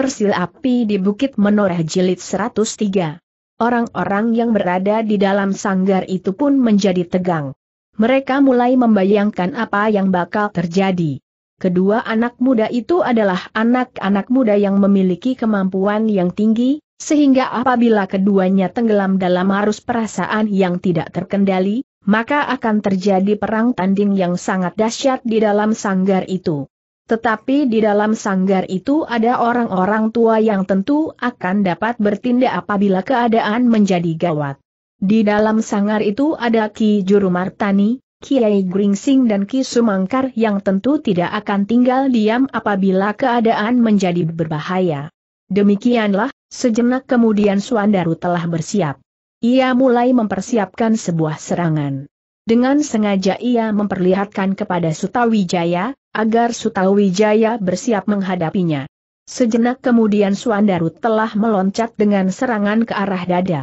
Sil Api di Bukit Menoreh Jilid 103. Orang-orang yang berada di dalam sanggar itu pun menjadi tegang. Mereka mulai membayangkan apa yang bakal terjadi. Kedua anak muda itu adalah anak-anak muda yang memiliki kemampuan yang tinggi, sehingga apabila keduanya tenggelam dalam arus perasaan yang tidak terkendali, maka akan terjadi perang tanding yang sangat dahsyat di dalam sanggar itu. Tetapi di dalam sanggar itu ada orang-orang tua yang tentu akan dapat bertindak apabila keadaan menjadi gawat. Di dalam sanggar itu ada Ki Juru Martani, Kiai Gringsing dan Ki Sumangkar yang tentu tidak akan tinggal diam apabila keadaan menjadi berbahaya. Demikianlah, sejenak kemudian Suandaru telah bersiap. Ia mulai mempersiapkan sebuah serangan. Dengan sengaja ia memperlihatkan kepada Sutawijaya, agar Sutawijaya bersiap menghadapinya. Sejenak kemudian Suandaru telah meloncat dengan serangan ke arah dada.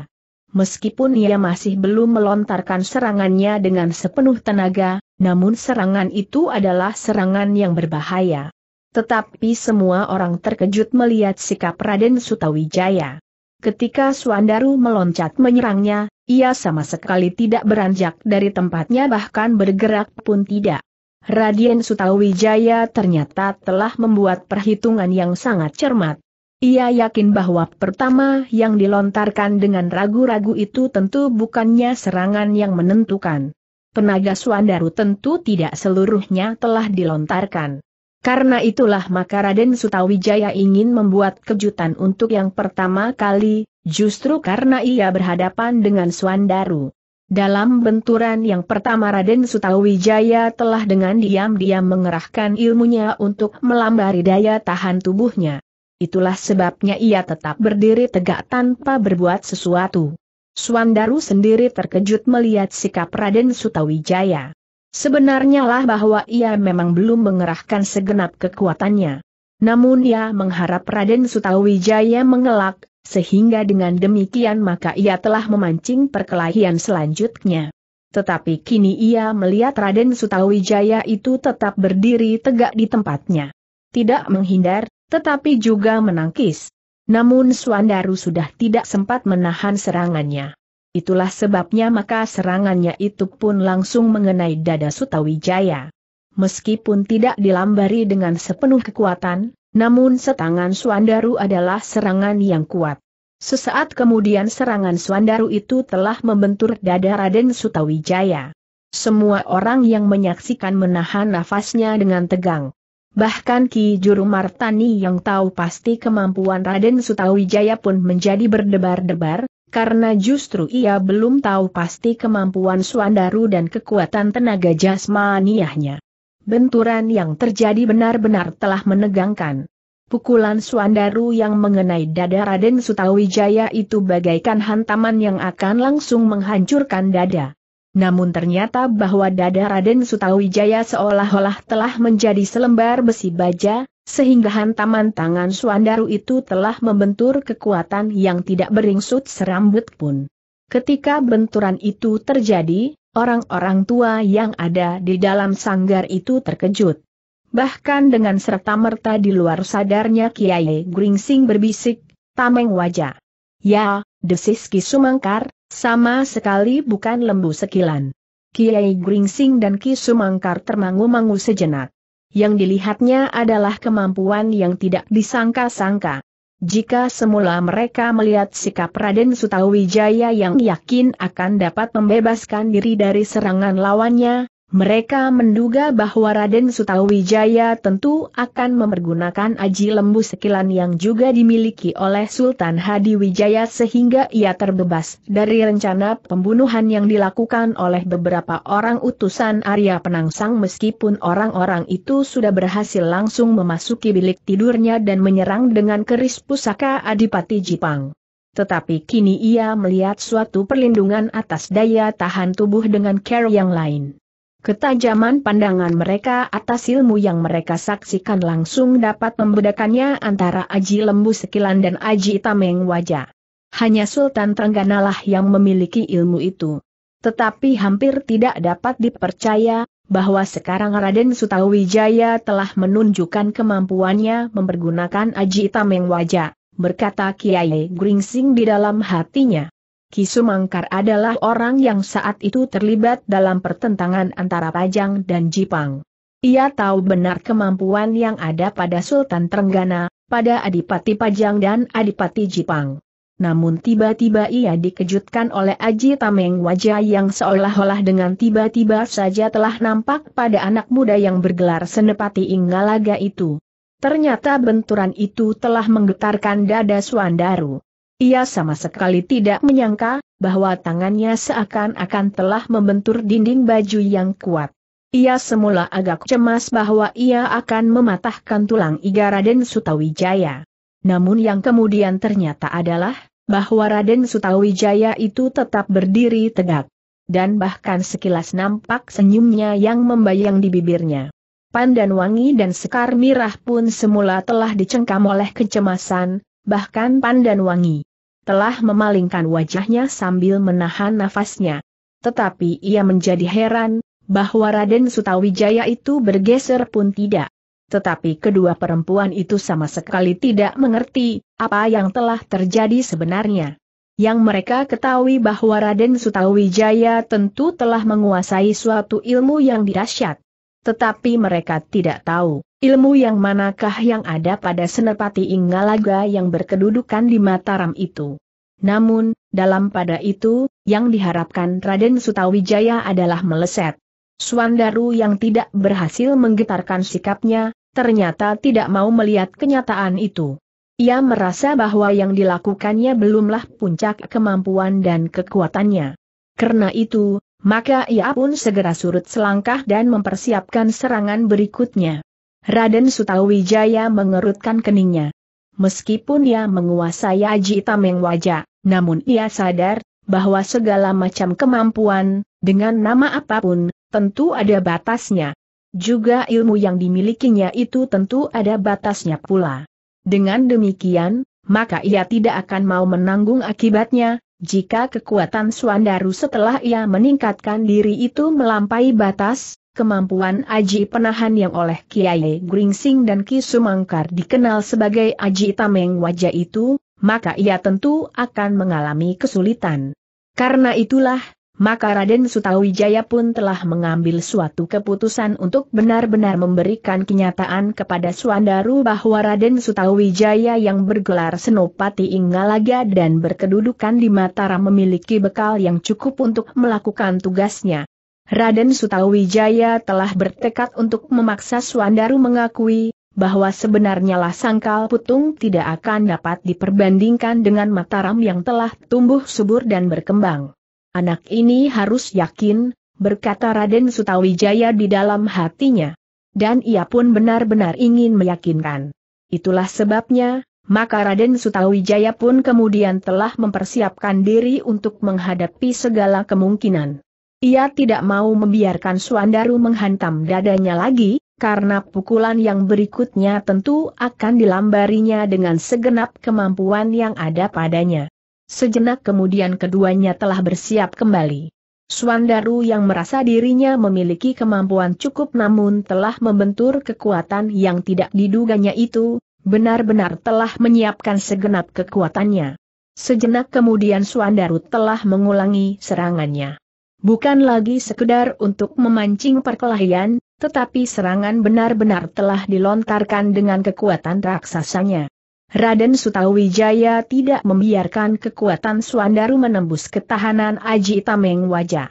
Meskipun ia masih belum melontarkan serangannya dengan sepenuh tenaga, namun serangan itu adalah serangan yang berbahaya. Tetapi semua orang terkejut melihat sikap Raden Sutawijaya. Ketika Suandaru meloncat menyerangnya, ia sama sekali tidak beranjak dari tempatnya bahkan bergerak pun tidak. Raden Sutawijaya ternyata telah membuat perhitungan yang sangat cermat. Ia yakin bahwa pertama yang dilontarkan dengan ragu-ragu itu tentu bukannya serangan yang menentukan. Penaga Suandaru tentu tidak seluruhnya telah dilontarkan. Karena itulah maka Raden Sutawijaya ingin membuat kejutan untuk yang pertama kali, justru karena ia berhadapan dengan Swandaru. Dalam benturan yang pertama Raden Sutawijaya telah dengan diam-diam mengerahkan ilmunya untuk melambari daya tahan tubuhnya. Itulah sebabnya ia tetap berdiri tegak tanpa berbuat sesuatu. Swandaru sendiri terkejut melihat sikap Raden Sutawijaya. Sebenarnya lah bahwa ia memang belum mengerahkan segenap kekuatannya. Namun ia mengharap Raden Sutawijaya mengelak, sehingga dengan demikian maka ia telah memancing perkelahian selanjutnya. Tetapi kini ia melihat Raden Sutawijaya itu tetap berdiri tegak di tempatnya. Tidak menghindar, tetapi juga menangkis. Namun Suandaru sudah tidak sempat menahan serangannya. Itulah sebabnya maka serangannya itu pun langsung mengenai dada Sutawijaya. Meskipun tidak dilambari dengan sepenuh kekuatan, namun setangan Suandaru adalah serangan yang kuat. Sesaat kemudian serangan Suandaru itu telah membentur dada Raden Sutawijaya. Semua orang yang menyaksikan menahan nafasnya dengan tegang. Bahkan Ki Juru Martani yang tahu pasti kemampuan Raden Sutawijaya pun menjadi berdebar-debar, karena justru ia belum tahu pasti kemampuan Suandaru dan kekuatan tenaga jasmaniahnya. Benturan yang terjadi benar-benar telah menegangkan. Pukulan Suandaru yang mengenai dada Raden Sutawijaya itu bagaikan hantaman yang akan langsung menghancurkan dada. Namun ternyata bahwa dada Raden Sutawijaya seolah-olah telah menjadi selembar besi baja, sehingga hantaman tangan Suandaru itu telah membentur kekuatan yang tidak beringsut serambut pun. Ketika benturan itu terjadi, orang-orang tua yang ada di dalam sanggar itu terkejut. Bahkan dengan serta-merta di luar sadarnya Kiai Gringsing berbisik, tameng wajah. Ya, desis Ki Sumangkar, sama sekali bukan lembu sekilan. Kiai Gringsing dan Ki Sumangkar termangu-mangu sejenak. Yang dilihatnya adalah kemampuan yang tidak disangka-sangka. Jika semula mereka melihat sikap Raden Sutawijaya yang yakin akan dapat membebaskan diri dari serangan lawannya, mereka menduga bahwa Raden Sutawijaya tentu akan memergunakan aji lembu sekilan yang juga dimiliki oleh Sultan Hadi Wijaya sehingga ia terbebas dari rencana pembunuhan yang dilakukan oleh beberapa orang utusan Arya Penangsang meskipun orang-orang itu sudah berhasil langsung memasuki bilik tidurnya dan menyerang dengan keris pusaka Adipati Jipang. Tetapi kini ia melihat suatu perlindungan atas daya tahan tubuh dengan care yang lain. Ketajaman pandangan mereka atas ilmu yang mereka saksikan langsung dapat membedakannya antara Aji Lembu Sekilan dan Aji Tameng Wajah. Hanya Sultan Trengganalah yang memiliki ilmu itu. Tetapi hampir tidak dapat dipercaya, bahwa sekarang Raden Sutawijaya telah menunjukkan kemampuannya mempergunakan Aji Tameng Wajah, berkata Kiai Gringsing di dalam hatinya. Kisumangkar adalah orang yang saat itu terlibat dalam pertentangan antara Pajang dan Jipang. Ia tahu benar kemampuan yang ada pada Sultan Trenggana, pada Adipati Pajang dan Adipati Jipang. Namun tiba-tiba ia dikejutkan oleh Aji Tameng wajah yang seolah-olah dengan tiba-tiba saja telah nampak pada anak muda yang bergelar Senepati Inggalaga itu. Ternyata benturan itu telah menggetarkan dada Suandaru. Ia sama sekali tidak menyangka bahwa tangannya seakan-akan telah membentur dinding baju yang kuat. Ia semula agak cemas bahwa ia akan mematahkan tulang iga Raden Sutawijaya. Namun yang kemudian ternyata adalah bahwa Raden Sutawijaya itu tetap berdiri tegak. Dan bahkan sekilas nampak senyumnya yang membayang di bibirnya. Pandan wangi dan sekar mirah pun semula telah dicengkam oleh kecemasan, bahkan pandan wangi telah memalingkan wajahnya sambil menahan nafasnya. Tetapi ia menjadi heran, bahwa Raden Sutawijaya itu bergeser pun tidak. Tetapi kedua perempuan itu sama sekali tidak mengerti, apa yang telah terjadi sebenarnya. Yang mereka ketahui bahwa Raden Sutawijaya tentu telah menguasai suatu ilmu yang dirasyat. Tetapi mereka tidak tahu Ilmu yang manakah yang ada pada senepati Inggalaga yang berkedudukan di Mataram itu? Namun, dalam pada itu, yang diharapkan Raden Sutawijaya adalah meleset. Swandaru yang tidak berhasil menggetarkan sikapnya, ternyata tidak mau melihat kenyataan itu. Ia merasa bahwa yang dilakukannya belumlah puncak kemampuan dan kekuatannya. Karena itu, maka ia pun segera surut selangkah dan mempersiapkan serangan berikutnya. Raden Sutawijaya mengerutkan keningnya. Meskipun ia menguasai aji tameng yang wajah, namun ia sadar, bahwa segala macam kemampuan, dengan nama apapun, tentu ada batasnya. Juga ilmu yang dimilikinya itu tentu ada batasnya pula. Dengan demikian, maka ia tidak akan mau menanggung akibatnya, jika kekuatan Suandaru setelah ia meningkatkan diri itu melampaui batas, Kemampuan Aji Penahan yang oleh Kiai Gringsing dan Ki Sumangkar dikenal sebagai Aji Tameng wajah itu, maka ia tentu akan mengalami kesulitan. Karena itulah, maka Raden Sutawijaya pun telah mengambil suatu keputusan untuk benar-benar memberikan kenyataan kepada Suandaru bahwa Raden Sutawijaya yang bergelar Senopati Inggalaga dan berkedudukan di Mataram memiliki bekal yang cukup untuk melakukan tugasnya. Raden Sutawijaya telah bertekad untuk memaksa Suandaru mengakui bahwa sebenarnya lah sangkal putung tidak akan dapat diperbandingkan dengan Mataram yang telah tumbuh subur dan berkembang. Anak ini harus yakin, berkata Raden Sutawijaya di dalam hatinya. Dan ia pun benar-benar ingin meyakinkan. Itulah sebabnya, maka Raden Sutawijaya pun kemudian telah mempersiapkan diri untuk menghadapi segala kemungkinan. Ia tidak mau membiarkan Suandaru menghantam dadanya lagi, karena pukulan yang berikutnya tentu akan dilambarinya dengan segenap kemampuan yang ada padanya. Sejenak kemudian keduanya telah bersiap kembali. Suandaru yang merasa dirinya memiliki kemampuan cukup namun telah membentur kekuatan yang tidak diduganya itu, benar-benar telah menyiapkan segenap kekuatannya. Sejenak kemudian Suandaru telah mengulangi serangannya bukan lagi sekedar untuk memancing perkelahian, tetapi serangan benar-benar telah dilontarkan dengan kekuatan raksasanya. Raden Sutawijaya tidak membiarkan kekuatan Suandaru menembus ketahanan Aji Tameng Wajah.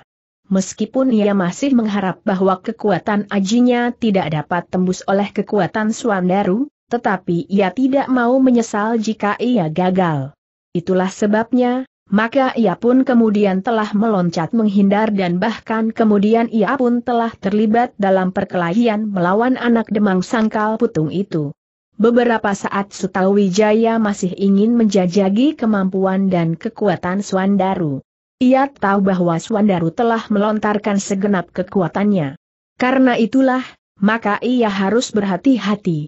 Meskipun ia masih mengharap bahwa kekuatan ajinya tidak dapat tembus oleh kekuatan Suandaru, tetapi ia tidak mau menyesal jika ia gagal. Itulah sebabnya, maka ia pun kemudian telah meloncat menghindar dan bahkan kemudian ia pun telah terlibat dalam perkelahian melawan anak demang sangkal putung itu. Beberapa saat Sutawijaya masih ingin menjajagi kemampuan dan kekuatan Swandaru. Ia tahu bahwa Swandaru telah melontarkan segenap kekuatannya. Karena itulah, maka ia harus berhati-hati.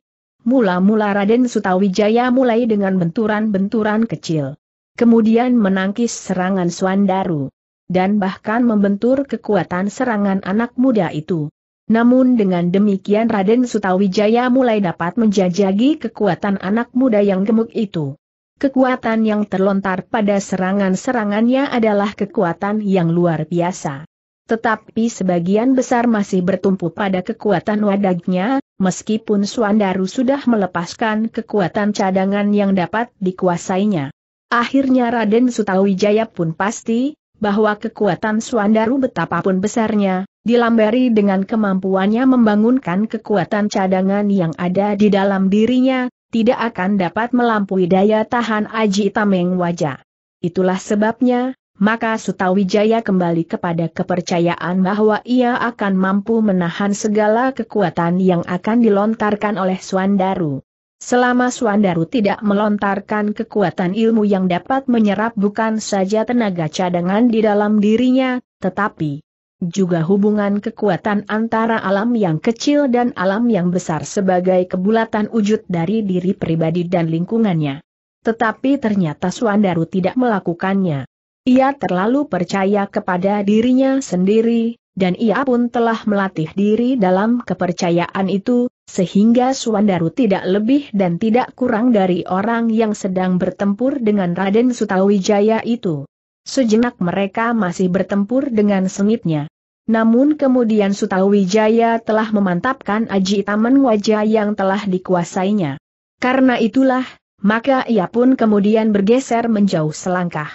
Mula-mula Raden Sutawijaya mulai dengan benturan-benturan kecil kemudian menangkis serangan Suandaru, dan bahkan membentur kekuatan serangan anak muda itu. Namun dengan demikian Raden Sutawijaya mulai dapat menjajagi kekuatan anak muda yang gemuk itu. Kekuatan yang terlontar pada serangan-serangannya adalah kekuatan yang luar biasa. Tetapi sebagian besar masih bertumpu pada kekuatan wadagnya, meskipun Suandaru sudah melepaskan kekuatan cadangan yang dapat dikuasainya. Akhirnya Raden Sutawijaya pun pasti, bahwa kekuatan Suandaru betapapun besarnya, dilambari dengan kemampuannya membangunkan kekuatan cadangan yang ada di dalam dirinya, tidak akan dapat melampaui daya tahan Aji Tameng Wajah. Itulah sebabnya, maka Sutawijaya kembali kepada kepercayaan bahwa ia akan mampu menahan segala kekuatan yang akan dilontarkan oleh Suandaru. Selama Suandaru tidak melontarkan kekuatan ilmu yang dapat menyerap bukan saja tenaga cadangan di dalam dirinya, tetapi juga hubungan kekuatan antara alam yang kecil dan alam yang besar sebagai kebulatan wujud dari diri pribadi dan lingkungannya. Tetapi ternyata Suandaru tidak melakukannya. Ia terlalu percaya kepada dirinya sendiri, dan ia pun telah melatih diri dalam kepercayaan itu, sehingga Suwandaru tidak lebih dan tidak kurang dari orang yang sedang bertempur dengan Raden Sutawijaya itu. Sejenak mereka masih bertempur dengan sengitnya. Namun kemudian Sutawijaya telah memantapkan aji taman wajah yang telah dikuasainya. Karena itulah, maka ia pun kemudian bergeser menjauh selangkah.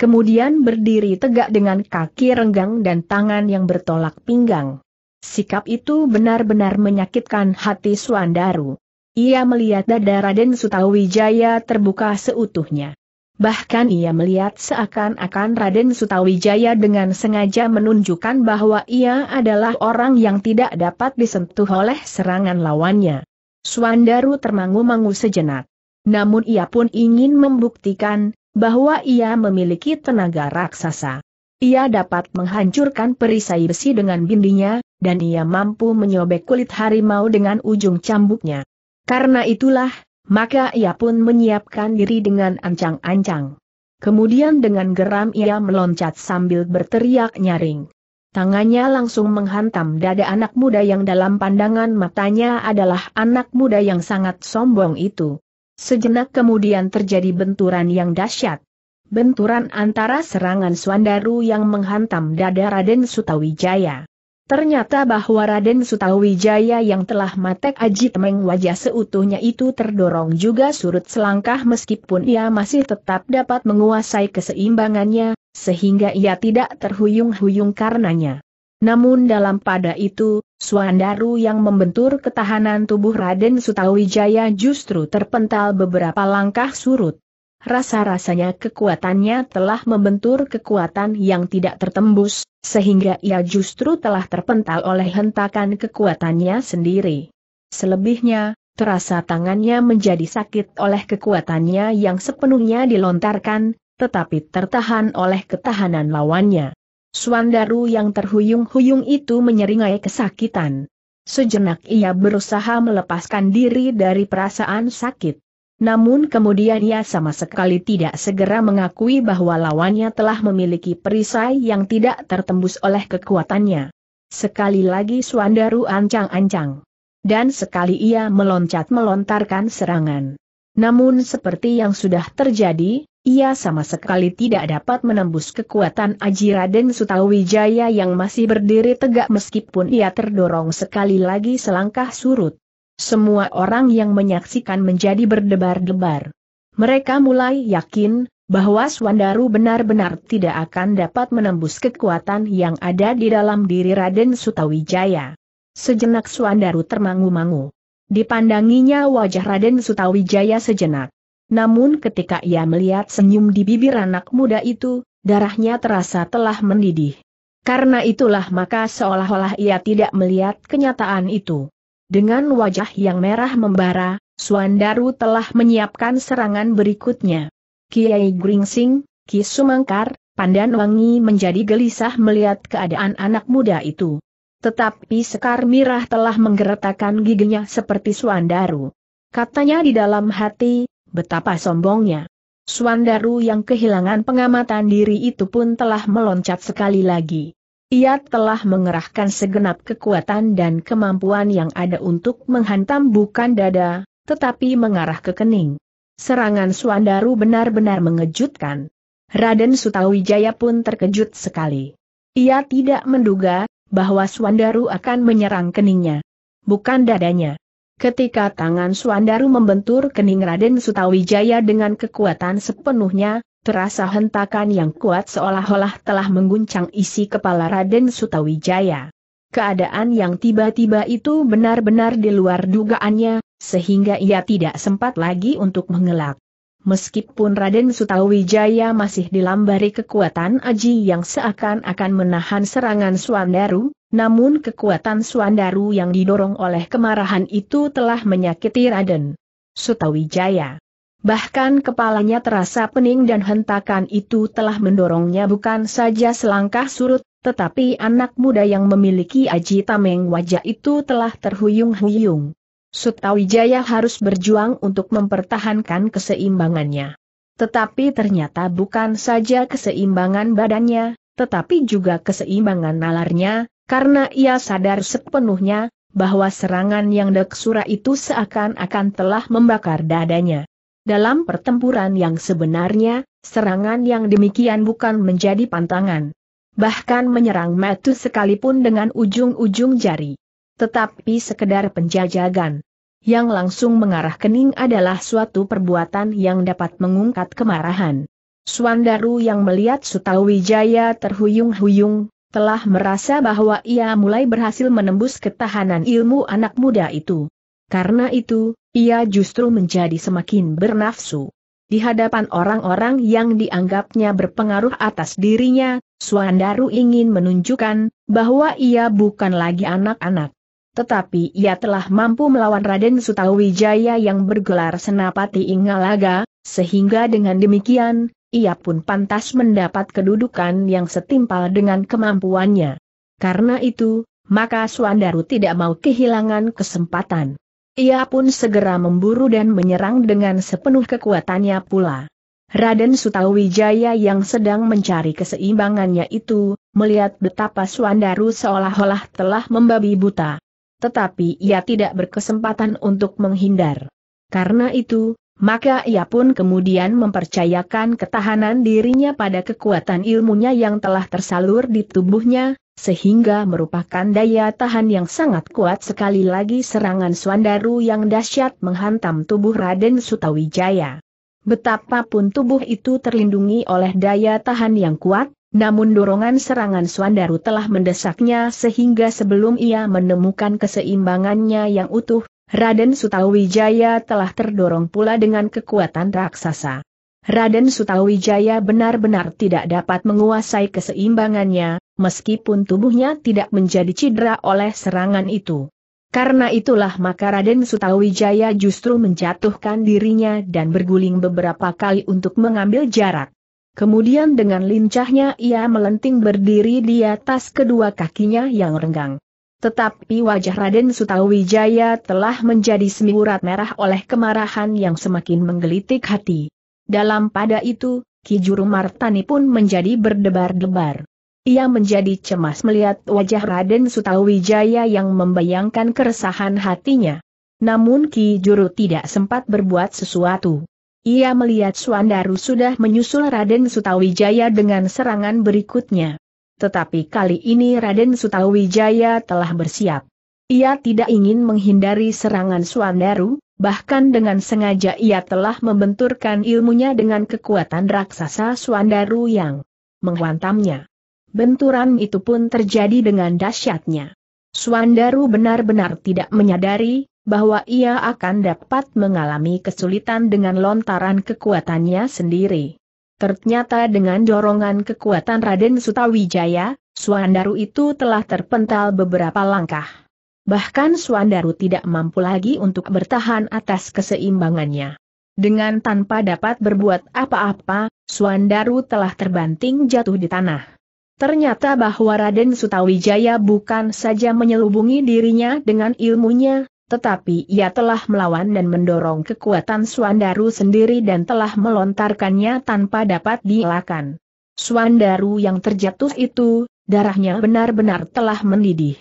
Kemudian berdiri tegak dengan kaki renggang dan tangan yang bertolak pinggang. Sikap itu benar-benar menyakitkan hati Suandaru. Ia melihat dada Raden Sutawijaya terbuka seutuhnya. Bahkan ia melihat seakan-akan Raden Sutawijaya dengan sengaja menunjukkan bahwa ia adalah orang yang tidak dapat disentuh oleh serangan lawannya. Suandaru termangu-mangu sejenak. Namun ia pun ingin membuktikan bahwa ia memiliki tenaga raksasa. Ia dapat menghancurkan perisai besi dengan bindinya, dan ia mampu menyobek kulit harimau dengan ujung cambuknya. Karena itulah, maka ia pun menyiapkan diri dengan ancang-ancang. Kemudian dengan geram ia meloncat sambil berteriak nyaring. Tangannya langsung menghantam dada anak muda yang dalam pandangan matanya adalah anak muda yang sangat sombong itu. Sejenak kemudian terjadi benturan yang dahsyat. Benturan antara serangan Swandaru yang menghantam dada Raden Sutawijaya Ternyata bahwa Raden Sutawijaya yang telah matek aji temeng wajah seutuhnya itu terdorong juga surut selangkah meskipun ia masih tetap dapat menguasai keseimbangannya, sehingga ia tidak terhuyung-huyung karenanya. Namun dalam pada itu, Suandaru yang membentur ketahanan tubuh Raden Sutawijaya justru terpental beberapa langkah surut rasa-rasanya kekuatannya telah membentur kekuatan yang tidak tertembus, sehingga ia justru telah terpental oleh hentakan kekuatannya sendiri. Selebihnya, terasa tangannya menjadi sakit oleh kekuatannya yang sepenuhnya dilontarkan, tetapi tertahan oleh ketahanan lawannya. Suandaru yang terhuyung-huyung itu menyeringai kesakitan. Sejenak ia berusaha melepaskan diri dari perasaan sakit. Namun kemudian ia sama sekali tidak segera mengakui bahwa lawannya telah memiliki perisai yang tidak tertembus oleh kekuatannya. Sekali lagi Suandaru ancang-ancang. Dan sekali ia meloncat melontarkan serangan. Namun seperti yang sudah terjadi, ia sama sekali tidak dapat menembus kekuatan Aji Raden Sutawijaya yang masih berdiri tegak meskipun ia terdorong sekali lagi selangkah surut. Semua orang yang menyaksikan menjadi berdebar-debar. Mereka mulai yakin, bahwa Swandaru benar-benar tidak akan dapat menembus kekuatan yang ada di dalam diri Raden Sutawijaya. Sejenak Swandaru termangu-mangu. Dipandanginya wajah Raden Sutawijaya sejenak. Namun ketika ia melihat senyum di bibir anak muda itu, darahnya terasa telah mendidih. Karena itulah maka seolah-olah ia tidak melihat kenyataan itu. Dengan wajah yang merah membara, Suandaru telah menyiapkan serangan berikutnya. Kiai Gringsing, Ki Sumangkar, Pandan Wangi menjadi gelisah melihat keadaan anak muda itu. Tetapi Sekar Mirah telah menggeretakkan giginya seperti Suandaru. Katanya di dalam hati, betapa sombongnya. Suandaru yang kehilangan pengamatan diri itu pun telah meloncat sekali lagi. Ia telah mengerahkan segenap kekuatan dan kemampuan yang ada untuk menghantam bukan dada, tetapi mengarah ke kening. Serangan Suandaru benar-benar mengejutkan. Raden Sutawijaya pun terkejut sekali. Ia tidak menduga bahwa Suandaru akan menyerang keningnya, bukan dadanya. Ketika tangan Suandaru membentur kening Raden Sutawijaya dengan kekuatan sepenuhnya, Terasa hentakan yang kuat seolah-olah telah mengguncang isi kepala Raden Sutawijaya. Keadaan yang tiba-tiba itu benar-benar di luar dugaannya, sehingga ia tidak sempat lagi untuk mengelak. Meskipun Raden Sutawijaya masih dilambari kekuatan Aji yang seakan-akan menahan serangan Suandaru, namun kekuatan Suandaru yang didorong oleh kemarahan itu telah menyakiti Raden Sutawijaya. Bahkan kepalanya terasa pening dan hentakan itu telah mendorongnya bukan saja selangkah surut, tetapi anak muda yang memiliki aji tameng wajah itu telah terhuyung-huyung. Sutawijaya harus berjuang untuk mempertahankan keseimbangannya. Tetapi ternyata bukan saja keseimbangan badannya, tetapi juga keseimbangan nalarnya, karena ia sadar sepenuhnya bahwa serangan yang deksura itu seakan-akan telah membakar dadanya. Dalam pertempuran yang sebenarnya, serangan yang demikian bukan menjadi pantangan. Bahkan menyerang metu sekalipun dengan ujung-ujung jari. Tetapi sekedar penjajagan. Yang langsung mengarah kening adalah suatu perbuatan yang dapat mengungkat kemarahan. Swandaru yang melihat Sutawijaya terhuyung-huyung, telah merasa bahwa ia mulai berhasil menembus ketahanan ilmu anak muda itu. Karena itu, ia justru menjadi semakin bernafsu. Di hadapan orang-orang yang dianggapnya berpengaruh atas dirinya, Suandaru ingin menunjukkan bahwa ia bukan lagi anak-anak. Tetapi ia telah mampu melawan Raden Sutawijaya yang bergelar Senapati Ingalaga, sehingga dengan demikian, ia pun pantas mendapat kedudukan yang setimpal dengan kemampuannya. Karena itu, maka Suandaru tidak mau kehilangan kesempatan. Ia pun segera memburu dan menyerang dengan sepenuh kekuatannya pula. Raden Sutawijaya yang sedang mencari keseimbangannya itu, melihat betapa Suandaru seolah-olah telah membabi buta. Tetapi ia tidak berkesempatan untuk menghindar. Karena itu, maka ia pun kemudian mempercayakan ketahanan dirinya pada kekuatan ilmunya yang telah tersalur di tubuhnya, sehingga merupakan daya tahan yang sangat kuat sekali lagi serangan Swandaru yang dahsyat menghantam tubuh Raden Sutawijaya. Betapapun tubuh itu terlindungi oleh daya tahan yang kuat, namun dorongan serangan Swandaru telah mendesaknya sehingga sebelum ia menemukan keseimbangannya yang utuh, Raden Sutawijaya telah terdorong pula dengan kekuatan raksasa. Raden Sutawijaya benar-benar tidak dapat menguasai keseimbangannya, meskipun tubuhnya tidak menjadi cedera oleh serangan itu. Karena itulah maka Raden Sutawijaya justru menjatuhkan dirinya dan berguling beberapa kali untuk mengambil jarak. Kemudian dengan lincahnya ia melenting berdiri di atas kedua kakinya yang renggang. Tetapi wajah Raden Sutawijaya telah menjadi semburat merah oleh kemarahan yang semakin menggelitik hati. Dalam pada itu, Ki Juru Martani pun menjadi berdebar-debar. Ia menjadi cemas melihat wajah Raden Sutawijaya yang membayangkan keresahan hatinya. Namun Ki Juru tidak sempat berbuat sesuatu. Ia melihat Suandaru sudah menyusul Raden Sutawijaya dengan serangan berikutnya. Tetapi kali ini Raden Sutawijaya telah bersiap. Ia tidak ingin menghindari serangan Suandaru, Bahkan dengan sengaja ia telah membenturkan ilmunya dengan kekuatan raksasa Suandaru yang menghantamnya. Benturan itu pun terjadi dengan dahsyatnya. Suandaru benar-benar tidak menyadari bahwa ia akan dapat mengalami kesulitan dengan lontaran kekuatannya sendiri. Ternyata dengan dorongan kekuatan Raden Sutawijaya, Suandaru itu telah terpental beberapa langkah. Bahkan Suandaru tidak mampu lagi untuk bertahan atas keseimbangannya. Dengan tanpa dapat berbuat apa-apa, Suandaru telah terbanting jatuh di tanah. Ternyata bahwa Raden Sutawijaya bukan saja menyelubungi dirinya dengan ilmunya, tetapi ia telah melawan dan mendorong kekuatan Suandaru sendiri dan telah melontarkannya tanpa dapat dielakkan. Suandaru yang terjatuh itu, darahnya benar-benar telah mendidih.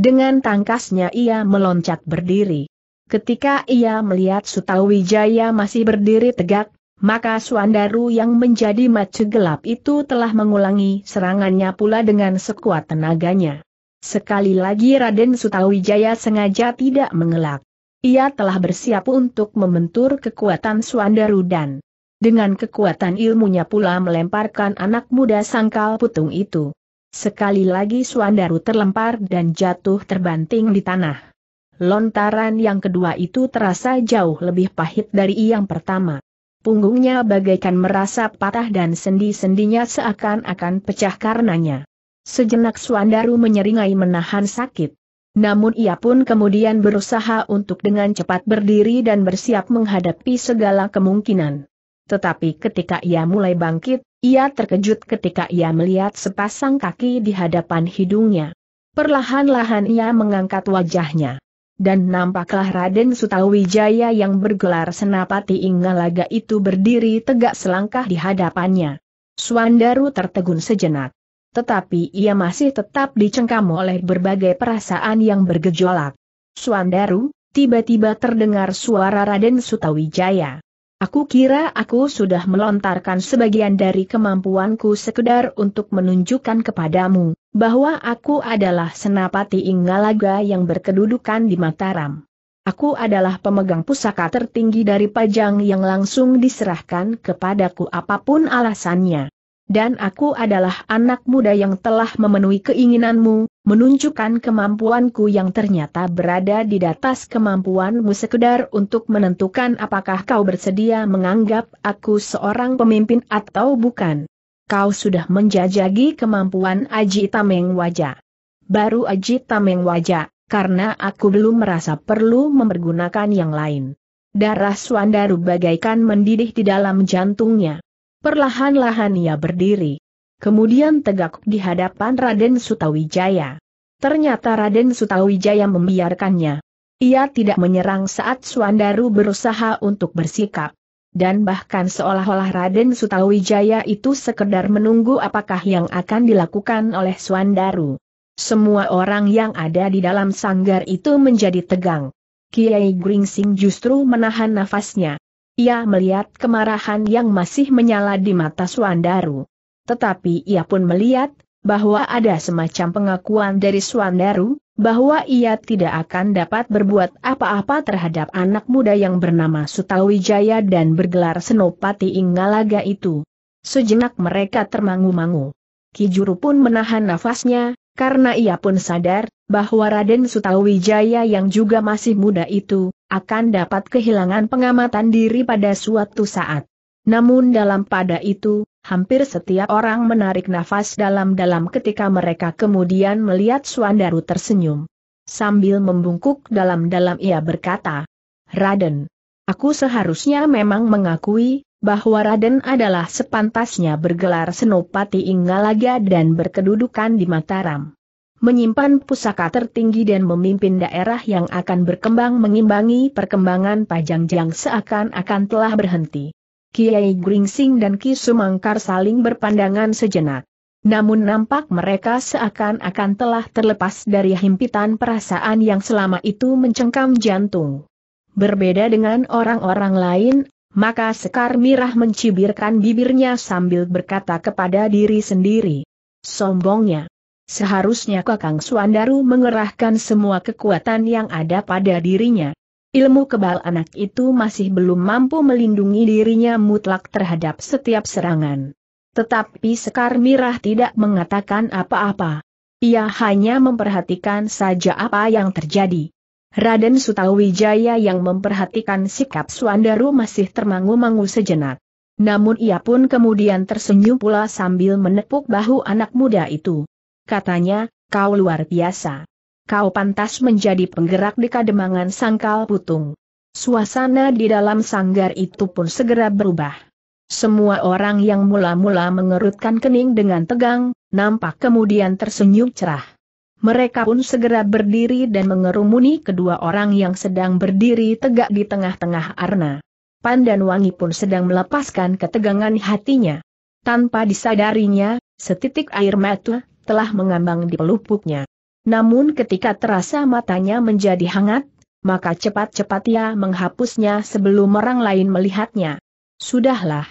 Dengan tangkasnya ia meloncat berdiri. Ketika ia melihat Sutawijaya masih berdiri tegak, maka Suandaru yang menjadi macu gelap itu telah mengulangi serangannya pula dengan sekuat tenaganya. Sekali lagi Raden Sutawijaya sengaja tidak mengelak. Ia telah bersiap untuk membentur kekuatan Suandaru dan dengan kekuatan ilmunya pula melemparkan anak muda sangkal putung itu. Sekali lagi Suandaru terlempar dan jatuh terbanting di tanah. Lontaran yang kedua itu terasa jauh lebih pahit dari yang pertama. Punggungnya bagaikan merasa patah dan sendi-sendinya seakan-akan pecah karenanya. Sejenak Suandaru menyeringai menahan sakit. Namun ia pun kemudian berusaha untuk dengan cepat berdiri dan bersiap menghadapi segala kemungkinan. Tetapi ketika ia mulai bangkit, ia terkejut ketika ia melihat sepasang kaki di hadapan hidungnya. Perlahan-lahan ia mengangkat wajahnya. Dan nampaklah Raden Sutawijaya yang bergelar Senapati Inggalaga itu berdiri tegak selangkah di hadapannya. Suandaru tertegun sejenak. Tetapi ia masih tetap dicengkam oleh berbagai perasaan yang bergejolak. Suandaru, tiba-tiba terdengar suara Raden Sutawijaya. Aku kira aku sudah melontarkan sebagian dari kemampuanku sekedar untuk menunjukkan kepadamu, bahwa aku adalah senapati Inggalaga yang berkedudukan di Mataram. Aku adalah pemegang pusaka tertinggi dari pajang yang langsung diserahkan kepadaku apapun alasannya. Dan aku adalah anak muda yang telah memenuhi keinginanmu, menunjukkan kemampuanku yang ternyata berada di atas kemampuanmu sekedar untuk menentukan apakah kau bersedia menganggap aku seorang pemimpin atau bukan. Kau sudah menjajagi kemampuan Aji Tameng Waja. Baru Aji Tameng Waja, karena aku belum merasa perlu mempergunakan yang lain. Darah Suandaru bagaikan mendidih di dalam jantungnya. Perlahan-lahan ia berdiri kemudian tegak di hadapan Raden Sutawijaya. Ternyata Raden Sutawijaya membiarkannya. Ia tidak menyerang saat Suandaru berusaha untuk bersikap. Dan bahkan seolah-olah Raden Sutawijaya itu sekedar menunggu apakah yang akan dilakukan oleh Suandaru. Semua orang yang ada di dalam sanggar itu menjadi tegang. Kiai Gringsing justru menahan nafasnya. Ia melihat kemarahan yang masih menyala di mata Suandaru. Tetapi ia pun melihat, bahwa ada semacam pengakuan dari Swandaru, bahwa ia tidak akan dapat berbuat apa-apa terhadap anak muda yang bernama Sutawijaya dan bergelar Senopati Inggalaga itu. Sejenak mereka termangu-mangu. Kijuru pun menahan nafasnya, karena ia pun sadar, bahwa Raden Sutawijaya yang juga masih muda itu, akan dapat kehilangan pengamatan diri pada suatu saat. Namun dalam pada itu, Hampir setiap orang menarik nafas dalam-dalam ketika mereka kemudian melihat Suandaru tersenyum. Sambil membungkuk dalam-dalam ia berkata, Raden, aku seharusnya memang mengakui bahwa Raden adalah sepantasnya bergelar Senopati Inggalaga dan berkedudukan di Mataram. Menyimpan pusaka tertinggi dan memimpin daerah yang akan berkembang mengimbangi perkembangan Pajang Jang seakan-akan telah berhenti. Kiai Gringsing dan Ki Sumangkar saling berpandangan sejenak. Namun nampak mereka seakan-akan telah terlepas dari himpitan perasaan yang selama itu mencengkam jantung. Berbeda dengan orang-orang lain, maka Sekar Mirah mencibirkan bibirnya sambil berkata kepada diri sendiri. Sombongnya. Seharusnya Kakang Suandaru mengerahkan semua kekuatan yang ada pada dirinya. Ilmu kebal anak itu masih belum mampu melindungi dirinya mutlak terhadap setiap serangan. Tetapi Sekar Mirah tidak mengatakan apa-apa. Ia hanya memperhatikan saja apa yang terjadi. Raden Sutawijaya yang memperhatikan sikap Suandaru masih termangu-mangu sejenak. Namun ia pun kemudian tersenyum pula sambil menepuk bahu anak muda itu. Katanya, kau luar biasa kau pantas menjadi penggerak di kademangan sangkal putung. Suasana di dalam sanggar itu pun segera berubah. Semua orang yang mula-mula mengerutkan kening dengan tegang, nampak kemudian tersenyum cerah. Mereka pun segera berdiri dan mengerumuni kedua orang yang sedang berdiri tegak di tengah-tengah arna. Pandan Wangi pun sedang melepaskan ketegangan hatinya. Tanpa disadarinya, setitik air mata telah mengambang di pelupuknya. Namun ketika terasa matanya menjadi hangat, maka cepat-cepat ia menghapusnya sebelum orang lain melihatnya. Sudahlah.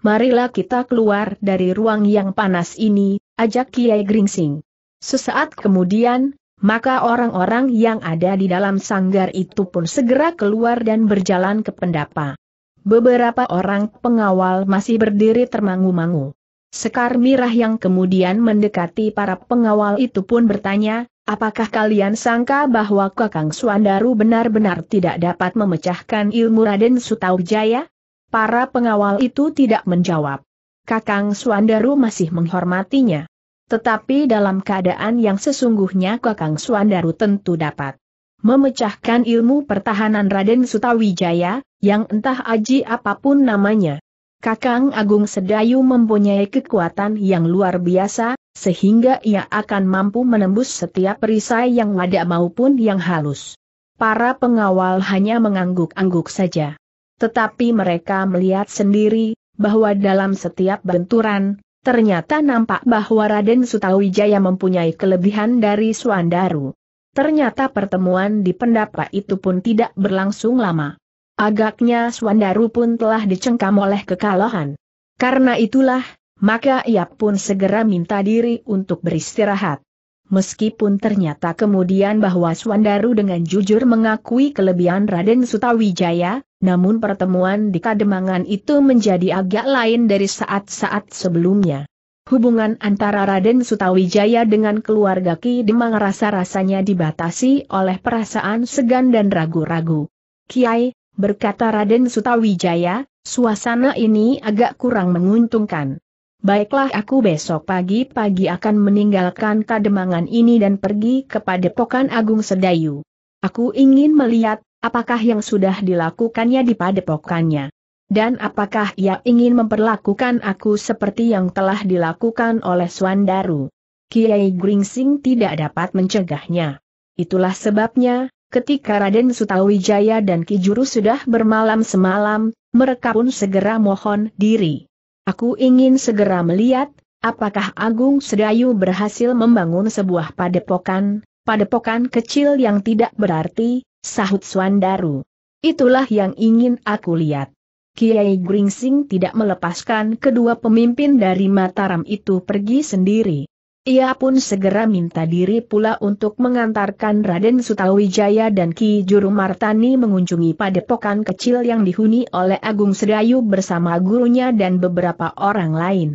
Marilah kita keluar dari ruang yang panas ini, ajak Kiai Gringsing. Sesaat kemudian, maka orang-orang yang ada di dalam sanggar itu pun segera keluar dan berjalan ke pendapa. Beberapa orang pengawal masih berdiri termangu-mangu. Sekar Mirah yang kemudian mendekati para pengawal itu pun bertanya, apakah kalian sangka bahwa Kakang Suandaru benar-benar tidak dapat memecahkan ilmu Raden Sutawijaya? Para pengawal itu tidak menjawab. Kakang Suandaru masih menghormatinya. Tetapi dalam keadaan yang sesungguhnya Kakang Suandaru tentu dapat memecahkan ilmu pertahanan Raden Sutawijaya, yang entah aji apapun namanya. Kakang Agung Sedayu mempunyai kekuatan yang luar biasa, sehingga ia akan mampu menembus setiap perisai yang ada maupun yang halus. Para pengawal hanya mengangguk-angguk saja. Tetapi mereka melihat sendiri, bahwa dalam setiap benturan, ternyata nampak bahwa Raden Sutawijaya mempunyai kelebihan dari Suandaru. Ternyata pertemuan di pendapa itu pun tidak berlangsung lama. Agaknya Swandaru pun telah dicengkam oleh kekalahan. Karena itulah, maka ia pun segera minta diri untuk beristirahat. Meskipun ternyata kemudian bahwa Swandaru dengan jujur mengakui kelebihan Raden Sutawijaya, namun pertemuan di Kademangan itu menjadi agak lain dari saat-saat sebelumnya. Hubungan antara Raden Sutawijaya dengan keluarga Ki Demang rasa-rasanya dibatasi oleh perasaan segan dan ragu-ragu. Kiai, berkata Raden Sutawijaya, suasana ini agak kurang menguntungkan. Baiklah aku besok pagi-pagi akan meninggalkan kademangan ini dan pergi kepada Pokan Agung Sedayu. Aku ingin melihat, apakah yang sudah dilakukannya di padepokannya. Dan apakah ia ingin memperlakukan aku seperti yang telah dilakukan oleh Swandaru. Kiai Gringsing tidak dapat mencegahnya. Itulah sebabnya, Ketika Raden Sutawijaya dan Kijuru sudah bermalam semalam, mereka pun segera mohon diri. Aku ingin segera melihat, apakah Agung Sedayu berhasil membangun sebuah padepokan, padepokan kecil yang tidak berarti, sahut Swandaru. Itulah yang ingin aku lihat. Kiai Gringsing tidak melepaskan kedua pemimpin dari Mataram itu pergi sendiri. Ia pun segera minta diri pula untuk mengantarkan Raden Sutawijaya dan Ki Juru Martani mengunjungi padepokan kecil yang dihuni oleh Agung Sedayu bersama gurunya dan beberapa orang lain.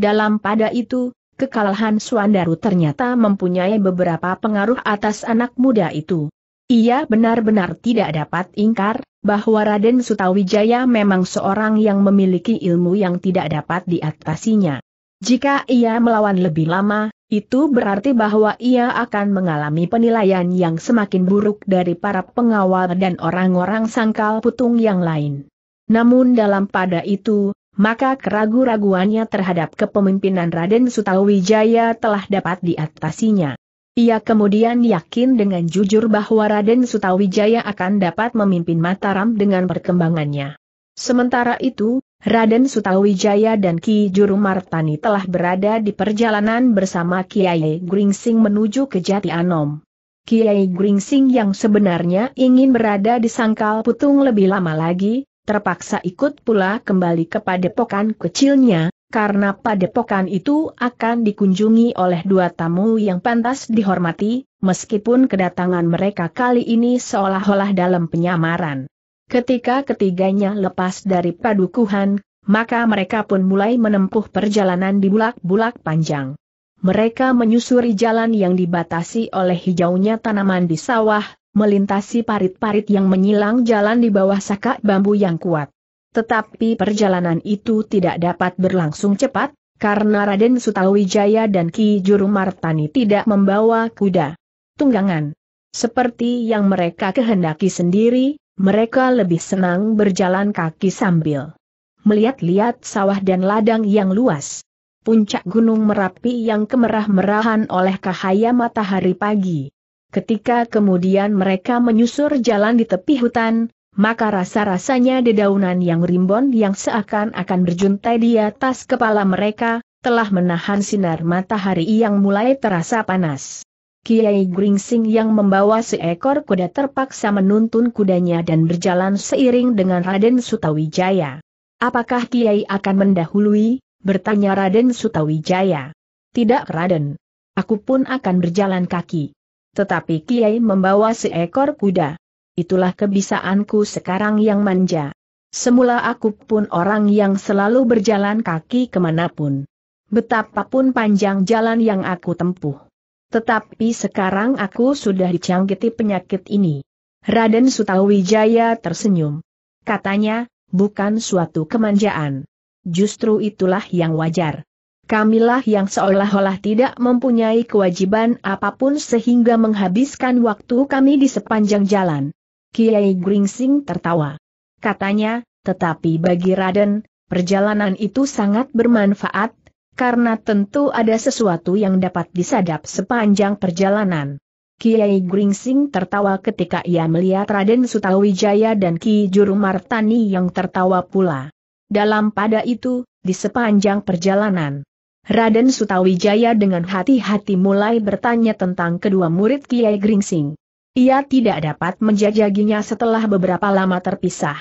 Dalam pada itu, kekalahan Suandaru ternyata mempunyai beberapa pengaruh atas anak muda itu. Ia benar-benar tidak dapat ingkar, bahwa Raden Sutawijaya memang seorang yang memiliki ilmu yang tidak dapat diatasinya. Jika ia melawan lebih lama, itu berarti bahwa ia akan mengalami penilaian yang semakin buruk dari para pengawal dan orang-orang sangkal putung yang lain. Namun dalam pada itu, maka keraguan-raguannya terhadap kepemimpinan Raden Sutawijaya telah dapat diatasinya. Ia kemudian yakin dengan jujur bahwa Raden Sutawijaya akan dapat memimpin Mataram dengan perkembangannya. Sementara itu, Raden Sutawijaya dan Ki Juru Martani telah berada di perjalanan bersama Kiai Gringsing menuju ke Jati Anom. Kiai Gringsing yang sebenarnya ingin berada di Sangkal Putung lebih lama lagi, terpaksa ikut pula kembali ke padepokan kecilnya, karena padepokan itu akan dikunjungi oleh dua tamu yang pantas dihormati, meskipun kedatangan mereka kali ini seolah-olah dalam penyamaran. Ketika ketiganya lepas dari padukuhan, maka mereka pun mulai menempuh perjalanan di bulak-bulak panjang. Mereka menyusuri jalan yang dibatasi oleh hijaunya tanaman di sawah, melintasi parit-parit yang menyilang jalan di bawah sakak bambu yang kuat. Tetapi perjalanan itu tidak dapat berlangsung cepat, karena Raden Sutawijaya dan Ki Juru Martani tidak membawa kuda. Tunggangan. Seperti yang mereka kehendaki sendiri, mereka lebih senang berjalan kaki sambil melihat-lihat sawah dan ladang yang luas. Puncak Gunung Merapi yang kemerah-merahan oleh cahaya matahari pagi. Ketika kemudian mereka menyusur jalan di tepi hutan, maka rasa-rasanya dedaunan yang rimbon yang seakan-akan berjuntai di atas kepala mereka, telah menahan sinar matahari yang mulai terasa panas. Kiai Gringsing yang membawa seekor kuda terpaksa menuntun kudanya dan berjalan seiring dengan Raden Sutawijaya. Apakah Kiai akan mendahului? bertanya Raden Sutawijaya. Tidak Raden. Aku pun akan berjalan kaki. Tetapi Kiai membawa seekor kuda. Itulah kebiasaanku sekarang yang manja. Semula aku pun orang yang selalu berjalan kaki kemanapun. Betapapun panjang jalan yang aku tempuh tetapi sekarang aku sudah dicangkiti penyakit ini. Raden Sutawijaya tersenyum. Katanya, bukan suatu kemanjaan. Justru itulah yang wajar. Kamilah yang seolah-olah tidak mempunyai kewajiban apapun sehingga menghabiskan waktu kami di sepanjang jalan. Kiai Gringsing tertawa. Katanya, tetapi bagi Raden, perjalanan itu sangat bermanfaat karena tentu ada sesuatu yang dapat disadap sepanjang perjalanan. Kiai Gringsing tertawa ketika ia melihat Raden Sutawijaya dan Ki Juru Martani yang tertawa pula. Dalam pada itu, di sepanjang perjalanan, Raden Sutawijaya dengan hati-hati mulai bertanya tentang kedua murid Kiai Gringsing. Ia tidak dapat menjajaginya setelah beberapa lama terpisah.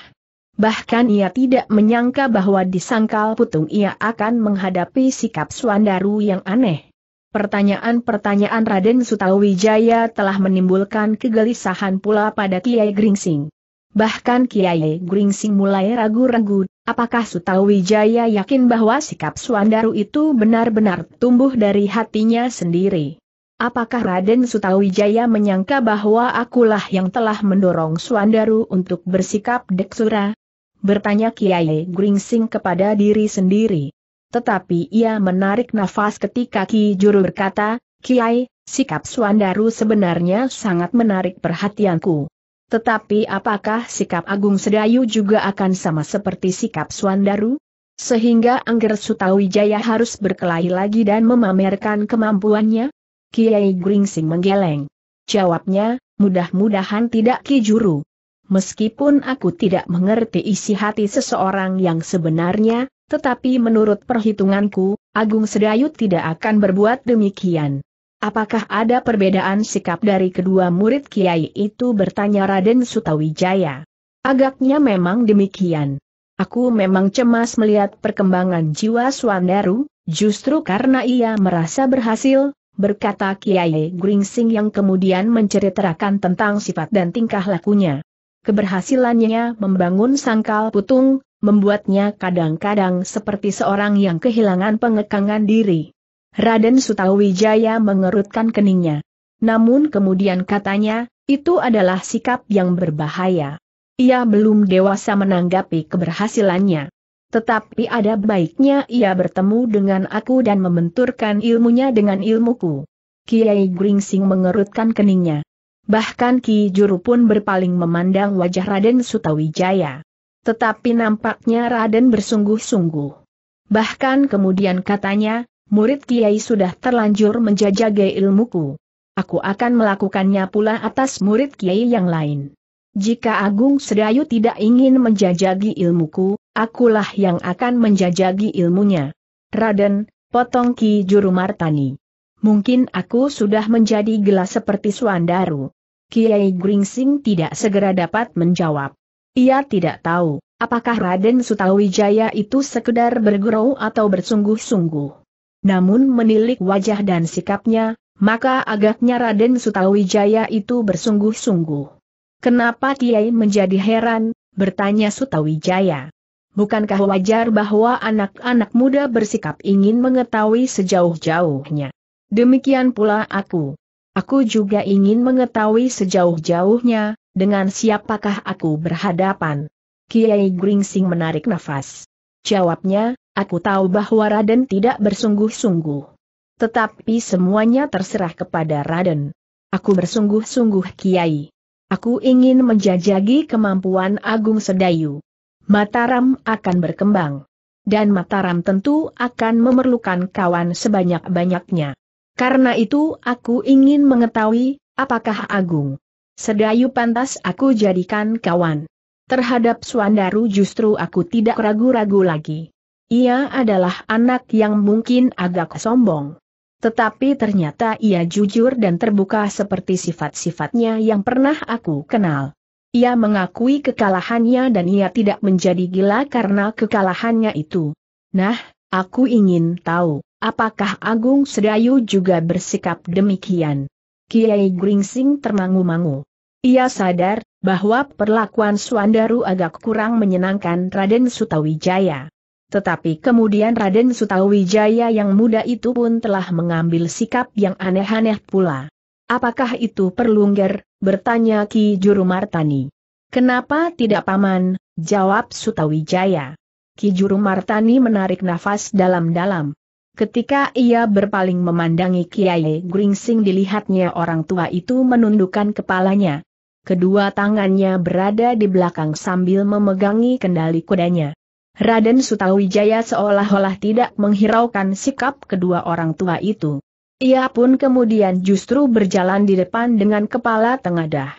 Bahkan ia tidak menyangka bahwa di sangkal putung ia akan menghadapi sikap Suandaru yang aneh. Pertanyaan-pertanyaan Raden Sutawijaya telah menimbulkan kegelisahan pula pada Kiai Gringsing. Bahkan Kiai Gringsing mulai ragu-ragu, apakah Sutawijaya yakin bahwa sikap Suandaru itu benar-benar tumbuh dari hatinya sendiri. Apakah Raden Sutawijaya menyangka bahwa akulah yang telah mendorong Suandaru untuk bersikap deksura? bertanya Kiai Gringsing kepada diri sendiri. Tetapi ia menarik nafas ketika Ki Juru berkata, Kiai, sikap Suandaru sebenarnya sangat menarik perhatianku. Tetapi apakah sikap Agung Sedayu juga akan sama seperti sikap Suandaru? Sehingga Angger Sutawijaya harus berkelahi lagi dan memamerkan kemampuannya? Kiai Gringsing menggeleng. Jawabnya, mudah-mudahan tidak Ki Juru. Meskipun aku tidak mengerti isi hati seseorang yang sebenarnya, tetapi menurut perhitunganku, Agung Sedayu tidak akan berbuat demikian. Apakah ada perbedaan sikap dari kedua murid kiai itu bertanya Raden Sutawijaya? Agaknya memang demikian. Aku memang cemas melihat perkembangan jiwa Swandaru, justru karena ia merasa berhasil, berkata Kiai Gringsing yang kemudian menceritakan tentang sifat dan tingkah lakunya. Keberhasilannya membangun sangkal putung, membuatnya kadang-kadang seperti seorang yang kehilangan pengekangan diri. Raden Sutawijaya mengerutkan keningnya. Namun kemudian katanya, itu adalah sikap yang berbahaya. Ia belum dewasa menanggapi keberhasilannya. Tetapi ada baiknya ia bertemu dengan aku dan membenturkan ilmunya dengan ilmuku. Kiai Gringsing mengerutkan keningnya. Bahkan Ki Juru pun berpaling memandang wajah Raden Sutawijaya. Tetapi nampaknya Raden bersungguh-sungguh. Bahkan kemudian katanya, murid Kiai sudah terlanjur menjajagi ilmuku. Aku akan melakukannya pula atas murid Kiai yang lain. Jika Agung Sedayu tidak ingin menjajagi ilmuku, akulah yang akan menjajagi ilmunya. Raden, potong Ki Juru Martani. Mungkin aku sudah menjadi gelas seperti Suandaru, Kiai Gringsing tidak segera dapat menjawab. Ia tidak tahu, apakah Raden Sutawijaya itu sekedar bergurau atau bersungguh-sungguh. Namun menilik wajah dan sikapnya, maka agaknya Raden Sutawijaya itu bersungguh-sungguh. Kenapa Kiai menjadi heran, bertanya Sutawijaya. Bukankah wajar bahwa anak-anak muda bersikap ingin mengetahui sejauh-jauhnya? Demikian pula aku. Aku juga ingin mengetahui sejauh-jauhnya, dengan siapakah aku berhadapan. Kiai Gringsing menarik nafas. Jawabnya, aku tahu bahwa Raden tidak bersungguh-sungguh. Tetapi semuanya terserah kepada Raden. Aku bersungguh-sungguh Kiai. Aku ingin menjajagi kemampuan Agung Sedayu. Mataram akan berkembang. Dan Mataram tentu akan memerlukan kawan sebanyak-banyaknya. Karena itu aku ingin mengetahui, apakah Agung Sedayu pantas aku jadikan kawan. Terhadap Suandaru justru aku tidak ragu-ragu lagi. Ia adalah anak yang mungkin agak sombong. Tetapi ternyata ia jujur dan terbuka seperti sifat-sifatnya yang pernah aku kenal. Ia mengakui kekalahannya dan ia tidak menjadi gila karena kekalahannya itu. Nah, aku ingin tahu. Apakah Agung Sedayu juga bersikap demikian? Kiai Gringsing termangu-mangu. Ia sadar bahwa perlakuan Suandaru agak kurang menyenangkan Raden Sutawijaya. Tetapi kemudian Raden Sutawijaya yang muda itu pun telah mengambil sikap yang aneh-aneh pula. Apakah itu perlungger? bertanya Ki Juru Martani. Kenapa tidak paman? jawab Sutawijaya. Ki Juru Martani menarik nafas dalam-dalam. Ketika ia berpaling memandangi Kiai Gringsing dilihatnya orang tua itu menundukkan kepalanya. Kedua tangannya berada di belakang sambil memegangi kendali kudanya. Raden Sutawijaya seolah-olah tidak menghiraukan sikap kedua orang tua itu. Ia pun kemudian justru berjalan di depan dengan kepala tengadah.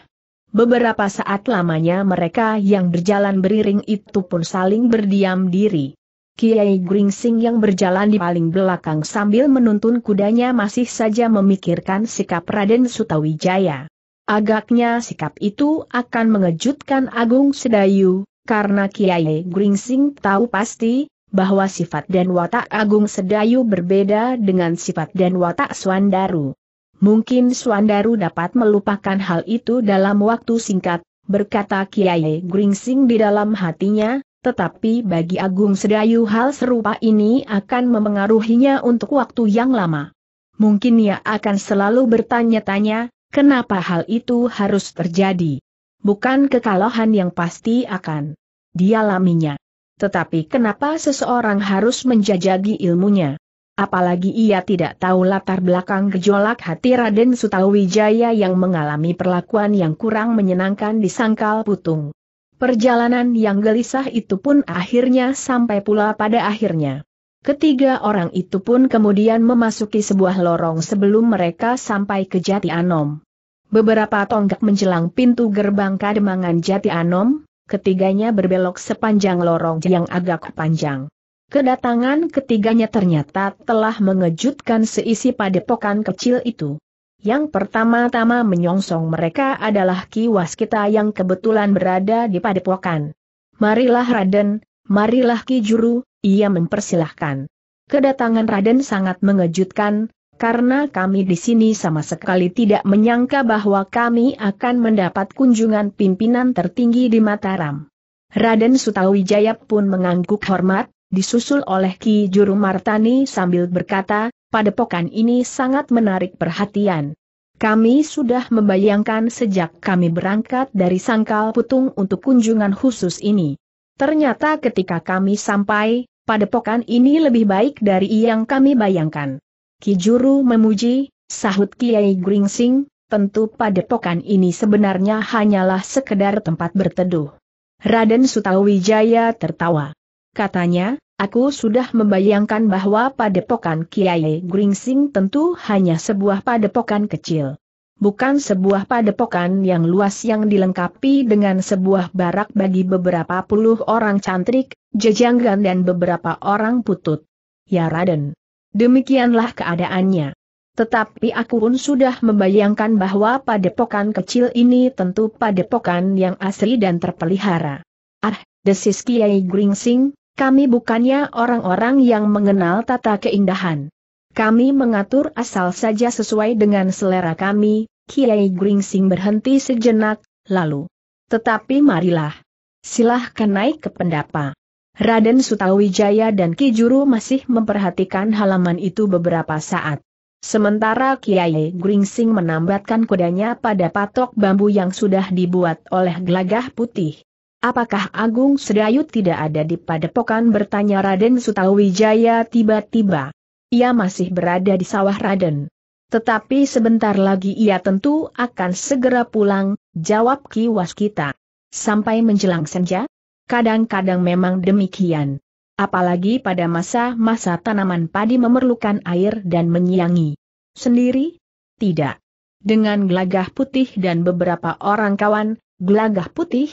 Beberapa saat lamanya mereka yang berjalan beriring itu pun saling berdiam diri. Kiai Gringsing yang berjalan di paling belakang sambil menuntun kudanya masih saja memikirkan sikap Raden Sutawijaya. Agaknya sikap itu akan mengejutkan Agung Sedayu, karena Kiai Gringsing tahu pasti, bahwa sifat dan watak Agung Sedayu berbeda dengan sifat dan watak Swandaru. Mungkin Swandaru dapat melupakan hal itu dalam waktu singkat, berkata Kiai Gringsing di dalam hatinya, tetapi bagi Agung Sedayu hal serupa ini akan memengaruhinya untuk waktu yang lama. Mungkin ia akan selalu bertanya-tanya, kenapa hal itu harus terjadi. Bukan kekalahan yang pasti akan dialaminya. Tetapi kenapa seseorang harus menjajagi ilmunya? Apalagi ia tidak tahu latar belakang gejolak hati Raden Sutawijaya yang mengalami perlakuan yang kurang menyenangkan di Sangkal Putung. Perjalanan yang gelisah itu pun akhirnya sampai pula pada akhirnya. Ketiga orang itu pun kemudian memasuki sebuah lorong sebelum mereka sampai ke Jati Anom. Beberapa tonggak menjelang pintu gerbang kademangan Jati Anom, ketiganya berbelok sepanjang lorong yang agak panjang. Kedatangan ketiganya ternyata telah mengejutkan seisi padepokan kecil itu. Yang pertama-tama menyongsong mereka adalah kiwas kita yang kebetulan berada di padepokan. Marilah Raden, marilah Ki Juru, ia mempersilahkan. Kedatangan Raden sangat mengejutkan, karena kami di sini sama sekali tidak menyangka bahwa kami akan mendapat kunjungan pimpinan tertinggi di Mataram. Raden Sutawijaya pun mengangguk hormat, disusul oleh Ki Juru Martani sambil berkata, padepokan ini sangat menarik perhatian. Kami sudah membayangkan sejak kami berangkat dari Sangkal Putung untuk kunjungan khusus ini. Ternyata ketika kami sampai, padepokan ini lebih baik dari yang kami bayangkan. Kijuru memuji, sahut Kiai Gringsing, tentu padepokan ini sebenarnya hanyalah sekedar tempat berteduh. Raden Sutawijaya tertawa. Katanya, Aku sudah membayangkan bahwa padepokan Kiai Gringsing tentu hanya sebuah padepokan kecil. Bukan sebuah padepokan yang luas yang dilengkapi dengan sebuah barak bagi beberapa puluh orang cantrik, jejanggan dan beberapa orang putut. Ya Raden. Demikianlah keadaannya. Tetapi aku pun sudah membayangkan bahwa padepokan kecil ini tentu padepokan yang asli dan terpelihara. Ah, desis Kiai Gringsing, kami bukannya orang-orang yang mengenal tata keindahan. Kami mengatur asal saja sesuai dengan selera kami, Kiai Gringsing berhenti sejenak, lalu. Tetapi marilah. Silahkan naik ke pendapa. Raden Sutawijaya dan Ki Juru masih memperhatikan halaman itu beberapa saat. Sementara Kiai Gringsing menambatkan kudanya pada patok bambu yang sudah dibuat oleh gelagah putih. Apakah Agung Sedayu tidak ada di padepokan bertanya Raden Sutawijaya tiba-tiba. Ia masih berada di sawah Raden. Tetapi sebentar lagi ia tentu akan segera pulang, jawab Ki Waskita. Sampai menjelang senja? Kadang-kadang memang demikian. Apalagi pada masa-masa tanaman padi memerlukan air dan menyiangi. Sendiri? Tidak. Dengan gelagah putih dan beberapa orang kawan, gelagah putih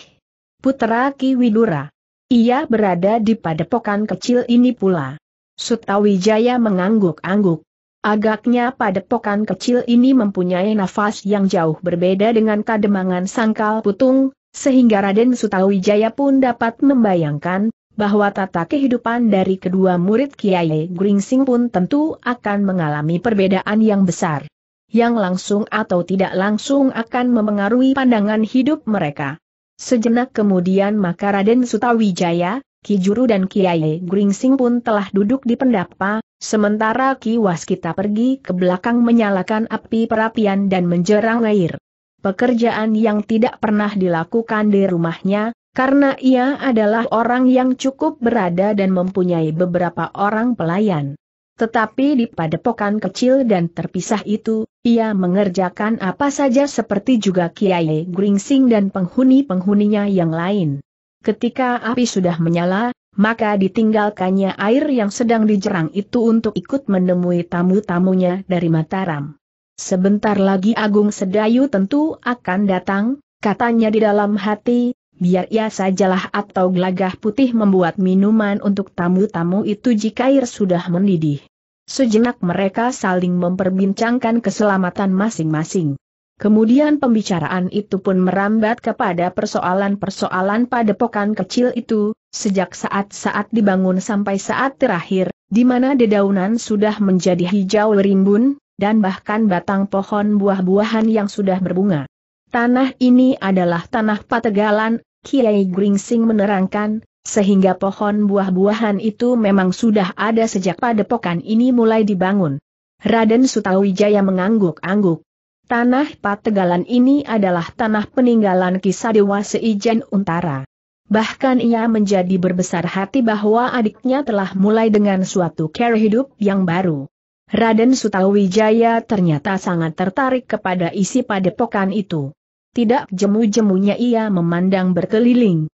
putra Ki Widura. Ia berada di padepokan kecil ini pula. Sutawijaya mengangguk-angguk. Agaknya padepokan kecil ini mempunyai nafas yang jauh berbeda dengan kademangan sangkal putung, sehingga Raden Sutawijaya pun dapat membayangkan bahwa tata kehidupan dari kedua murid Kiai Gringsing pun tentu akan mengalami perbedaan yang besar. Yang langsung atau tidak langsung akan memengaruhi pandangan hidup mereka. Sejenak kemudian maka Raden Sutawijaya, Ki Juru dan Kiai Gringsing pun telah duduk di pendapa, sementara Ki Waskita pergi ke belakang menyalakan api perapian dan menjerang air. Pekerjaan yang tidak pernah dilakukan di rumahnya, karena ia adalah orang yang cukup berada dan mempunyai beberapa orang pelayan. Tetapi di padepokan kecil dan terpisah itu, ia mengerjakan apa saja seperti juga Kiai Gringsing dan penghuni-penghuninya yang lain. Ketika api sudah menyala, maka ditinggalkannya air yang sedang dijerang itu untuk ikut menemui tamu-tamunya dari Mataram. Sebentar lagi Agung Sedayu tentu akan datang, katanya di dalam hati, biar ia sajalah atau gelagah putih membuat minuman untuk tamu-tamu itu jika air sudah mendidih. Sejenak mereka saling memperbincangkan keselamatan masing-masing. Kemudian pembicaraan itu pun merambat kepada persoalan-persoalan pada padepokan kecil itu, sejak saat-saat dibangun sampai saat terakhir, di mana dedaunan sudah menjadi hijau rimbun, dan bahkan batang pohon buah-buahan yang sudah berbunga. Tanah ini adalah tanah pategalan, Kiai Gringsing menerangkan, sehingga pohon buah-buahan itu memang sudah ada sejak padepokan ini mulai dibangun. Raden Sutawijaya mengangguk-angguk. Tanah Pategalan ini adalah tanah peninggalan kisah Dewa Seijen Untara. Bahkan ia menjadi berbesar hati bahwa adiknya telah mulai dengan suatu cara hidup yang baru. Raden Sutawijaya ternyata sangat tertarik kepada isi padepokan itu. Tidak jemu-jemunya ia memandang berkeliling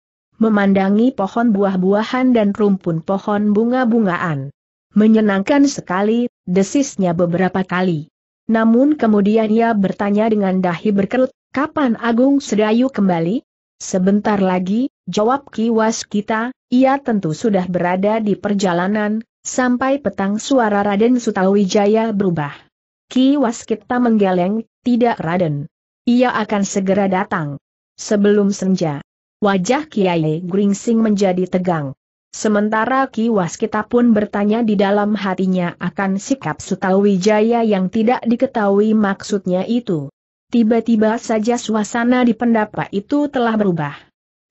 memandangi pohon buah-buahan dan rumpun pohon bunga-bungaan. Menyenangkan sekali, desisnya beberapa kali. Namun kemudian ia bertanya dengan dahi berkerut, kapan Agung Sedayu kembali? Sebentar lagi, jawab kiwas kita, ia tentu sudah berada di perjalanan, sampai petang suara Raden Sutawijaya berubah. Ki Waskita menggeleng, tidak Raden. Ia akan segera datang. Sebelum senja. Wajah Kiai Gringsing menjadi tegang. Sementara Ki Waskita pun bertanya di dalam hatinya akan sikap Sutawijaya yang tidak diketahui maksudnya itu. Tiba-tiba saja suasana di pendapa itu telah berubah.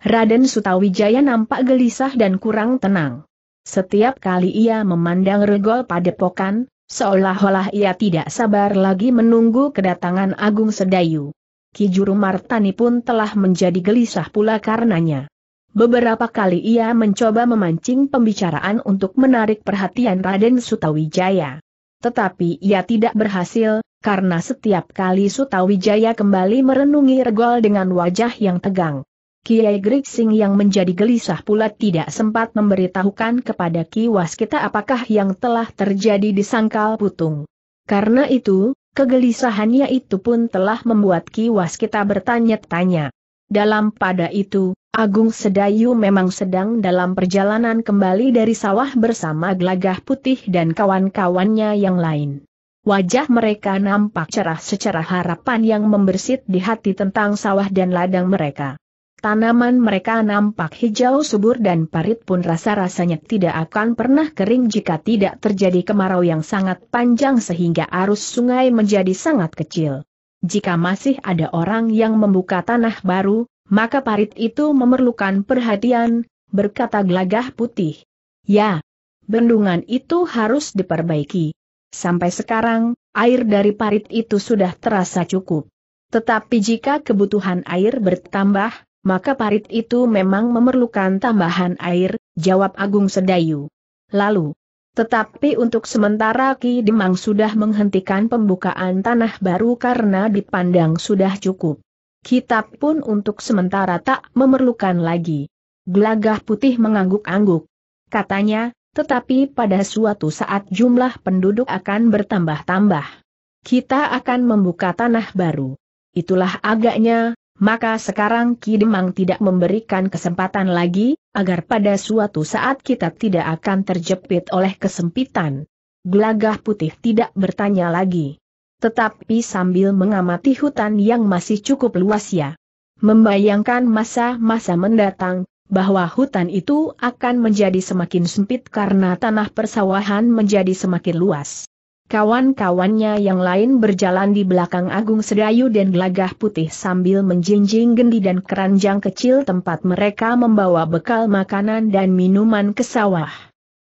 Raden Sutawijaya nampak gelisah dan kurang tenang. Setiap kali ia memandang regol padepokan, seolah-olah ia tidak sabar lagi menunggu kedatangan Agung Sedayu. Kijuru Martani pun telah menjadi gelisah pula karenanya. Beberapa kali ia mencoba memancing pembicaraan untuk menarik perhatian Raden Sutawijaya. Tetapi ia tidak berhasil, karena setiap kali Sutawijaya kembali merenungi regol dengan wajah yang tegang. Kiai Grigsing yang menjadi gelisah pula tidak sempat memberitahukan kepada Ki Waskita apakah yang telah terjadi di Sangkal Putung. Karena itu, Kegelisahannya itu pun telah membuat kiwas kita bertanya-tanya. Dalam pada itu, Agung Sedayu memang sedang dalam perjalanan kembali dari sawah bersama Gelagah Putih dan kawan-kawannya yang lain. Wajah mereka nampak cerah secara harapan yang membersit di hati tentang sawah dan ladang mereka. Tanaman mereka nampak hijau subur dan parit pun rasa-rasanya tidak akan pernah kering jika tidak terjadi kemarau yang sangat panjang sehingga arus sungai menjadi sangat kecil. Jika masih ada orang yang membuka tanah baru, maka parit itu memerlukan perhatian, berkata gelagah putih. Ya, bendungan itu harus diperbaiki. Sampai sekarang, air dari parit itu sudah terasa cukup. Tetapi jika kebutuhan air bertambah, maka parit itu memang memerlukan tambahan air, jawab Agung Sedayu. Lalu, tetapi untuk sementara Ki Demang sudah menghentikan pembukaan tanah baru karena dipandang sudah cukup. Kitab pun untuk sementara tak memerlukan lagi. Gelagah putih mengangguk-angguk. Katanya, tetapi pada suatu saat jumlah penduduk akan bertambah-tambah. Kita akan membuka tanah baru. Itulah agaknya, maka sekarang Ki Demang tidak memberikan kesempatan lagi, agar pada suatu saat kita tidak akan terjepit oleh kesempitan. Gelagah putih tidak bertanya lagi. Tetapi sambil mengamati hutan yang masih cukup luas ya. Membayangkan masa-masa mendatang, bahwa hutan itu akan menjadi semakin sempit karena tanah persawahan menjadi semakin luas. Kawan-kawannya yang lain berjalan di belakang Agung Sedayu dan Gelagah Putih sambil menjinjing gendi dan keranjang kecil tempat mereka membawa bekal makanan dan minuman ke sawah.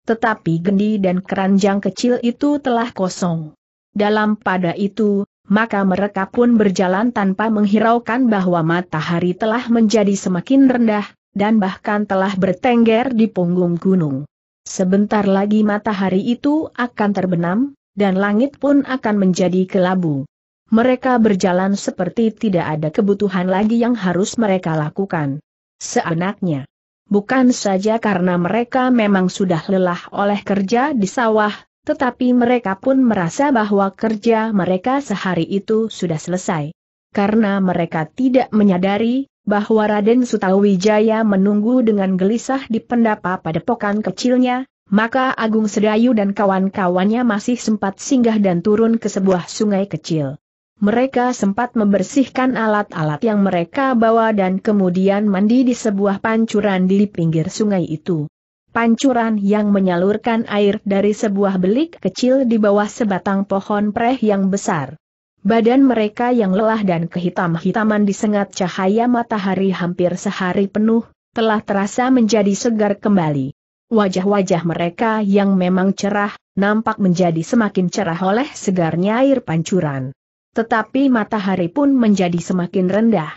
Tetapi gendi dan keranjang kecil itu telah kosong. Dalam pada itu, maka mereka pun berjalan tanpa menghiraukan bahwa matahari telah menjadi semakin rendah, dan bahkan telah bertengger di punggung gunung. Sebentar lagi matahari itu akan terbenam, dan langit pun akan menjadi kelabu. Mereka berjalan seperti tidak ada kebutuhan lagi yang harus mereka lakukan. sebenarnya. Bukan saja karena mereka memang sudah lelah oleh kerja di sawah, tetapi mereka pun merasa bahwa kerja mereka sehari itu sudah selesai. Karena mereka tidak menyadari bahwa Raden Sutawijaya menunggu dengan gelisah di pendapa padepokan kecilnya, maka Agung Sedayu dan kawan-kawannya masih sempat singgah dan turun ke sebuah sungai kecil. Mereka sempat membersihkan alat-alat yang mereka bawa dan kemudian mandi di sebuah pancuran di pinggir sungai itu. Pancuran yang menyalurkan air dari sebuah belik kecil di bawah sebatang pohon preh yang besar. Badan mereka yang lelah dan kehitam-hitaman disengat cahaya matahari hampir sehari penuh, telah terasa menjadi segar kembali. Wajah-wajah mereka yang memang cerah, nampak menjadi semakin cerah oleh segarnya air pancuran. Tetapi matahari pun menjadi semakin rendah.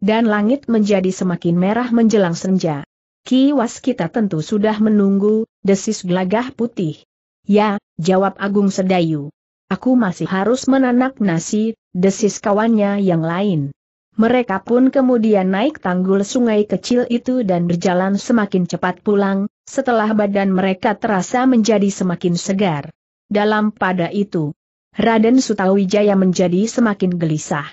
Dan langit menjadi semakin merah menjelang senja. Kiwas kita tentu sudah menunggu, desis gelagah putih. Ya, jawab Agung Sedayu. Aku masih harus menanak nasi, desis kawannya yang lain. Mereka pun kemudian naik tanggul sungai kecil itu dan berjalan semakin cepat pulang, setelah badan mereka terasa menjadi semakin segar. Dalam pada itu, Raden Sutawijaya menjadi semakin gelisah.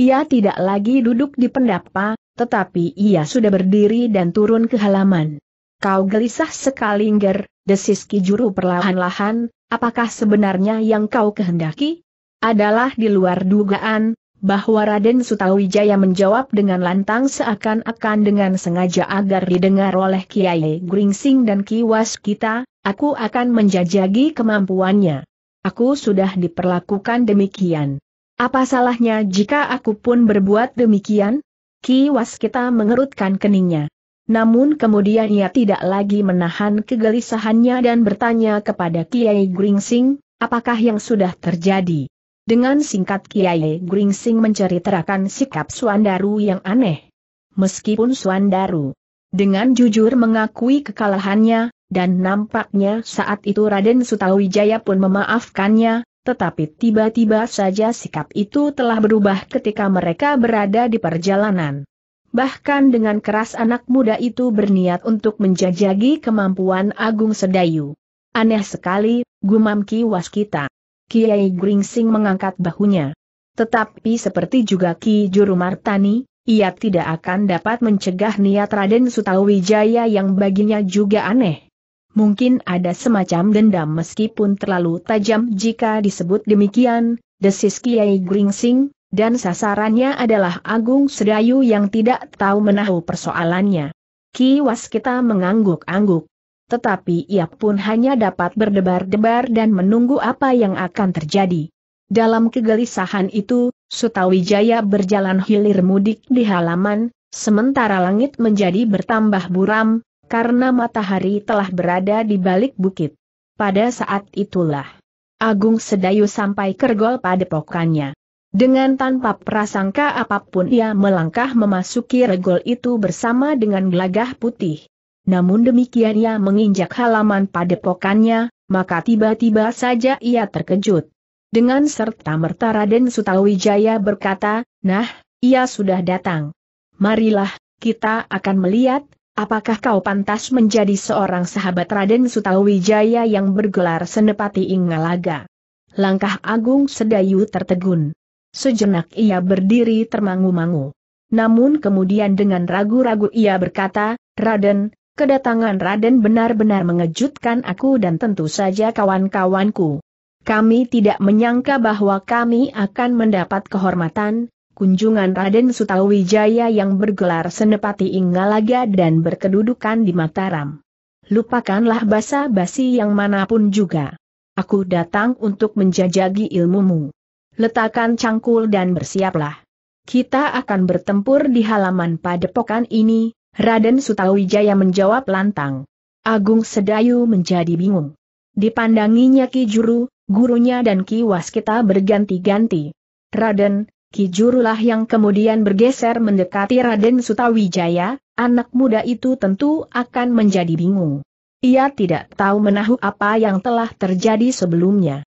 Ia tidak lagi duduk di pendapa, tetapi ia sudah berdiri dan turun ke halaman. Kau gelisah sekali Nger, desis Ki Juru perlahan-lahan, apakah sebenarnya yang kau kehendaki? Adalah di luar dugaan, bahwa Raden Sutawijaya menjawab dengan lantang seakan-akan dengan sengaja agar didengar oleh Kiai Gringsing dan Kiwas kita, aku akan menjajagi kemampuannya. Aku sudah diperlakukan demikian. Apa salahnya jika aku pun berbuat demikian? Kiwas kita mengerutkan keningnya. Namun kemudian ia tidak lagi menahan kegelisahannya dan bertanya kepada Kiai Gringsing, apakah yang sudah terjadi? Dengan singkat Kiai Gringsing menceritakan sikap Suandaru yang aneh. Meskipun Suandaru dengan jujur mengakui kekalahannya, dan nampaknya saat itu Raden Sutawijaya pun memaafkannya, tetapi tiba-tiba saja sikap itu telah berubah ketika mereka berada di perjalanan. Bahkan dengan keras anak muda itu berniat untuk menjajagi kemampuan Agung Sedayu. Aneh sekali, gumam Ki Waskita. Kiai Gringsing mengangkat bahunya. Tetapi seperti juga Ki Juru Martani, ia tidak akan dapat mencegah niat Raden Sutawijaya yang baginya juga aneh. Mungkin ada semacam dendam meskipun terlalu tajam jika disebut demikian, desis Kiai Gringsing, dan sasarannya adalah Agung Sedayu yang tidak tahu menahu persoalannya. Ki Waskita mengangguk-angguk tetapi ia pun hanya dapat berdebar-debar dan menunggu apa yang akan terjadi. Dalam kegelisahan itu, Sutawijaya berjalan hilir mudik di halaman, sementara langit menjadi bertambah buram, karena matahari telah berada di balik bukit. Pada saat itulah, Agung Sedayu sampai kergol pada pokannya. Dengan tanpa prasangka apapun ia melangkah memasuki regol itu bersama dengan gelagah putih. Namun demikian ia menginjak halaman padepokannya, maka tiba-tiba saja ia terkejut. Dengan serta merta Raden Sutawijaya berkata, nah, ia sudah datang. Marilah, kita akan melihat, apakah kau pantas menjadi seorang sahabat Raden Sutawijaya yang bergelar Senepati Ingalaga. Langkah Agung Sedayu tertegun. Sejenak ia berdiri termangu-mangu. Namun kemudian dengan ragu-ragu ia berkata, Raden, Kedatangan Raden benar-benar mengejutkan aku dan tentu saja kawan-kawanku. Kami tidak menyangka bahwa kami akan mendapat kehormatan, kunjungan Raden Sutawijaya yang bergelar Senepati Inggalaga dan berkedudukan di Mataram. Lupakanlah basa-basi yang manapun juga. Aku datang untuk menjajagi ilmumu. Letakkan cangkul dan bersiaplah. Kita akan bertempur di halaman padepokan ini, Raden Sutawijaya menjawab lantang. Agung Sedayu menjadi bingung. Dipandanginya Ki Juru, gurunya dan Ki Waskita berganti-ganti. Raden, Ki Jurulah yang kemudian bergeser mendekati Raden Sutawijaya, anak muda itu tentu akan menjadi bingung. Ia tidak tahu menahu apa yang telah terjadi sebelumnya.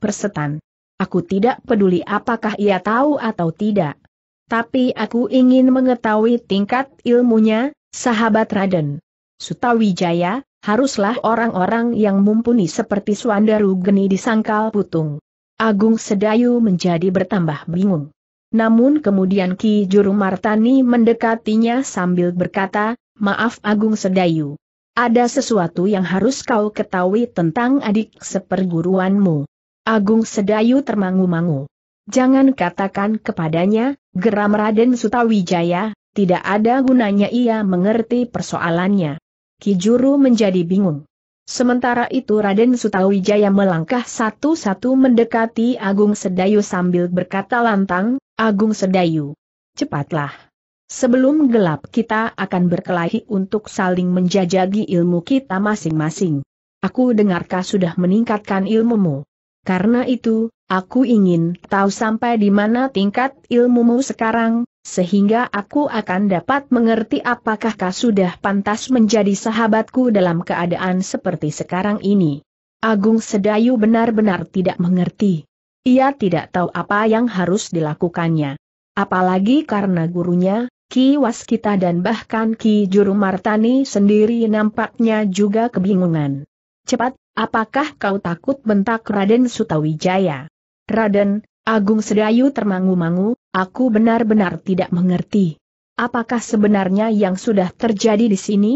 Persetan. Aku tidak peduli apakah ia tahu atau tidak tapi aku ingin mengetahui tingkat ilmunya, sahabat Raden. Sutawijaya, haruslah orang-orang yang mumpuni seperti Suandaru Geni di Sangkal putung. Agung Sedayu menjadi bertambah bingung. Namun kemudian Ki Juru Martani mendekatinya sambil berkata, maaf Agung Sedayu. Ada sesuatu yang harus kau ketahui tentang adik seperguruanmu. Agung Sedayu termangu-mangu. Jangan katakan kepadanya, geram Raden Sutawijaya, tidak ada gunanya ia mengerti persoalannya. Kijuru menjadi bingung. Sementara itu Raden Sutawijaya melangkah satu-satu mendekati Agung Sedayu sambil berkata lantang, Agung Sedayu, cepatlah. Sebelum gelap kita akan berkelahi untuk saling menjajagi ilmu kita masing-masing. Aku dengarkah sudah meningkatkan ilmumu? Karena itu, aku ingin tahu sampai di mana tingkat ilmumu sekarang, sehingga aku akan dapat mengerti apakah kau sudah pantas menjadi sahabatku dalam keadaan seperti sekarang ini. Agung Sedayu benar-benar tidak mengerti. Ia tidak tahu apa yang harus dilakukannya. Apalagi karena gurunya, Ki Waskita dan bahkan Ki Juru Martani sendiri nampaknya juga kebingungan. Cepat, apakah kau takut bentak Raden Sutawijaya? Raden, Agung Sedayu termangu-mangu, aku benar-benar tidak mengerti. Apakah sebenarnya yang sudah terjadi di sini?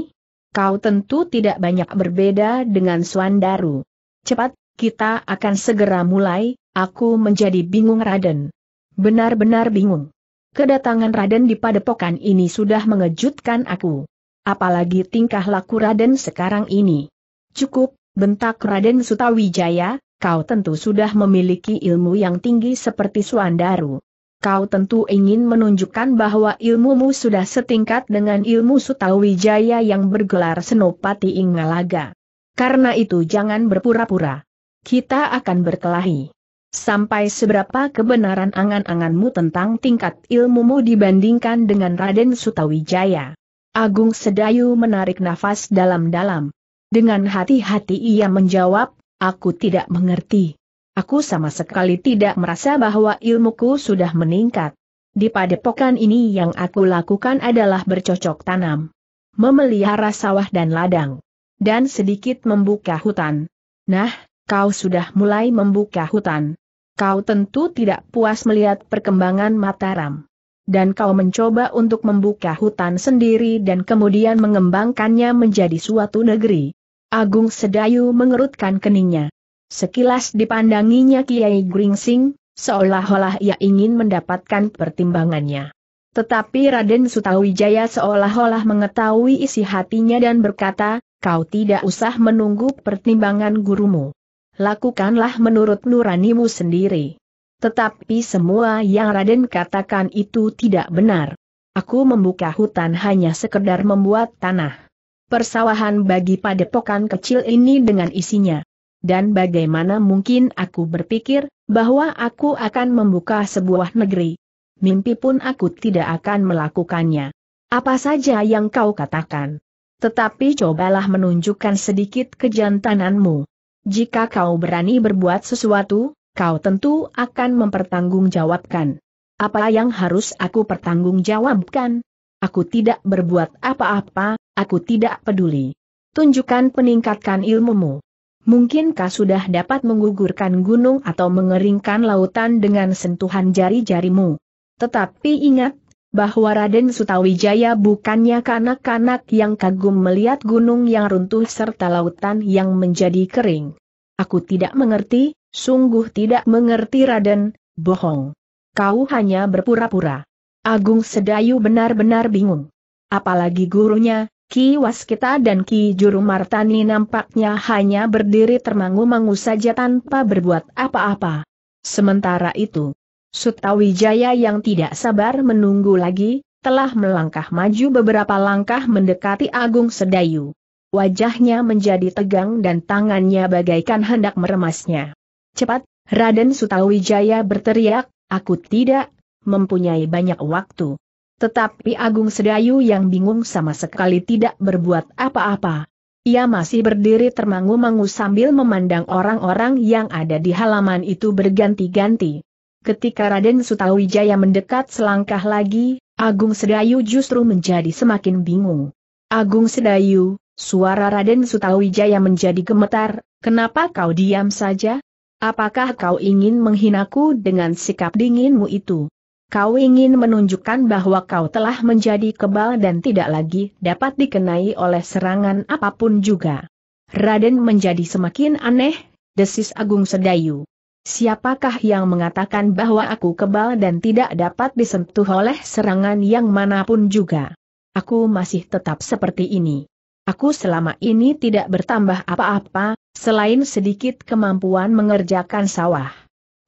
Kau tentu tidak banyak berbeda dengan Suandaru. Cepat, kita akan segera mulai, aku menjadi bingung Raden. Benar-benar bingung. Kedatangan Raden di padepokan ini sudah mengejutkan aku. Apalagi tingkah laku Raden sekarang ini. Cukup, bentak Raden Sutawijaya, kau tentu sudah memiliki ilmu yang tinggi seperti Suandaru. Kau tentu ingin menunjukkan bahwa ilmumu sudah setingkat dengan ilmu Sutawijaya yang bergelar Senopati Ingalaga. Karena itu jangan berpura-pura. Kita akan berkelahi. Sampai seberapa kebenaran angan-anganmu tentang tingkat ilmumu dibandingkan dengan Raden Sutawijaya. Agung Sedayu menarik nafas dalam-dalam. Dengan hati-hati ia menjawab, aku tidak mengerti. Aku sama sekali tidak merasa bahwa ilmuku sudah meningkat. Di padepokan ini yang aku lakukan adalah bercocok tanam. Memelihara sawah dan ladang. Dan sedikit membuka hutan. Nah, kau sudah mulai membuka hutan. Kau tentu tidak puas melihat perkembangan Mataram dan kau mencoba untuk membuka hutan sendiri dan kemudian mengembangkannya menjadi suatu negeri. Agung Sedayu mengerutkan keningnya. Sekilas dipandanginya Kiai Gringsing, seolah-olah ia ingin mendapatkan pertimbangannya. Tetapi Raden Sutawijaya seolah-olah mengetahui isi hatinya dan berkata, kau tidak usah menunggu pertimbangan gurumu. Lakukanlah menurut nuranimu sendiri. Tetapi semua yang Raden katakan itu tidak benar. Aku membuka hutan hanya sekedar membuat tanah persawahan bagi padepokan kecil ini dengan isinya. Dan bagaimana mungkin aku berpikir, bahwa aku akan membuka sebuah negeri. Mimpi pun aku tidak akan melakukannya. Apa saja yang kau katakan. Tetapi cobalah menunjukkan sedikit kejantananmu. Jika kau berani berbuat sesuatu, kau tentu akan mempertanggungjawabkan. Apa yang harus aku pertanggungjawabkan? Aku tidak berbuat apa-apa, aku tidak peduli. Tunjukkan peningkatkan ilmumu. Mungkinkah sudah dapat menggugurkan gunung atau mengeringkan lautan dengan sentuhan jari-jarimu? Tetapi ingat, bahwa Raden Sutawijaya bukannya kanak-kanak yang kagum melihat gunung yang runtuh serta lautan yang menjadi kering. Aku tidak mengerti, sungguh tidak mengerti Raden, bohong. Kau hanya berpura-pura. Agung Sedayu benar-benar bingung. Apalagi gurunya, Ki Waskita dan Ki Juru Martani nampaknya hanya berdiri termangu-mangu saja tanpa berbuat apa-apa. Sementara itu, Sutawijaya yang tidak sabar menunggu lagi, telah melangkah maju beberapa langkah mendekati Agung Sedayu. Wajahnya menjadi tegang dan tangannya bagaikan hendak meremasnya. Cepat, Raden Sutawijaya berteriak, aku tidak mempunyai banyak waktu. Tetapi Agung Sedayu yang bingung sama sekali tidak berbuat apa-apa. Ia masih berdiri termangu-mangu sambil memandang orang-orang yang ada di halaman itu berganti-ganti. Ketika Raden Sutawijaya mendekat selangkah lagi, Agung Sedayu justru menjadi semakin bingung. Agung Sedayu, suara Raden Sutawijaya menjadi gemetar, kenapa kau diam saja? Apakah kau ingin menghinaku dengan sikap dinginmu itu? Kau ingin menunjukkan bahwa kau telah menjadi kebal dan tidak lagi dapat dikenai oleh serangan apapun juga. Raden menjadi semakin aneh, desis Agung Sedayu. Siapakah yang mengatakan bahwa aku kebal dan tidak dapat disentuh oleh serangan yang manapun juga? Aku masih tetap seperti ini. Aku selama ini tidak bertambah apa-apa, selain sedikit kemampuan mengerjakan sawah.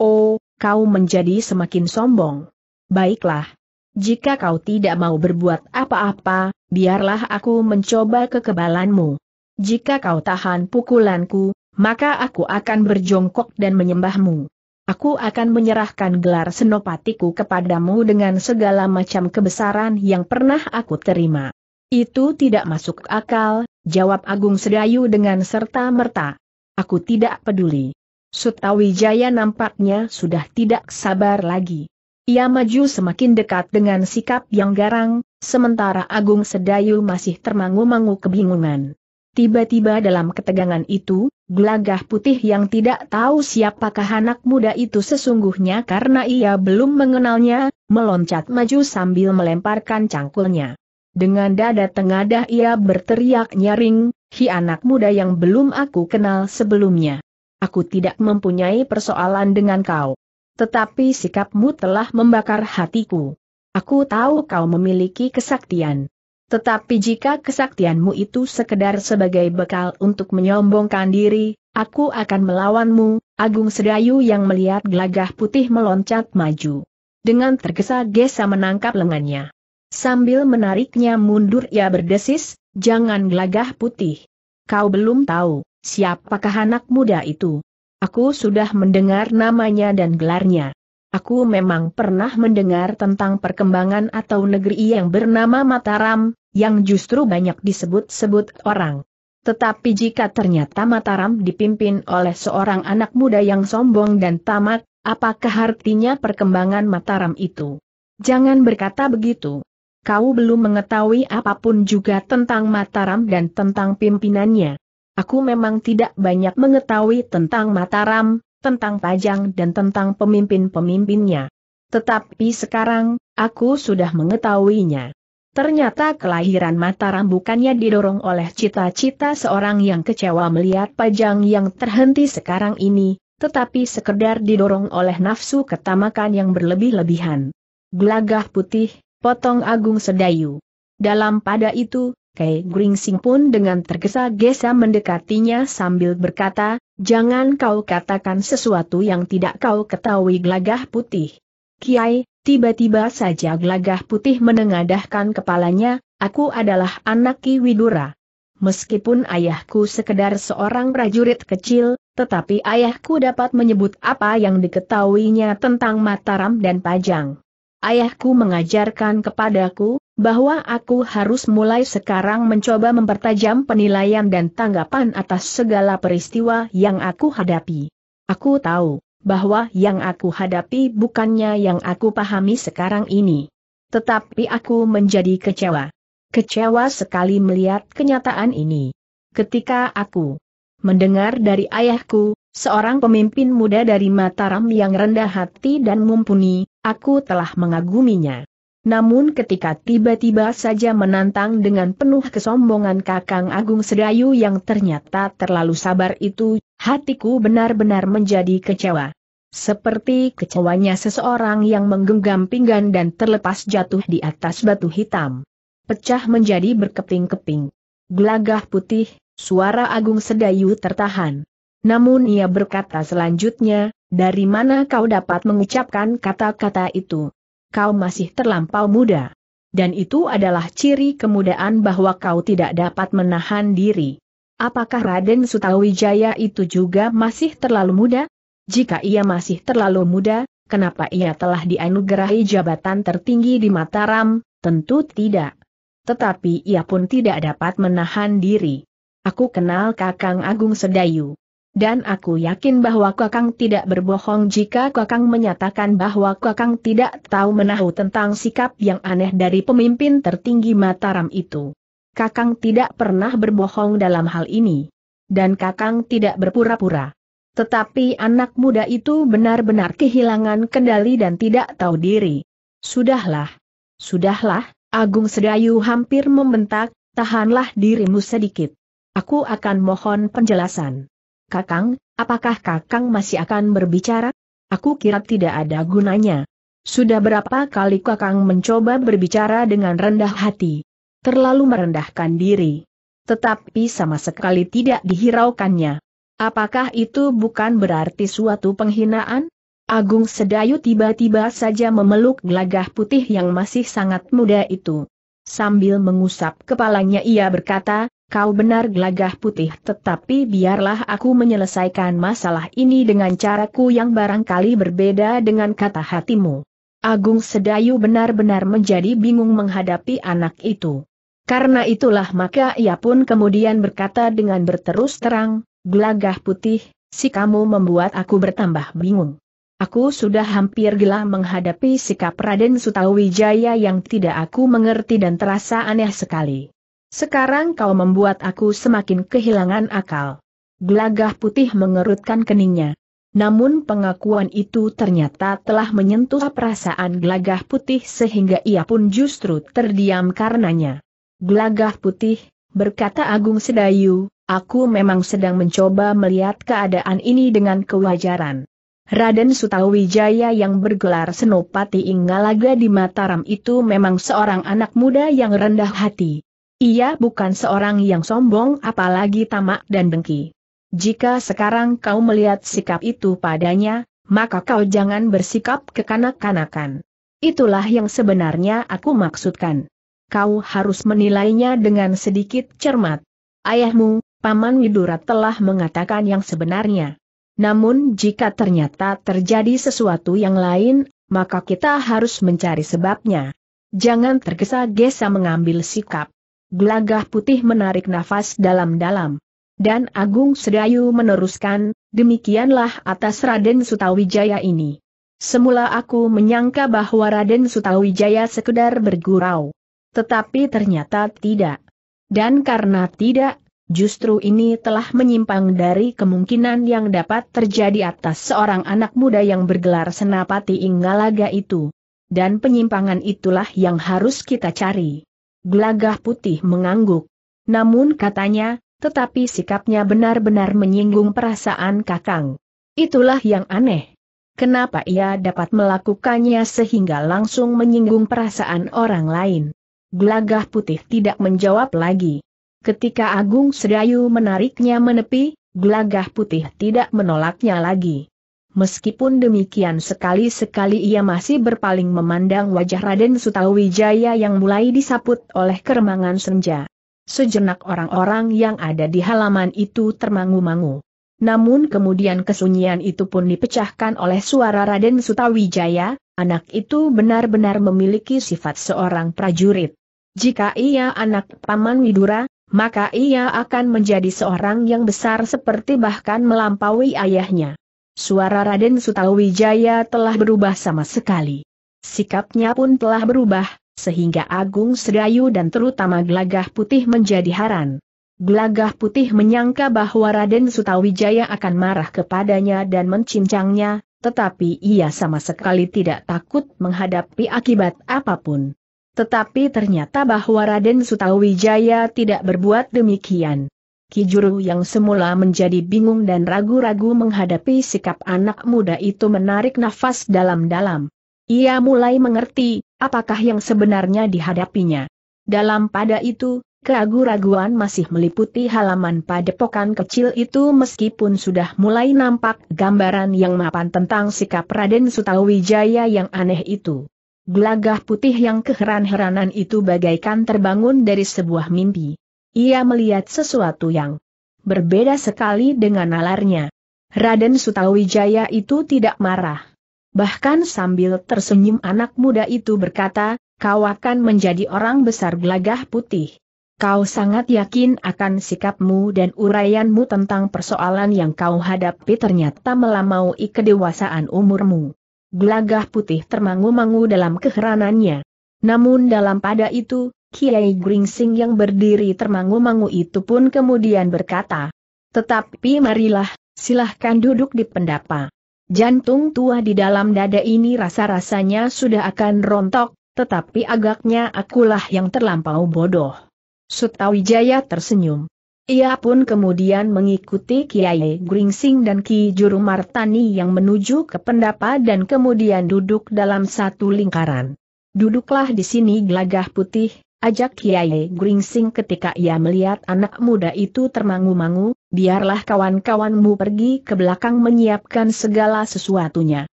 Oh, kau menjadi semakin sombong. Baiklah. Jika kau tidak mau berbuat apa-apa, biarlah aku mencoba kekebalanmu. Jika kau tahan pukulanku, maka aku akan berjongkok dan menyembahmu. Aku akan menyerahkan gelar senopatiku kepadamu dengan segala macam kebesaran yang pernah aku terima. Itu tidak masuk akal, jawab Agung Sedayu dengan serta-merta. Aku tidak peduli. Sutawijaya nampaknya sudah tidak sabar lagi. Ia maju semakin dekat dengan sikap yang garang, sementara Agung Sedayu masih termangu-mangu kebingungan. Tiba-tiba dalam ketegangan itu, gelagah putih yang tidak tahu siapakah anak muda itu sesungguhnya karena ia belum mengenalnya, meloncat maju sambil melemparkan cangkulnya. Dengan dada tengadah ia berteriak nyaring, hi anak muda yang belum aku kenal sebelumnya. Aku tidak mempunyai persoalan dengan kau. Tetapi sikapmu telah membakar hatiku. Aku tahu kau memiliki kesaktian. Tetapi jika kesaktianmu itu sekedar sebagai bekal untuk menyombongkan diri, aku akan melawanmu, Agung Sedayu yang melihat gelagah putih meloncat maju. Dengan tergesa-gesa menangkap lengannya. Sambil menariknya mundur ia berdesis, jangan gelagah putih. Kau belum tahu, siapakah anak muda itu. Aku sudah mendengar namanya dan gelarnya. Aku memang pernah mendengar tentang perkembangan atau negeri yang bernama Mataram, yang justru banyak disebut-sebut orang. Tetapi jika ternyata Mataram dipimpin oleh seorang anak muda yang sombong dan tamak, apakah artinya perkembangan Mataram itu? Jangan berkata begitu. Kau belum mengetahui apapun juga tentang Mataram dan tentang pimpinannya. Aku memang tidak banyak mengetahui tentang Mataram, tentang Pajang dan tentang pemimpin-pemimpinnya. Tetapi sekarang, aku sudah mengetahuinya. Ternyata kelahiran Mataram bukannya didorong oleh cita-cita seorang yang kecewa melihat Pajang yang terhenti sekarang ini, tetapi sekedar didorong oleh nafsu ketamakan yang berlebih-lebihan. Gelagah putih, potong agung sedayu. Dalam pada itu, Kei Gringsing pun dengan tergesa-gesa mendekatinya sambil berkata, jangan kau katakan sesuatu yang tidak kau ketahui gelagah putih. Kiai, tiba-tiba saja gelagah putih menengadahkan kepalanya, aku adalah anak Ki Widura. Meskipun ayahku sekedar seorang prajurit kecil, tetapi ayahku dapat menyebut apa yang diketahuinya tentang Mataram dan Pajang. Ayahku mengajarkan kepadaku, bahwa aku harus mulai sekarang mencoba mempertajam penilaian dan tanggapan atas segala peristiwa yang aku hadapi. Aku tahu bahwa yang aku hadapi bukannya yang aku pahami sekarang ini. Tetapi aku menjadi kecewa. Kecewa sekali melihat kenyataan ini. Ketika aku mendengar dari ayahku, seorang pemimpin muda dari Mataram yang rendah hati dan mumpuni, aku telah mengaguminya. Namun ketika tiba-tiba saja menantang dengan penuh kesombongan Kakang Agung Sedayu yang ternyata terlalu sabar itu, hatiku benar-benar menjadi kecewa. Seperti kecewanya seseorang yang menggenggam pinggan dan terlepas jatuh di atas batu hitam. Pecah menjadi berkeping-keping. Gelagah putih, suara Agung Sedayu tertahan. Namun ia berkata selanjutnya, dari mana kau dapat mengucapkan kata-kata itu? kau masih terlampau muda. Dan itu adalah ciri kemudaan bahwa kau tidak dapat menahan diri. Apakah Raden Sutawijaya itu juga masih terlalu muda? Jika ia masih terlalu muda, kenapa ia telah dianugerahi jabatan tertinggi di Mataram? Tentu tidak. Tetapi ia pun tidak dapat menahan diri. Aku kenal Kakang Agung Sedayu. Dan aku yakin bahwa Kakang tidak berbohong jika Kakang menyatakan bahwa Kakang tidak tahu menahu tentang sikap yang aneh dari pemimpin tertinggi Mataram itu. Kakang tidak pernah berbohong dalam hal ini. Dan Kakang tidak berpura-pura. Tetapi anak muda itu benar-benar kehilangan kendali dan tidak tahu diri. Sudahlah. Sudahlah, Agung Sedayu hampir membentak, tahanlah dirimu sedikit. Aku akan mohon penjelasan. Kakang, apakah Kakang masih akan berbicara? Aku kira tidak ada gunanya. Sudah berapa kali Kakang mencoba berbicara dengan rendah hati? Terlalu merendahkan diri. Tetapi sama sekali tidak dihiraukannya. Apakah itu bukan berarti suatu penghinaan? Agung Sedayu tiba-tiba saja memeluk gelagah putih yang masih sangat muda itu. Sambil mengusap kepalanya ia berkata, kau benar gelagah putih tetapi biarlah aku menyelesaikan masalah ini dengan caraku yang barangkali berbeda dengan kata hatimu. Agung Sedayu benar-benar menjadi bingung menghadapi anak itu. Karena itulah maka ia pun kemudian berkata dengan berterus terang, gelagah putih, si kamu membuat aku bertambah bingung. Aku sudah hampir gila menghadapi sikap Raden Sutawijaya yang tidak aku mengerti dan terasa aneh sekali. Sekarang kau membuat aku semakin kehilangan akal. Gelagah putih mengerutkan keningnya. Namun pengakuan itu ternyata telah menyentuh perasaan gelagah putih sehingga ia pun justru terdiam karenanya. Gelagah putih, berkata Agung Sedayu, aku memang sedang mencoba melihat keadaan ini dengan kewajaran. Raden Sutawijaya yang bergelar Senopati Inggalaga di Mataram itu memang seorang anak muda yang rendah hati. Ia bukan seorang yang sombong apalagi tamak dan dengki. Jika sekarang kau melihat sikap itu padanya, maka kau jangan bersikap kekanak-kanakan. Itulah yang sebenarnya aku maksudkan. Kau harus menilainya dengan sedikit cermat. Ayahmu, Paman Widura telah mengatakan yang sebenarnya. Namun jika ternyata terjadi sesuatu yang lain, maka kita harus mencari sebabnya. Jangan tergesa-gesa mengambil sikap. Gelagah putih menarik nafas dalam-dalam. Dan Agung Sedayu meneruskan, demikianlah atas Raden Sutawijaya ini. Semula aku menyangka bahwa Raden Sutawijaya sekedar bergurau. Tetapi ternyata tidak. Dan karena tidak, justru ini telah menyimpang dari kemungkinan yang dapat terjadi atas seorang anak muda yang bergelar Senapati Inggalaga itu. Dan penyimpangan itulah yang harus kita cari. Gelagah putih mengangguk. Namun katanya, tetapi sikapnya benar-benar menyinggung perasaan Kakang. Itulah yang aneh. Kenapa ia dapat melakukannya sehingga langsung menyinggung perasaan orang lain? Gelagah putih tidak menjawab lagi. Ketika Agung Sedayu menariknya menepi, gelagah putih tidak menolaknya lagi. Meskipun demikian sekali-sekali ia masih berpaling memandang wajah Raden Sutawijaya yang mulai disaput oleh keremangan senja. Sejenak orang-orang yang ada di halaman itu termangu-mangu. Namun kemudian kesunyian itu pun dipecahkan oleh suara Raden Sutawijaya, anak itu benar-benar memiliki sifat seorang prajurit. Jika ia anak Paman Widura, maka ia akan menjadi seorang yang besar seperti bahkan melampaui ayahnya. Suara Raden Sutawijaya telah berubah sama sekali. Sikapnya pun telah berubah, sehingga Agung Sedayu dan terutama Glagah Putih menjadi haran. Glagah Putih menyangka bahwa Raden Sutawijaya akan marah kepadanya dan mencincangnya, tetapi ia sama sekali tidak takut menghadapi akibat apapun. Tetapi ternyata bahwa Raden Sutawijaya tidak berbuat demikian. Kijuru yang semula menjadi bingung dan ragu-ragu menghadapi sikap anak muda itu menarik nafas dalam-dalam. Ia mulai mengerti, apakah yang sebenarnya dihadapinya. Dalam pada itu, keragu-raguan masih meliputi halaman padepokan kecil itu meskipun sudah mulai nampak gambaran yang mapan tentang sikap Raden Sutawijaya yang aneh itu. Gelagah putih yang keheran-heranan itu bagaikan terbangun dari sebuah mimpi. Ia melihat sesuatu yang berbeda sekali dengan nalarnya. Raden Sutawijaya itu tidak marah. Bahkan sambil tersenyum anak muda itu berkata, kau akan menjadi orang besar gelagah putih. Kau sangat yakin akan sikapmu dan uraianmu tentang persoalan yang kau hadapi ternyata melamaui kedewasaan umurmu. Gelagah putih termangu-mangu dalam keheranannya. Namun dalam pada itu, Kiai Gringsing yang berdiri termangu-mangu itu pun kemudian berkata, tetapi marilah, silahkan duduk di pendapa. Jantung tua di dalam dada ini rasa-rasanya sudah akan rontok, tetapi agaknya akulah yang terlampau bodoh. Sutawijaya tersenyum. Ia pun kemudian mengikuti Kiai Gringsing dan Ki Juru Martani yang menuju ke pendapa dan kemudian duduk dalam satu lingkaran. Duduklah di sini gelagah putih, Ajak Kiai Gringsing ketika ia melihat anak muda itu termangu-mangu, biarlah kawan-kawanmu pergi ke belakang menyiapkan segala sesuatunya.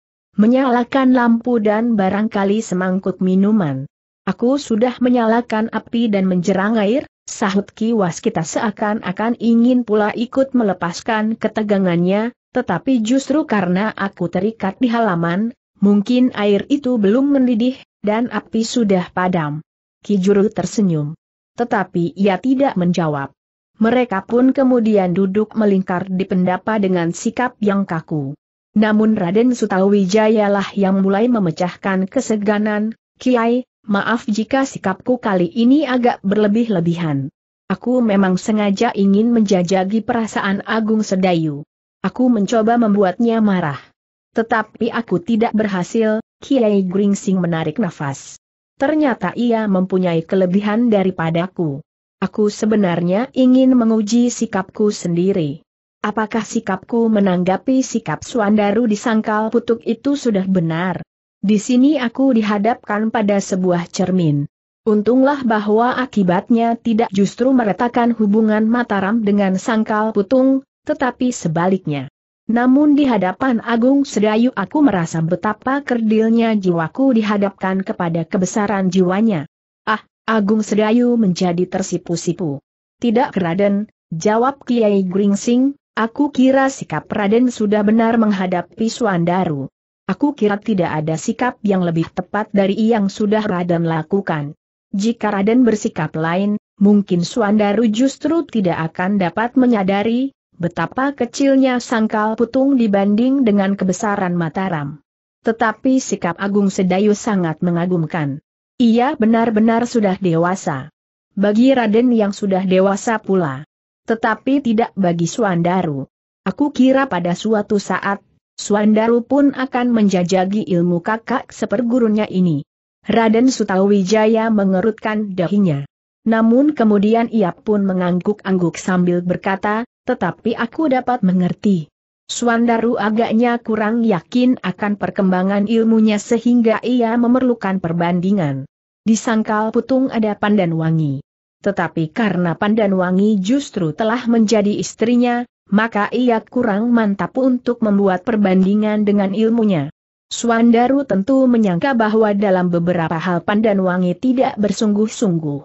Menyalakan lampu dan barangkali semangkuk minuman. Aku sudah menyalakan api dan menjerang air, sahut Ki Waskita seakan-akan ingin pula ikut melepaskan ketegangannya, tetapi justru karena aku terikat di halaman, mungkin air itu belum mendidih, dan api sudah padam. Kijuru tersenyum. Tetapi ia tidak menjawab. Mereka pun kemudian duduk melingkar di pendapa dengan sikap yang kaku. Namun Raden Sutawijayalah yang mulai memecahkan keseganan, Kiai, maaf jika sikapku kali ini agak berlebih-lebihan. Aku memang sengaja ingin menjajagi perasaan Agung Sedayu. Aku mencoba membuatnya marah. Tetapi aku tidak berhasil, Kiai Gringsing menarik nafas ternyata ia mempunyai kelebihan daripadaku. Aku sebenarnya ingin menguji sikapku sendiri. Apakah sikapku menanggapi sikap Suandaru di sangkal putuk itu sudah benar? Di sini aku dihadapkan pada sebuah cermin. Untunglah bahwa akibatnya tidak justru meretakan hubungan Mataram dengan sangkal putung, tetapi sebaliknya. Namun di hadapan Agung Sedayu aku merasa betapa kerdilnya jiwaku dihadapkan kepada kebesaran jiwanya. Ah, Agung Sedayu menjadi tersipu-sipu. Tidak Raden, jawab Kiai Gringsing, aku kira sikap Raden sudah benar menghadapi Suandaru. Aku kira tidak ada sikap yang lebih tepat dari yang sudah Raden lakukan. Jika Raden bersikap lain, mungkin Suandaru justru tidak akan dapat menyadari Betapa kecilnya sangkal putung dibanding dengan kebesaran Mataram. Tetapi sikap Agung Sedayu sangat mengagumkan. Ia benar-benar sudah dewasa. Bagi Raden yang sudah dewasa pula. Tetapi tidak bagi Suandaru. Aku kira pada suatu saat, Suandaru pun akan menjajagi ilmu kakak sepergurunya ini. Raden Sutawijaya mengerutkan dahinya. Namun kemudian ia pun mengangguk-angguk sambil berkata, tetapi aku dapat mengerti. Swandaru agaknya kurang yakin akan perkembangan ilmunya sehingga ia memerlukan perbandingan. Di sangkal putung ada pandan wangi. Tetapi karena pandan wangi justru telah menjadi istrinya, maka ia kurang mantap untuk membuat perbandingan dengan ilmunya. Swandaru tentu menyangka bahwa dalam beberapa hal pandan wangi tidak bersungguh-sungguh.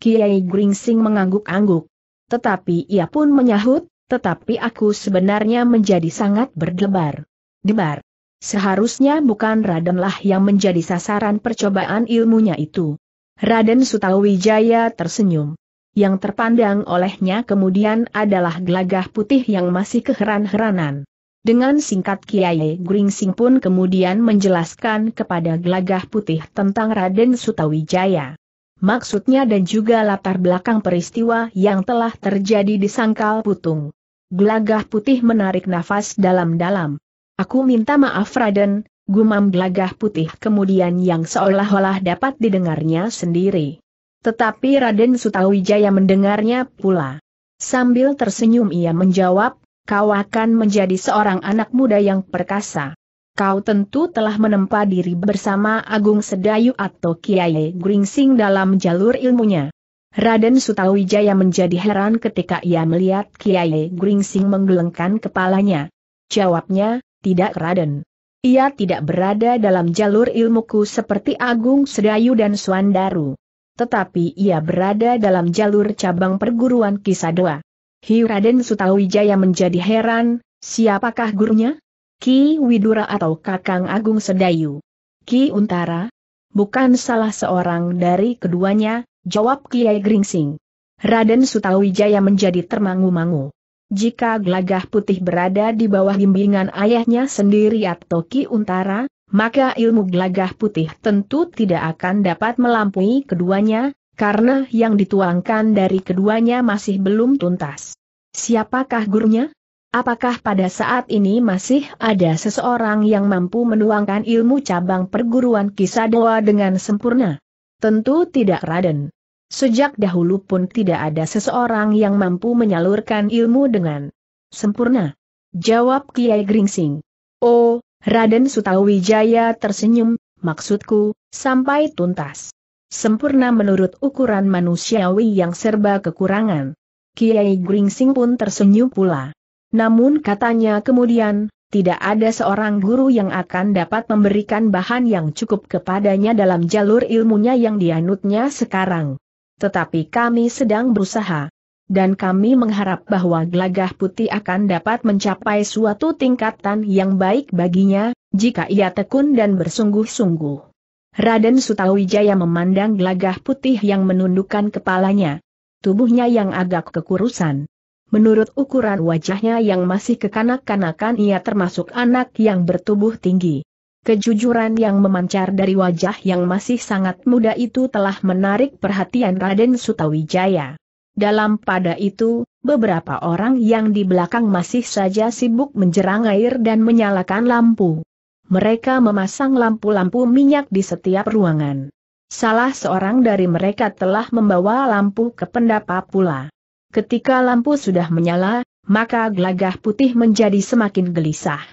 Kiai Gringsing mengangguk-angguk. Tetapi ia pun menyahut, tetapi aku sebenarnya menjadi sangat berdebar. Debar. Seharusnya bukan Radenlah yang menjadi sasaran percobaan ilmunya itu. Raden Sutawijaya tersenyum. Yang terpandang olehnya kemudian adalah gelagah putih yang masih keheran-heranan. Dengan singkat Kiai Gringsing pun kemudian menjelaskan kepada gelagah putih tentang Raden Sutawijaya maksudnya dan juga latar belakang peristiwa yang telah terjadi di Sangkal Putung. Gelagah putih menarik nafas dalam-dalam. Aku minta maaf Raden, gumam gelagah putih kemudian yang seolah-olah dapat didengarnya sendiri. Tetapi Raden Sutawijaya mendengarnya pula. Sambil tersenyum ia menjawab, kau akan menjadi seorang anak muda yang perkasa. Kau tentu telah menempa diri bersama Agung Sedayu atau Kiai Gringsing dalam jalur ilmunya. Raden Sutawijaya menjadi heran ketika ia melihat Kiai Gringsing menggelengkan kepalanya. Jawabnya, tidak Raden. Ia tidak berada dalam jalur ilmuku seperti Agung Sedayu dan Suandaru. Tetapi ia berada dalam jalur cabang perguruan Kisadwa. Hi Raden Sutawijaya menjadi heran, siapakah gurunya? Ki Widura atau Kakang Agung Sedayu. Ki Untara? Bukan salah seorang dari keduanya, jawab Kiai Gringsing. Raden Sutawijaya menjadi termangu-mangu. Jika glagah putih berada di bawah bimbingan ayahnya sendiri atau Ki Untara, maka ilmu glagah putih tentu tidak akan dapat melampaui keduanya, karena yang dituangkan dari keduanya masih belum tuntas. Siapakah gurunya? Apakah pada saat ini masih ada seseorang yang mampu menuangkan ilmu cabang perguruan Kisadoa dengan sempurna? Tentu tidak Raden. Sejak dahulu pun tidak ada seseorang yang mampu menyalurkan ilmu dengan sempurna. Jawab Kiai Gringsing. Oh, Raden Sutawijaya tersenyum, maksudku, sampai tuntas. Sempurna menurut ukuran manusiawi yang serba kekurangan. Kiai Gringsing pun tersenyum pula. Namun katanya kemudian, tidak ada seorang guru yang akan dapat memberikan bahan yang cukup kepadanya dalam jalur ilmunya yang dianutnya sekarang. Tetapi kami sedang berusaha dan kami mengharap bahwa gelagah putih akan dapat mencapai suatu tingkatan yang baik baginya, jika ia tekun dan bersungguh-sungguh. Raden Sutawijaya memandang gelagah putih yang menundukkan kepalanya. Tubuhnya yang agak kekurusan. Menurut ukuran wajahnya yang masih kekanak-kanakan ia termasuk anak yang bertubuh tinggi. Kejujuran yang memancar dari wajah yang masih sangat muda itu telah menarik perhatian Raden Sutawijaya. Dalam pada itu, beberapa orang yang di belakang masih saja sibuk menjerang air dan menyalakan lampu. Mereka memasang lampu-lampu minyak di setiap ruangan. Salah seorang dari mereka telah membawa lampu ke pendapa pula. Ketika lampu sudah menyala, maka gelagah putih menjadi semakin gelisah.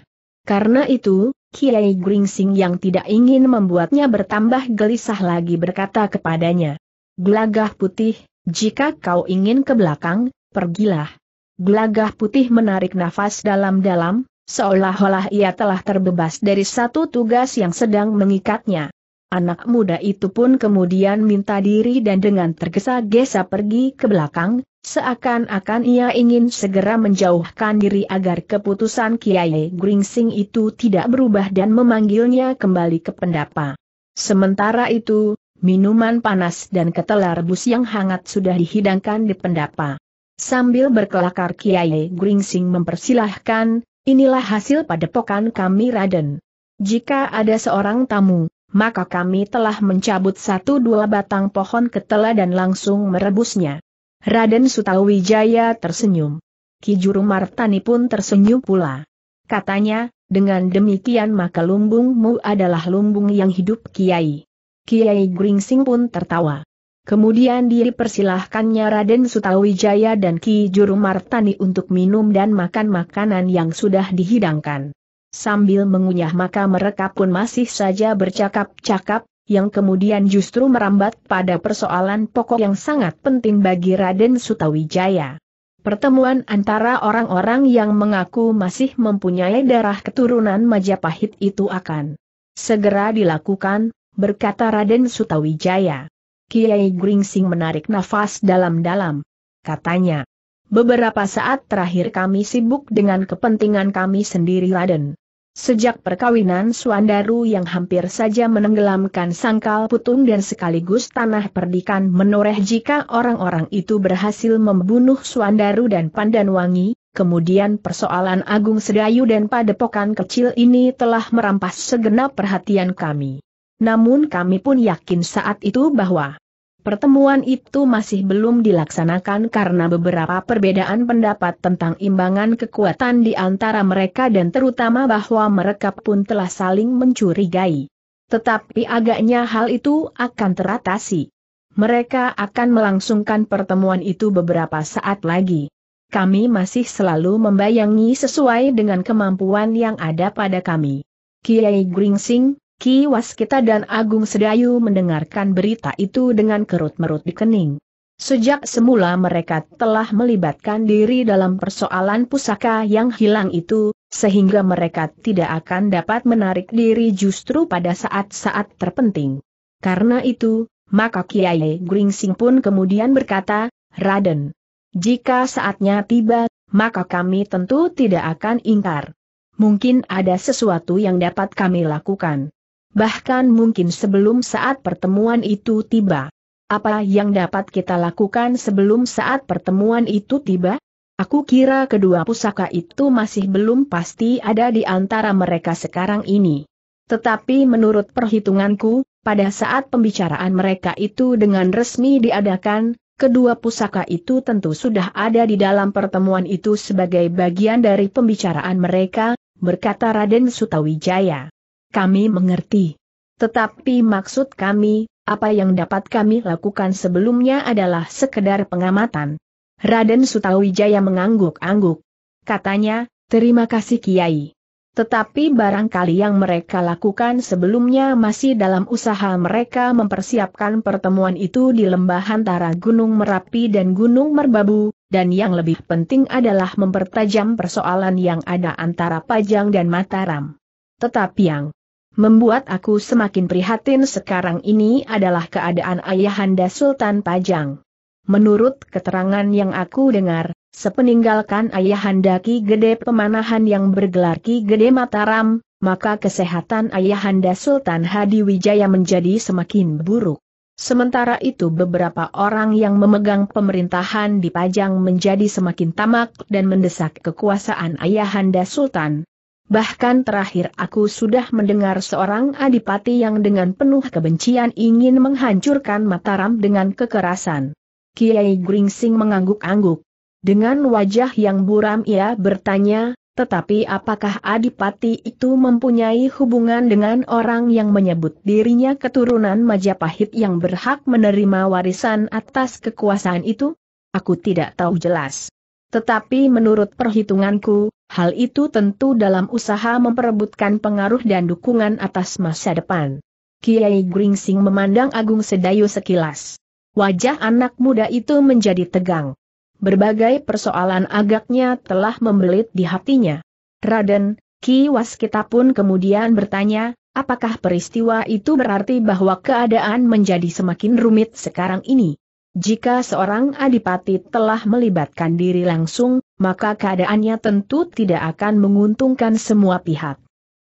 Karena itu, Kiai Gringsing yang tidak ingin membuatnya bertambah gelisah lagi berkata kepadanya, Gelagah putih, jika kau ingin ke belakang, pergilah. Gelagah putih menarik nafas dalam-dalam, seolah-olah ia telah terbebas dari satu tugas yang sedang mengikatnya. Anak muda itu pun kemudian minta diri dan dengan tergesa-gesa pergi ke belakang, seakan-akan ia ingin segera menjauhkan diri agar keputusan Kiai Gringsing itu tidak berubah dan memanggilnya kembali ke pendapa. Sementara itu, minuman panas dan ketelar rebus yang hangat sudah dihidangkan di pendapa. Sambil berkelakar Kiai Gringsing mempersilahkan, inilah hasil padepokan kami Raden. Jika ada seorang tamu, maka kami telah mencabut satu dua batang pohon ketela dan langsung merebusnya. Raden Sutawijaya tersenyum. Kijuru Martani pun tersenyum pula. Katanya, dengan demikian maka lumbungmu adalah lumbung yang hidup Kiai. Kiai Gringsing pun tertawa. Kemudian dipersilahkannya Raden Sutawijaya dan Ki Juru Martani untuk minum dan makan makanan yang sudah dihidangkan. Sambil mengunyah maka mereka pun masih saja bercakap-cakap, yang kemudian justru merambat pada persoalan pokok yang sangat penting bagi Raden Sutawijaya. Pertemuan antara orang-orang yang mengaku masih mempunyai darah keturunan Majapahit itu akan segera dilakukan, berkata Raden Sutawijaya. Kiai Gringsing menarik nafas dalam-dalam. Katanya, Beberapa saat terakhir kami sibuk dengan kepentingan kami sendiri Raden. Sejak perkawinan Suandaru yang hampir saja menenggelamkan sangkal putung dan sekaligus tanah perdikan menoreh jika orang-orang itu berhasil membunuh Suandaru dan Pandanwangi, kemudian persoalan Agung Sedayu dan Padepokan kecil ini telah merampas segenap perhatian kami. Namun kami pun yakin saat itu bahwa Pertemuan itu masih belum dilaksanakan karena beberapa perbedaan pendapat tentang imbangan kekuatan di antara mereka dan terutama bahwa mereka pun telah saling mencurigai. Tetapi agaknya hal itu akan teratasi. Mereka akan melangsungkan pertemuan itu beberapa saat lagi. Kami masih selalu membayangi sesuai dengan kemampuan yang ada pada kami. Kiai Gringsing, Ki Waskita dan Agung Sedayu mendengarkan berita itu dengan kerut-merut di kening. Sejak semula mereka telah melibatkan diri dalam persoalan pusaka yang hilang itu, sehingga mereka tidak akan dapat menarik diri justru pada saat-saat terpenting. Karena itu, maka Kiai Gringsing pun kemudian berkata, Raden, jika saatnya tiba, maka kami tentu tidak akan ingkar. Mungkin ada sesuatu yang dapat kami lakukan. Bahkan mungkin sebelum saat pertemuan itu tiba. Apa yang dapat kita lakukan sebelum saat pertemuan itu tiba? Aku kira kedua pusaka itu masih belum pasti ada di antara mereka sekarang ini. Tetapi menurut perhitunganku, pada saat pembicaraan mereka itu dengan resmi diadakan, kedua pusaka itu tentu sudah ada di dalam pertemuan itu sebagai bagian dari pembicaraan mereka, berkata Raden Sutawijaya kami mengerti. Tetapi maksud kami, apa yang dapat kami lakukan sebelumnya adalah sekedar pengamatan. Raden Sutawijaya mengangguk-angguk. Katanya, terima kasih Kiai. Tetapi barangkali yang mereka lakukan sebelumnya masih dalam usaha mereka mempersiapkan pertemuan itu di lembah antara Gunung Merapi dan Gunung Merbabu, dan yang lebih penting adalah mempertajam persoalan yang ada antara Pajang dan Mataram. Tetapi yang membuat aku semakin prihatin sekarang ini adalah keadaan Ayahanda Sultan Pajang. Menurut keterangan yang aku dengar, sepeninggalkan Ayahanda Ki Gede Pemanahan yang bergelar Ki Gede Mataram, maka kesehatan Ayahanda Sultan Hadi Wijaya menjadi semakin buruk. Sementara itu beberapa orang yang memegang pemerintahan di Pajang menjadi semakin tamak dan mendesak kekuasaan Ayahanda Sultan, Bahkan terakhir aku sudah mendengar seorang adipati yang dengan penuh kebencian ingin menghancurkan Mataram dengan kekerasan. Kiai Gringsing mengangguk-angguk. Dengan wajah yang buram ia bertanya, tetapi apakah adipati itu mempunyai hubungan dengan orang yang menyebut dirinya keturunan Majapahit yang berhak menerima warisan atas kekuasaan itu? Aku tidak tahu jelas. Tetapi menurut perhitunganku, Hal itu tentu dalam usaha memperebutkan pengaruh dan dukungan atas masa depan. Kiai Gringsing memandang Agung Sedayu sekilas. Wajah anak muda itu menjadi tegang. Berbagai persoalan agaknya telah membelit di hatinya. Raden, Ki Waskita pun kemudian bertanya, apakah peristiwa itu berarti bahwa keadaan menjadi semakin rumit sekarang ini? Jika seorang adipati telah melibatkan diri langsung, maka keadaannya tentu tidak akan menguntungkan semua pihak.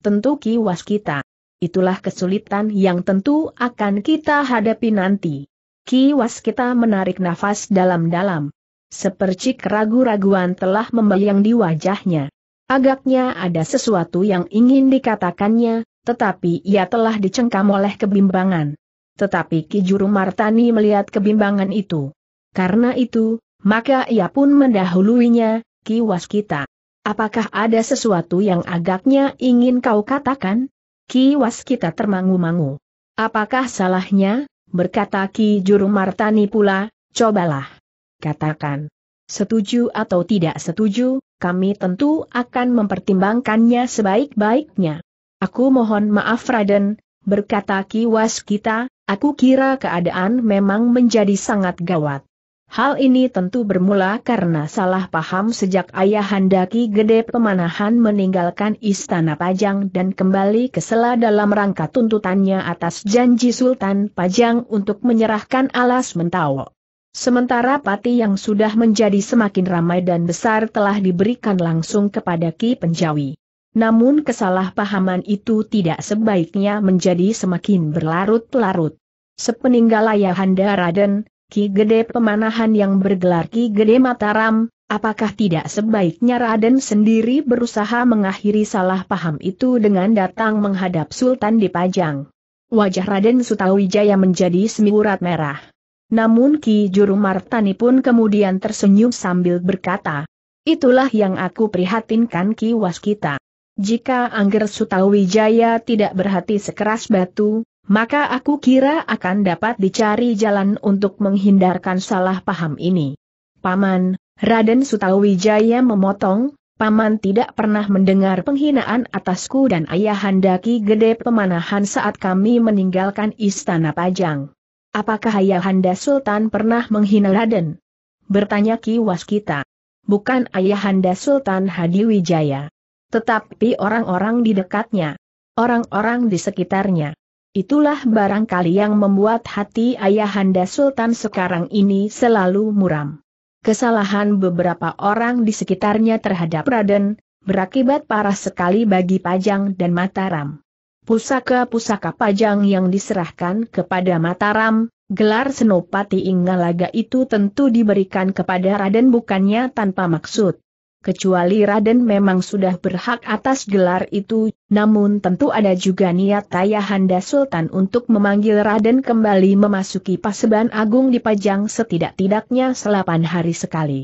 Tentu Ki Waskita, Itulah kesulitan yang tentu akan kita hadapi nanti. Ki Waskita menarik nafas dalam-dalam. Sepercik ragu-raguan telah membayang di wajahnya. Agaknya ada sesuatu yang ingin dikatakannya, tetapi ia telah dicengkam oleh kebimbangan. Tetapi Ki Juru Martani melihat kebimbangan itu. Karena itu, maka ia pun mendahuluinya, Ki Waskita. Apakah ada sesuatu yang agaknya ingin kau katakan? Ki Waskita? termangu-mangu. Apakah salahnya? Berkata Ki Juru Martani pula, cobalah. Katakan. Setuju atau tidak setuju, kami tentu akan mempertimbangkannya sebaik-baiknya. Aku mohon maaf Raden, berkata Ki Waskita. aku kira keadaan memang menjadi sangat gawat. Hal ini tentu bermula karena salah paham sejak Ayah Handaki Gede Pemanahan meninggalkan Istana Pajang dan kembali ke Sela dalam rangka tuntutannya atas janji Sultan Pajang untuk menyerahkan alas Mentawo. Sementara pati yang sudah menjadi semakin ramai dan besar telah diberikan langsung kepada Ki Penjawi. Namun kesalahpahaman itu tidak sebaiknya menjadi semakin berlarut-larut. Sepeninggal Ayah Handa Raden, Ki Gede Pemanahan yang bergelar Ki Gede Mataram, apakah tidak sebaiknya Raden sendiri berusaha mengakhiri salah paham itu dengan datang menghadap Sultan di Pajang? Wajah Raden Sutawijaya menjadi semiurat merah. Namun Ki Juru Martani pun kemudian tersenyum sambil berkata, Itulah yang aku prihatinkan Ki Waskita. Jika Angger Sutawijaya tidak berhati sekeras batu, maka aku kira akan dapat dicari jalan untuk menghindarkan salah paham ini. Paman, Raden Sutawijaya memotong, Paman tidak pernah mendengar penghinaan atasku dan ayahanda Ki Gede Pemanahan saat kami meninggalkan Istana Pajang. Apakah ayahanda Sultan pernah menghina Raden? Bertanya Ki Waskita. Bukan ayahanda Sultan Hadiwijaya. Tetapi orang-orang di dekatnya. Orang-orang di sekitarnya. Itulah barangkali yang membuat hati Ayahanda Sultan sekarang ini selalu muram. Kesalahan beberapa orang di sekitarnya terhadap Raden, berakibat parah sekali bagi Pajang dan Mataram. Pusaka-pusaka Pajang yang diserahkan kepada Mataram, gelar Senopati Inggalaga itu tentu diberikan kepada Raden bukannya tanpa maksud kecuali Raden memang sudah berhak atas gelar itu, namun tentu ada juga niat Tayahanda Sultan untuk memanggil Raden kembali memasuki paseban agung di Pajang setidak-tidaknya selapan hari sekali.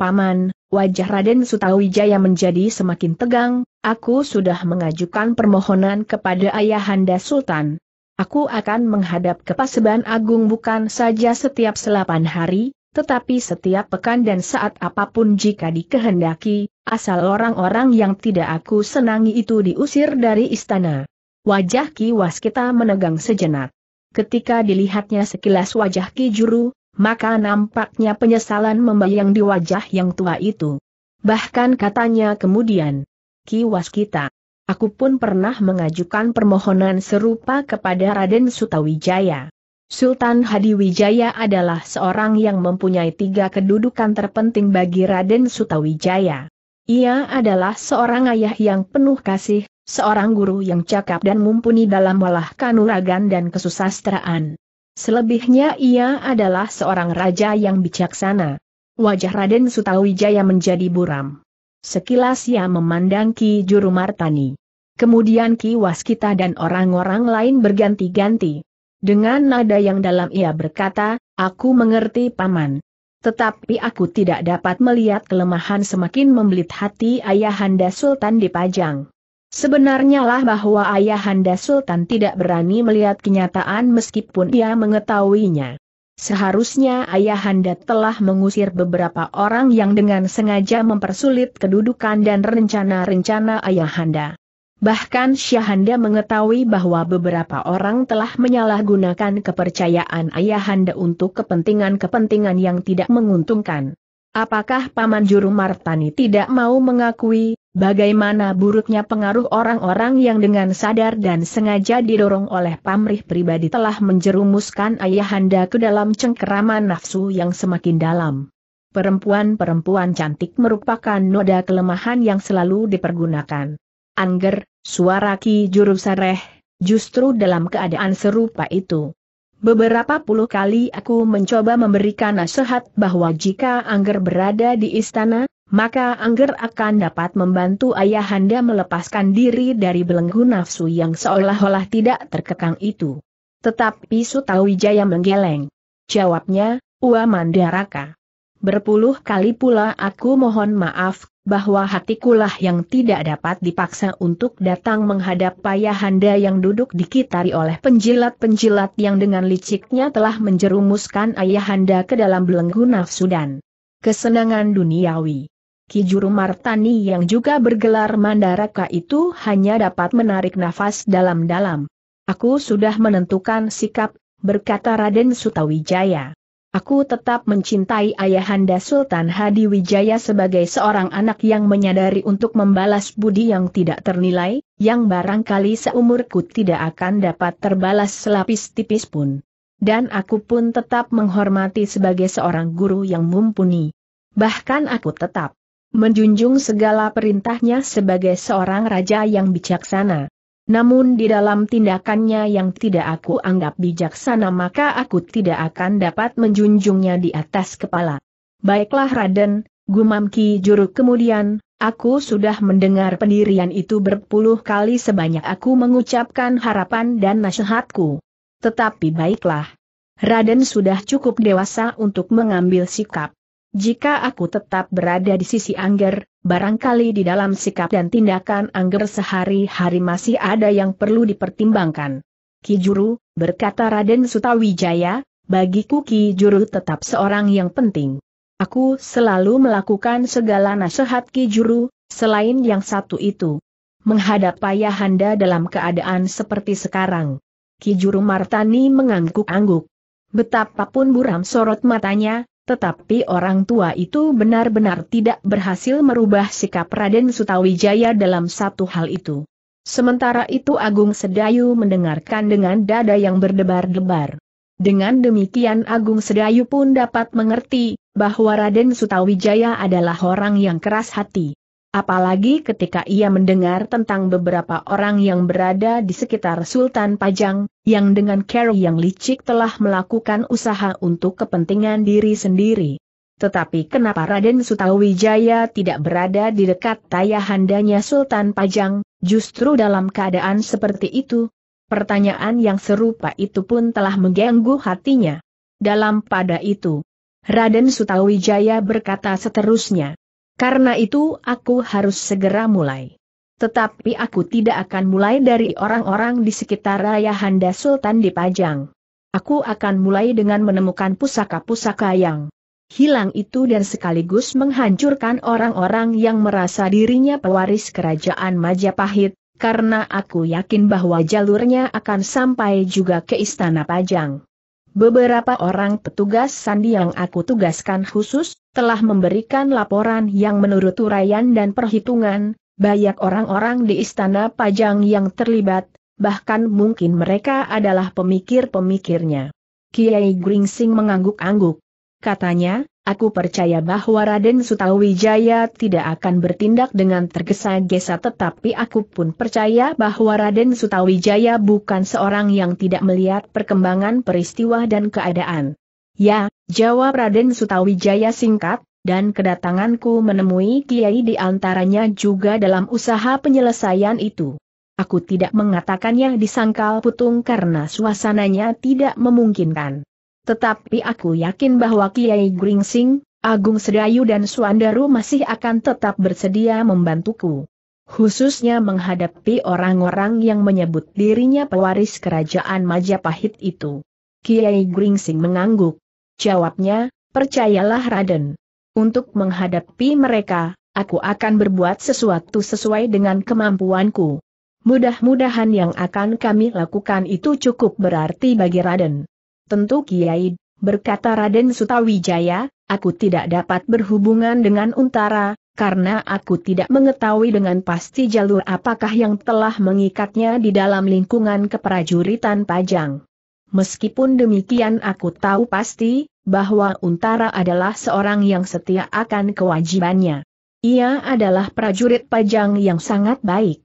Paman, wajah Raden Sutawijaya menjadi semakin tegang, aku sudah mengajukan permohonan kepada Ayahanda Sultan. Aku akan menghadap ke paseban agung bukan saja setiap selapan hari, tetapi setiap pekan dan saat apapun jika dikehendaki, asal orang-orang yang tidak aku senangi itu diusir dari istana. Wajah Ki Waskita menegang sejenak. Ketika dilihatnya sekilas wajah Ki Juru, maka nampaknya penyesalan membayang di wajah yang tua itu. Bahkan katanya kemudian, Ki Waskita, aku pun pernah mengajukan permohonan serupa kepada Raden Sutawijaya. Sultan Hadi Wijaya adalah seorang yang mempunyai tiga kedudukan terpenting bagi Raden Sutawijaya. Ia adalah seorang ayah yang penuh kasih, seorang guru yang cakap dan mumpuni dalam olah kanuragan dan kesusastraan. Selebihnya ia adalah seorang raja yang bijaksana. Wajah Raden Sutawijaya menjadi buram. Sekilas ia memandang Ki Juru Martani. Kemudian Ki Waskita dan orang-orang lain berganti-ganti. Dengan nada yang dalam ia berkata, aku mengerti paman. Tetapi aku tidak dapat melihat kelemahan semakin membelit hati ayahanda Sultan dipajang. Sebenarnya lah bahwa ayahanda Sultan tidak berani melihat kenyataan meskipun ia mengetahuinya. Seharusnya ayahanda telah mengusir beberapa orang yang dengan sengaja mempersulit kedudukan dan rencana-rencana ayahanda. Bahkan Syahanda mengetahui bahwa beberapa orang telah menyalahgunakan kepercayaan Ayahanda untuk kepentingan-kepentingan yang tidak menguntungkan. Apakah Paman Juru Martani tidak mau mengakui bagaimana buruknya pengaruh orang-orang yang dengan sadar dan sengaja didorong oleh pamrih pribadi telah menjerumuskan Ayahanda ke dalam cengkeraman nafsu yang semakin dalam? Perempuan-perempuan cantik merupakan noda kelemahan yang selalu dipergunakan. Angger, Suara Ki Jurusareh justru dalam keadaan serupa itu. Beberapa puluh kali aku mencoba memberikan nasihat bahwa jika Angger berada di istana, maka Angger akan dapat membantu ayahanda melepaskan diri dari belenggu nafsu yang seolah-olah tidak terkekang itu. Tetapi Sutawijaya menggeleng. Jawabnya, Ua Mandaraka. Berpuluh kali pula aku mohon maaf, bahwa hatikulah yang tidak dapat dipaksa untuk datang menghadap payahanda yang duduk dikitari oleh penjilat-penjilat yang dengan liciknya telah menjerumuskan ayahanda ke dalam belenggu nafsu dan kesenangan duniawi. Kijuru Martani yang juga bergelar Mandaraka itu hanya dapat menarik nafas dalam-dalam. Aku sudah menentukan sikap, berkata Raden Sutawijaya. Aku tetap mencintai Ayahanda Sultan Hadi Wijaya sebagai seorang anak yang menyadari untuk membalas budi yang tidak ternilai, yang barangkali seumurku tidak akan dapat terbalas selapis tipis pun. Dan aku pun tetap menghormati sebagai seorang guru yang mumpuni. Bahkan aku tetap menjunjung segala perintahnya sebagai seorang raja yang bijaksana. Namun di dalam tindakannya yang tidak aku anggap bijaksana maka aku tidak akan dapat menjunjungnya di atas kepala. Baiklah Raden, gumam Ki Juru kemudian, aku sudah mendengar pendirian itu berpuluh kali sebanyak aku mengucapkan harapan dan nasihatku. Tetapi baiklah. Raden sudah cukup dewasa untuk mengambil sikap. Jika aku tetap berada di sisi Angger, Barangkali di dalam sikap dan tindakan Angger sehari-hari masih ada yang perlu dipertimbangkan. Kijuru, berkata Raden Sutawijaya, bagiku Kijuru tetap seorang yang penting. Aku selalu melakukan segala nasihat Kijuru, selain yang satu itu. Menghadap Ayahanda dalam keadaan seperti sekarang. Kijuru Martani mengangguk-angguk. Betapapun buram sorot matanya, tetapi orang tua itu benar-benar tidak berhasil merubah sikap Raden Sutawijaya dalam satu hal itu. Sementara itu Agung Sedayu mendengarkan dengan dada yang berdebar-debar. Dengan demikian Agung Sedayu pun dapat mengerti, bahwa Raden Sutawijaya adalah orang yang keras hati. Apalagi ketika ia mendengar tentang beberapa orang yang berada di sekitar Sultan Pajang, yang dengan cara yang licik telah melakukan usaha untuk kepentingan diri sendiri. Tetapi kenapa Raden Sutawijaya tidak berada di dekat tayahandanya Sultan Pajang, justru dalam keadaan seperti itu? Pertanyaan yang serupa itu pun telah mengganggu hatinya. Dalam pada itu, Raden Sutawijaya berkata seterusnya. Karena itu aku harus segera mulai. Tetapi aku tidak akan mulai dari orang-orang di sekitar Raya Handa Sultan di Pajang. Aku akan mulai dengan menemukan pusaka-pusaka yang hilang itu dan sekaligus menghancurkan orang-orang yang merasa dirinya pewaris kerajaan Majapahit, karena aku yakin bahwa jalurnya akan sampai juga ke Istana Pajang. Beberapa orang petugas sandi yang aku tugaskan khusus, telah memberikan laporan yang menurut uraian dan perhitungan, banyak orang-orang di istana pajang yang terlibat, bahkan mungkin mereka adalah pemikir-pemikirnya. Kiai Gringsing mengangguk-angguk. Katanya, Aku percaya bahwa Raden Sutawijaya tidak akan bertindak dengan tergesa-gesa tetapi aku pun percaya bahwa Raden Sutawijaya bukan seorang yang tidak melihat perkembangan peristiwa dan keadaan. Ya, jawab Raden Sutawijaya singkat, dan kedatanganku menemui Kiai di antaranya juga dalam usaha penyelesaian itu. Aku tidak mengatakannya disangkal putung karena suasananya tidak memungkinkan. Tetapi aku yakin bahwa Kiai Gringsing, Agung Sedayu dan Suandaru masih akan tetap bersedia membantuku. Khususnya menghadapi orang-orang yang menyebut dirinya pewaris kerajaan Majapahit itu. Kiai Gringsing mengangguk. Jawabnya, percayalah Raden. Untuk menghadapi mereka, aku akan berbuat sesuatu sesuai dengan kemampuanku. Mudah-mudahan yang akan kami lakukan itu cukup berarti bagi Raden. Tentu Kiai, berkata Raden Sutawijaya, aku tidak dapat berhubungan dengan Untara, karena aku tidak mengetahui dengan pasti jalur apakah yang telah mengikatnya di dalam lingkungan keprajuritan Pajang. Meskipun demikian aku tahu pasti, bahwa Untara adalah seorang yang setia akan kewajibannya. Ia adalah prajurit Pajang yang sangat baik.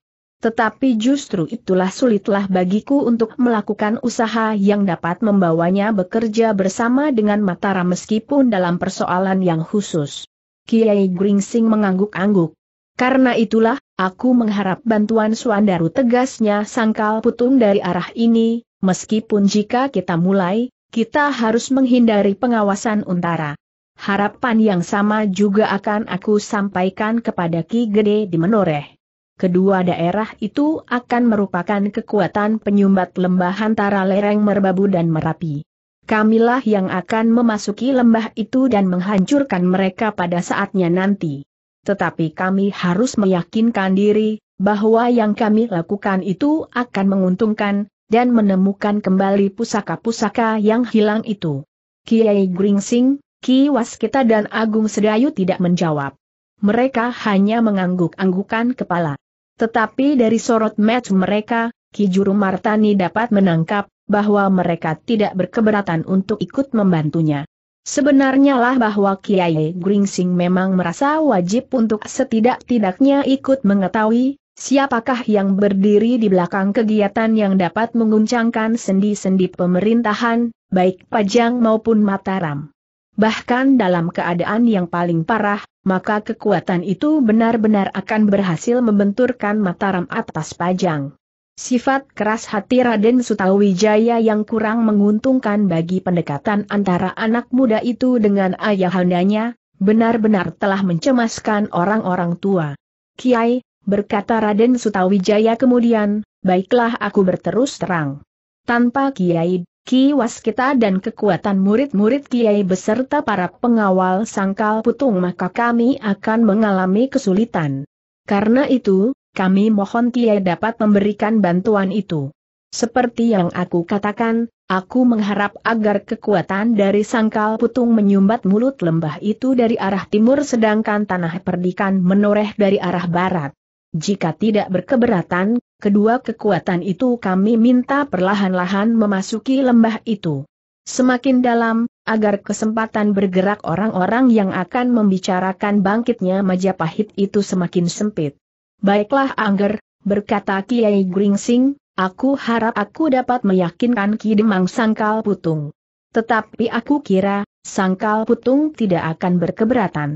Tetapi justru itulah sulitlah bagiku untuk melakukan usaha yang dapat membawanya bekerja bersama dengan Matara meskipun dalam persoalan yang khusus. Kiai Gringsing mengangguk-angguk. Karena itulah, aku mengharap bantuan Suandaru tegasnya sangkal putung dari arah ini, meskipun jika kita mulai, kita harus menghindari pengawasan untara. Harapan yang sama juga akan aku sampaikan kepada Ki Gede di Menoreh kedua daerah itu akan merupakan kekuatan penyumbat lembah antara lereng Merbabu dan Merapi. Kamilah yang akan memasuki lembah itu dan menghancurkan mereka pada saatnya nanti. Tetapi kami harus meyakinkan diri, bahwa yang kami lakukan itu akan menguntungkan, dan menemukan kembali pusaka-pusaka yang hilang itu. Kiai Gringsing, Ki Waskita dan Agung Sedayu tidak menjawab. Mereka hanya mengangguk-anggukan kepala. Tetapi dari sorot match mereka, Ki Juru Martani dapat menangkap bahwa mereka tidak berkeberatan untuk ikut membantunya. Sebenarnya lah bahwa Kiai Gringsing memang merasa wajib untuk setidak-tidaknya ikut mengetahui Siapakah yang berdiri di belakang kegiatan yang dapat menguncangkan sendi-sendi pemerintahan, baik Pajang maupun Mataram? Bahkan dalam keadaan yang paling parah, maka kekuatan itu benar-benar akan berhasil membenturkan Mataram atas Pajang. Sifat keras hati Raden Sutawijaya yang kurang menguntungkan bagi pendekatan antara anak muda itu dengan ayahandanya, benar-benar telah mencemaskan orang-orang tua. Kiai, berkata Raden Sutawijaya kemudian, baiklah aku berterus terang. Tanpa Kiai Ki Waskita dan kekuatan murid-murid Kiai beserta para pengawal sangkal putung maka kami akan mengalami kesulitan. Karena itu, kami mohon Kiai dapat memberikan bantuan itu. Seperti yang aku katakan, aku mengharap agar kekuatan dari sangkal putung menyumbat mulut lembah itu dari arah timur sedangkan tanah perdikan menoreh dari arah barat. Jika tidak berkeberatan, kedua kekuatan itu kami minta perlahan-lahan memasuki lembah itu. Semakin dalam, agar kesempatan bergerak orang-orang yang akan membicarakan bangkitnya Majapahit itu semakin sempit. Baiklah Angger, berkata Kiai Gringsing, aku harap aku dapat meyakinkan Ki Demang Sangkal Putung. Tetapi aku kira, Sangkal Putung tidak akan berkeberatan.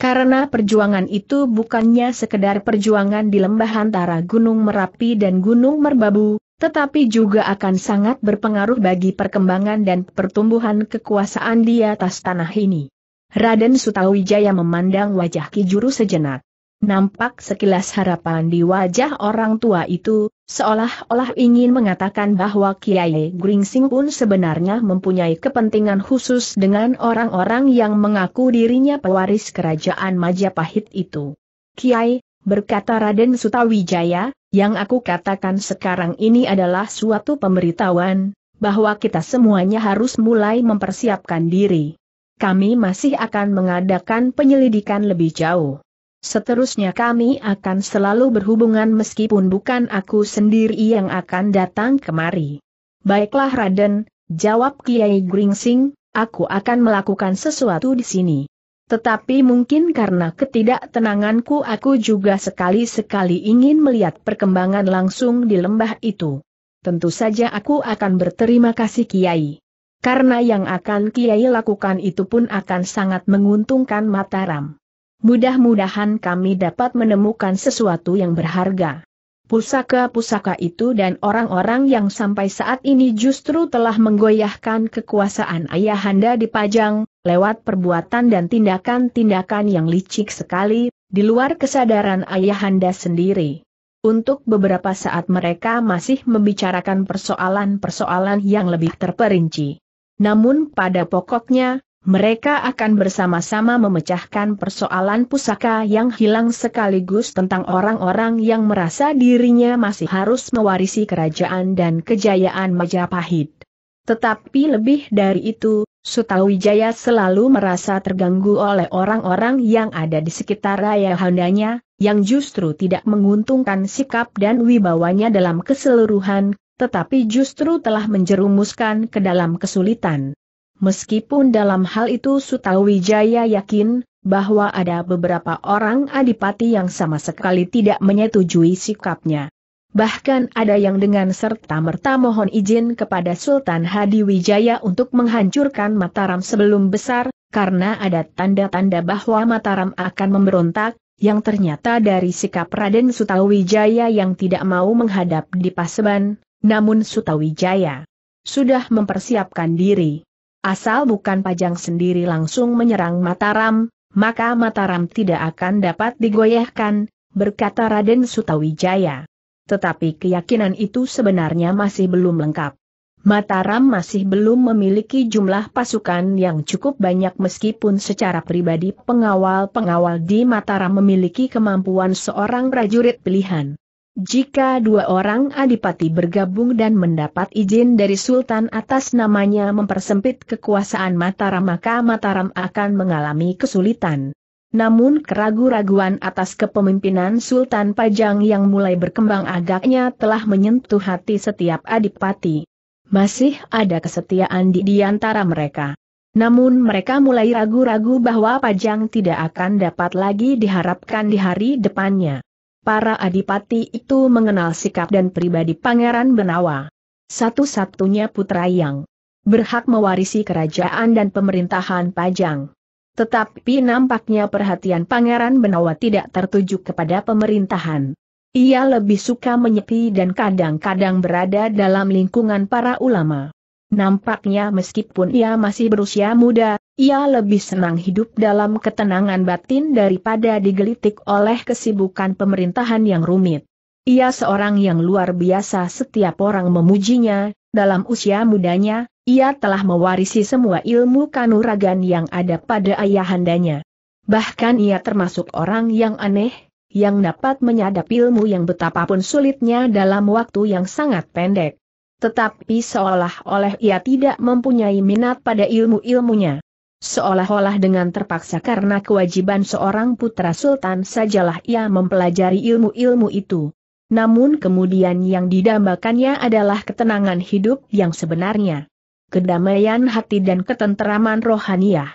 Karena perjuangan itu bukannya sekedar perjuangan di lembah antara Gunung Merapi dan Gunung Merbabu, tetapi juga akan sangat berpengaruh bagi perkembangan dan pertumbuhan kekuasaan di atas tanah ini. Raden Sutawijaya memandang wajah Kijuru sejenak. Nampak sekilas harapan di wajah orang tua itu, seolah-olah ingin mengatakan bahwa Kiai Gringsing pun sebenarnya mempunyai kepentingan khusus dengan orang-orang yang mengaku dirinya pewaris kerajaan Majapahit itu. Kiai, berkata Raden Sutawijaya, yang aku katakan sekarang ini adalah suatu pemberitahuan, bahwa kita semuanya harus mulai mempersiapkan diri. Kami masih akan mengadakan penyelidikan lebih jauh. Seterusnya kami akan selalu berhubungan meskipun bukan aku sendiri yang akan datang kemari. Baiklah Raden, jawab Kiai Gringsing, aku akan melakukan sesuatu di sini. Tetapi mungkin karena ketidaktenanganku aku juga sekali-sekali ingin melihat perkembangan langsung di lembah itu. Tentu saja aku akan berterima kasih Kiai. Karena yang akan Kiai lakukan itu pun akan sangat menguntungkan Mataram. Mudah-mudahan kami dapat menemukan sesuatu yang berharga. Pusaka-pusaka itu dan orang-orang yang sampai saat ini justru telah menggoyahkan kekuasaan ayahanda di Pajang, lewat perbuatan dan tindakan-tindakan yang licik sekali, di luar kesadaran ayahanda sendiri. Untuk beberapa saat mereka masih membicarakan persoalan-persoalan yang lebih terperinci. Namun pada pokoknya, mereka akan bersama-sama memecahkan persoalan pusaka yang hilang sekaligus tentang orang-orang yang merasa dirinya masih harus mewarisi kerajaan dan kejayaan Majapahit. Tetapi lebih dari itu, Sutawijaya selalu merasa terganggu oleh orang-orang yang ada di sekitar raya ayahandanya, yang justru tidak menguntungkan sikap dan wibawanya dalam keseluruhan, tetapi justru telah menjerumuskan ke dalam kesulitan. Meskipun dalam hal itu Sutawijaya yakin bahwa ada beberapa orang adipati yang sama sekali tidak menyetujui sikapnya. Bahkan ada yang dengan serta-merta mohon izin kepada Sultan Hadiwijaya untuk menghancurkan Mataram sebelum besar, karena ada tanda-tanda bahwa Mataram akan memberontak, yang ternyata dari sikap Raden Sutawijaya yang tidak mau menghadap di Paseban, namun Sutawijaya sudah mempersiapkan diri. Asal bukan Pajang sendiri langsung menyerang Mataram, maka Mataram tidak akan dapat digoyahkan, berkata Raden Sutawijaya. Tetapi keyakinan itu sebenarnya masih belum lengkap. Mataram masih belum memiliki jumlah pasukan yang cukup banyak meskipun secara pribadi pengawal-pengawal di Mataram memiliki kemampuan seorang prajurit pilihan. Jika dua orang adipati bergabung dan mendapat izin dari Sultan atas namanya mempersempit kekuasaan Mataram maka Mataram akan mengalami kesulitan. Namun keraguan-raguan atas kepemimpinan Sultan Pajang yang mulai berkembang agaknya telah menyentuh hati setiap adipati. Masih ada kesetiaan di, di antara mereka. Namun mereka mulai ragu-ragu bahwa Pajang tidak akan dapat lagi diharapkan di hari depannya para adipati itu mengenal sikap dan pribadi Pangeran Benawa. Satu-satunya putra yang berhak mewarisi kerajaan dan pemerintahan Pajang. Tetapi nampaknya perhatian Pangeran Benawa tidak tertuju kepada pemerintahan. Ia lebih suka menyepi dan kadang-kadang berada dalam lingkungan para ulama. Nampaknya meskipun ia masih berusia muda, ia lebih senang hidup dalam ketenangan batin daripada digelitik oleh kesibukan pemerintahan yang rumit. Ia seorang yang luar biasa setiap orang memujinya, dalam usia mudanya, ia telah mewarisi semua ilmu kanuragan yang ada pada ayahandanya. Bahkan ia termasuk orang yang aneh, yang dapat menyadap ilmu yang betapapun sulitnya dalam waktu yang sangat pendek. Tetapi seolah-olah ia tidak mempunyai minat pada ilmu-ilmunya. Seolah-olah dengan terpaksa karena kewajiban seorang putra sultan sajalah ia mempelajari ilmu-ilmu itu. Namun kemudian yang didambakannya adalah ketenangan hidup yang sebenarnya. Kedamaian hati dan ketenteraman rohaniah.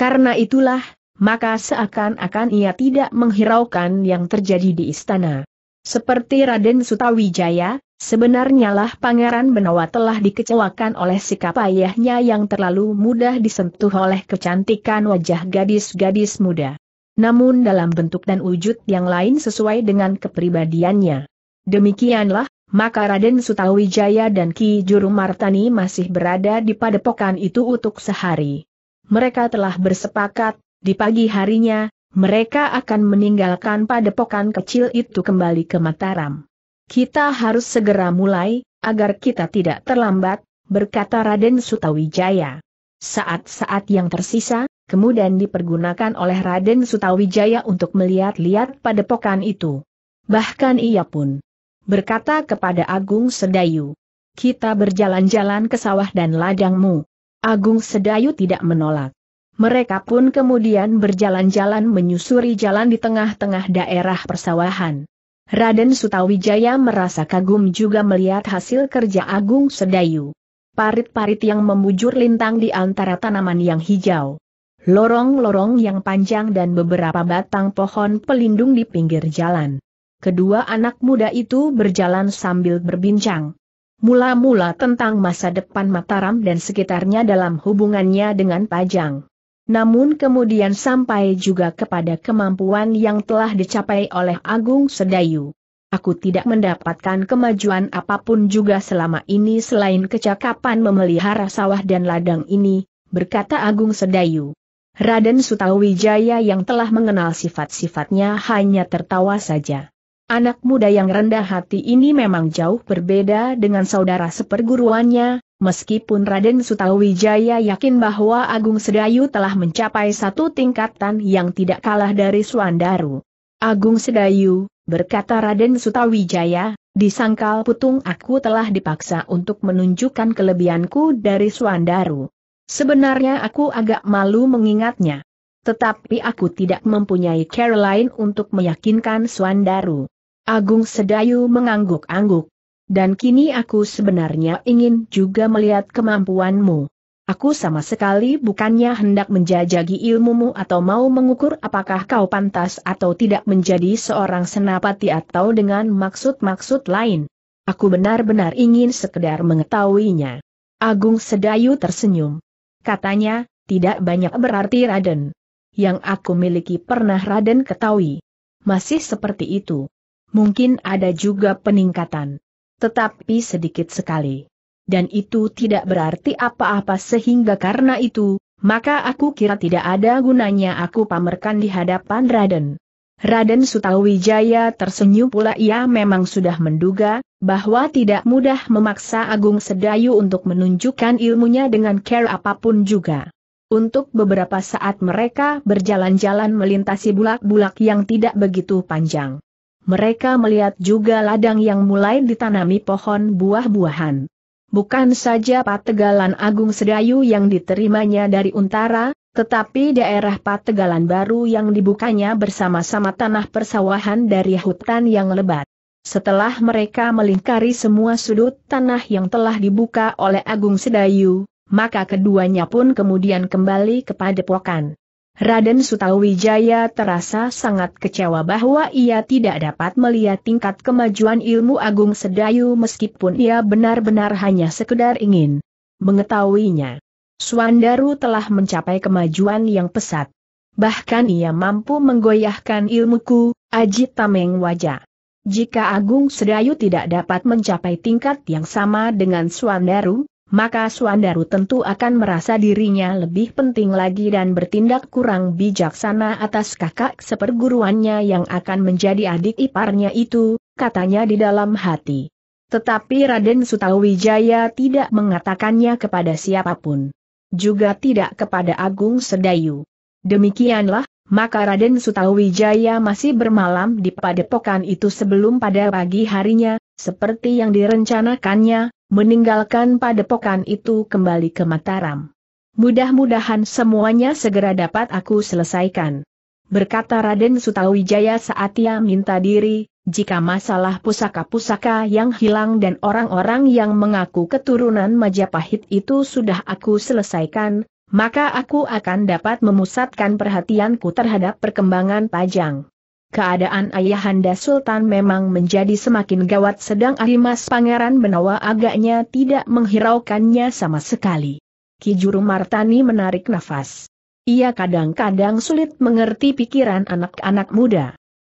Karena itulah, maka seakan-akan ia tidak menghiraukan yang terjadi di istana. Seperti Raden Sutawijaya, Sebenarnya lah Pangeran Benawa telah dikecewakan oleh sikap ayahnya yang terlalu mudah disentuh oleh kecantikan wajah gadis-gadis muda. Namun dalam bentuk dan wujud yang lain sesuai dengan kepribadiannya. Demikianlah, maka Raden Sutawijaya dan Ki Juru Martani masih berada di padepokan itu untuk sehari. Mereka telah bersepakat, di pagi harinya, mereka akan meninggalkan padepokan kecil itu kembali ke Mataram. Kita harus segera mulai, agar kita tidak terlambat, berkata Raden Sutawijaya. Saat-saat yang tersisa, kemudian dipergunakan oleh Raden Sutawijaya untuk melihat-lihat pada padepokan itu. Bahkan ia pun berkata kepada Agung Sedayu, kita berjalan-jalan ke sawah dan ladangmu. Agung Sedayu tidak menolak. Mereka pun kemudian berjalan-jalan menyusuri jalan di tengah-tengah daerah persawahan. Raden Sutawijaya merasa kagum juga melihat hasil kerja Agung Sedayu. Parit-parit yang membujur lintang di antara tanaman yang hijau. Lorong-lorong yang panjang dan beberapa batang pohon pelindung di pinggir jalan. Kedua anak muda itu berjalan sambil berbincang. Mula-mula tentang masa depan Mataram dan sekitarnya dalam hubungannya dengan Pajang. Namun kemudian sampai juga kepada kemampuan yang telah dicapai oleh Agung Sedayu. Aku tidak mendapatkan kemajuan apapun juga selama ini selain kecakapan memelihara sawah dan ladang ini, berkata Agung Sedayu. Raden Sutawijaya yang telah mengenal sifat-sifatnya hanya tertawa saja. Anak muda yang rendah hati ini memang jauh berbeda dengan saudara seperguruannya, meskipun Raden Sutawijaya yakin bahwa Agung Sedayu telah mencapai satu tingkatan yang tidak kalah dari Suandaru. Agung Sedayu, berkata Raden Sutawijaya, disangkal putung aku telah dipaksa untuk menunjukkan kelebihanku dari Suandaru. Sebenarnya aku agak malu mengingatnya. Tetapi aku tidak mempunyai Caroline untuk meyakinkan Suandaru. Agung Sedayu mengangguk-angguk. Dan kini aku sebenarnya ingin juga melihat kemampuanmu. Aku sama sekali bukannya hendak menjajagi ilmumu atau mau mengukur apakah kau pantas atau tidak menjadi seorang senapati atau dengan maksud-maksud lain. Aku benar-benar ingin sekedar mengetahuinya. Agung Sedayu tersenyum. Katanya, tidak banyak berarti Raden. Yang aku miliki pernah Raden ketahui. Masih seperti itu. Mungkin ada juga peningkatan tetapi sedikit sekali. Dan itu tidak berarti apa-apa sehingga karena itu, maka aku kira tidak ada gunanya aku pamerkan di hadapan Raden. Raden Sutawijaya tersenyum pula ia memang sudah menduga, bahwa tidak mudah memaksa Agung Sedayu untuk menunjukkan ilmunya dengan care apapun juga. Untuk beberapa saat mereka berjalan-jalan melintasi bulak-bulak yang tidak begitu panjang mereka melihat juga ladang yang mulai ditanami pohon buah-buahan. Bukan saja Pategalan Agung Sedayu yang diterimanya dari Untara, tetapi daerah Pategalan baru yang dibukanya bersama-sama tanah persawahan dari hutan yang lebat. Setelah mereka melingkari semua sudut tanah yang telah dibuka oleh Agung Sedayu, maka keduanya pun kemudian kembali kepada Pokan. Raden Sutawijaya terasa sangat kecewa bahwa ia tidak dapat melihat tingkat kemajuan ilmu agung sedayu meskipun ia benar-benar hanya sekedar ingin mengetahuinya. Swandaru telah mencapai kemajuan yang pesat. Bahkan ia mampu menggoyahkan ilmuku, Ajit Tameng Wajah. Jika Agung Sedayu tidak dapat mencapai tingkat yang sama dengan Swandaru, maka Suandaru tentu akan merasa dirinya lebih penting lagi dan bertindak kurang bijaksana atas kakak seperguruannya yang akan menjadi adik iparnya itu, katanya di dalam hati. Tetapi Raden Sutawijaya tidak mengatakannya kepada siapapun. Juga tidak kepada Agung Sedayu. Demikianlah, maka Raden Sutawijaya masih bermalam di padepokan itu sebelum pada pagi harinya, seperti yang direncanakannya, meninggalkan padepokan itu kembali ke Mataram. Mudah-mudahan semuanya segera dapat aku selesaikan. Berkata Raden Sutawijaya saat ia minta diri, jika masalah pusaka-pusaka yang hilang dan orang-orang yang mengaku keturunan Majapahit itu sudah aku selesaikan, maka aku akan dapat memusatkan perhatianku terhadap perkembangan Pajang. Keadaan Ayahanda Sultan memang menjadi semakin gawat sedang Arimas Pangeran Benawa agaknya tidak menghiraukannya sama sekali. Ki Juru Martani menarik nafas. Ia kadang-kadang sulit mengerti pikiran anak-anak muda.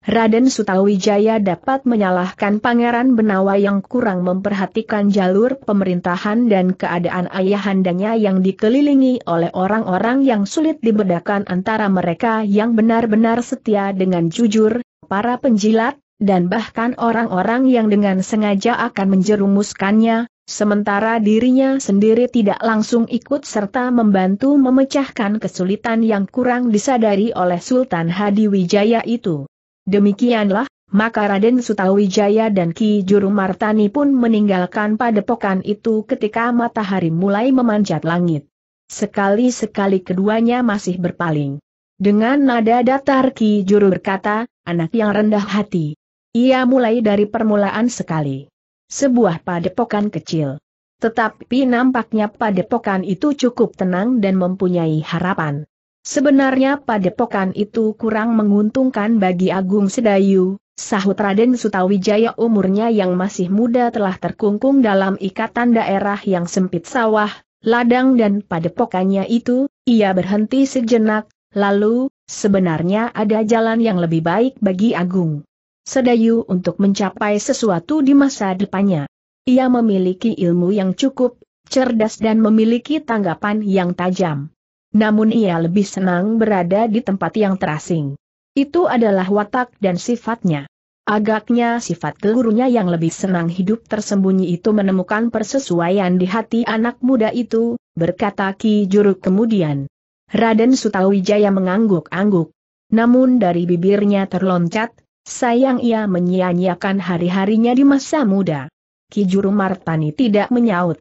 Raden Sutawijaya dapat menyalahkan Pangeran Benawa yang kurang memperhatikan jalur pemerintahan dan keadaan ayahandanya yang dikelilingi oleh orang-orang yang sulit dibedakan antara mereka yang benar-benar setia dengan jujur, para penjilat, dan bahkan orang-orang yang dengan sengaja akan menjerumuskannya, sementara dirinya sendiri tidak langsung ikut serta membantu memecahkan kesulitan yang kurang disadari oleh Sultan Hadiwijaya itu. Demikianlah, maka Raden Sutawijaya dan Ki Juru Martani pun meninggalkan padepokan itu ketika matahari mulai memanjat langit. Sekali-sekali keduanya masih berpaling. Dengan nada datar Ki Juru berkata, anak yang rendah hati. Ia mulai dari permulaan sekali. Sebuah padepokan kecil. Tetapi nampaknya padepokan itu cukup tenang dan mempunyai harapan. Sebenarnya padepokan itu kurang menguntungkan bagi Agung Sedayu, sahut Raden Sutawijaya umurnya yang masih muda telah terkungkung dalam ikatan daerah yang sempit sawah, ladang dan padepokannya itu, ia berhenti sejenak, lalu, sebenarnya ada jalan yang lebih baik bagi Agung. Sedayu untuk mencapai sesuatu di masa depannya. Ia memiliki ilmu yang cukup, cerdas dan memiliki tanggapan yang tajam namun ia lebih senang berada di tempat yang terasing. Itu adalah watak dan sifatnya. Agaknya sifat gurunya yang lebih senang hidup tersembunyi itu menemukan persesuaian di hati anak muda itu, berkata Ki Juru kemudian. Raden Sutawijaya mengangguk-angguk. Namun dari bibirnya terloncat, sayang ia menyia-nyiakan hari-harinya di masa muda. Ki Juru Martani tidak menyaut.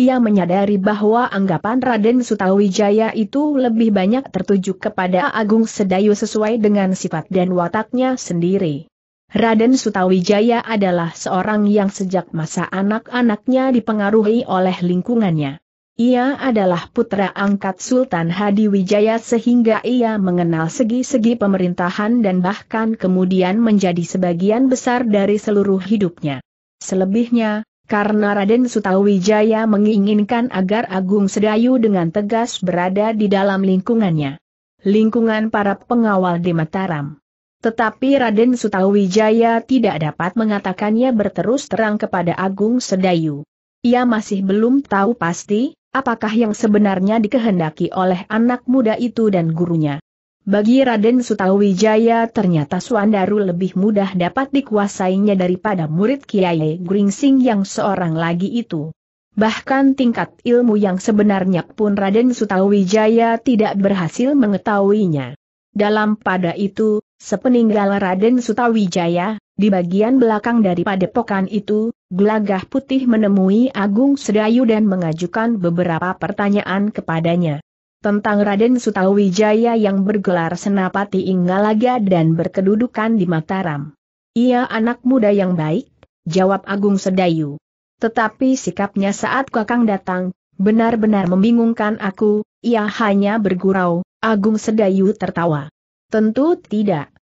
Ia menyadari bahwa anggapan Raden Sutawijaya itu lebih banyak tertuju kepada Agung Sedayu sesuai dengan sifat dan wataknya sendiri. Raden Sutawijaya adalah seorang yang sejak masa anak-anaknya dipengaruhi oleh lingkungannya. Ia adalah putra angkat Sultan Hadi Wijaya sehingga ia mengenal segi-segi pemerintahan dan bahkan kemudian menjadi sebagian besar dari seluruh hidupnya. Selebihnya, karena Raden Sutawijaya menginginkan agar Agung Sedayu dengan tegas berada di dalam lingkungannya. Lingkungan para pengawal di Mataram. Tetapi Raden Sutawijaya tidak dapat mengatakannya berterus terang kepada Agung Sedayu. Ia masih belum tahu pasti, apakah yang sebenarnya dikehendaki oleh anak muda itu dan gurunya. Bagi Raden Sutawijaya ternyata Suandaru lebih mudah dapat dikuasainya daripada murid Kiai Gringsing yang seorang lagi itu. Bahkan tingkat ilmu yang sebenarnya pun Raden Sutawijaya tidak berhasil mengetahuinya. Dalam pada itu, sepeninggal Raden Sutawijaya, di bagian belakang daripada padepokan itu, Gelagah Putih menemui Agung Sedayu dan mengajukan beberapa pertanyaan kepadanya tentang Raden Sutawijaya yang bergelar Senapati Inggalaga dan berkedudukan di Mataram. Ia anak muda yang baik, jawab Agung Sedayu. Tetapi sikapnya saat Kakang datang, benar-benar membingungkan aku, ia hanya bergurau, Agung Sedayu tertawa. Tentu tidak.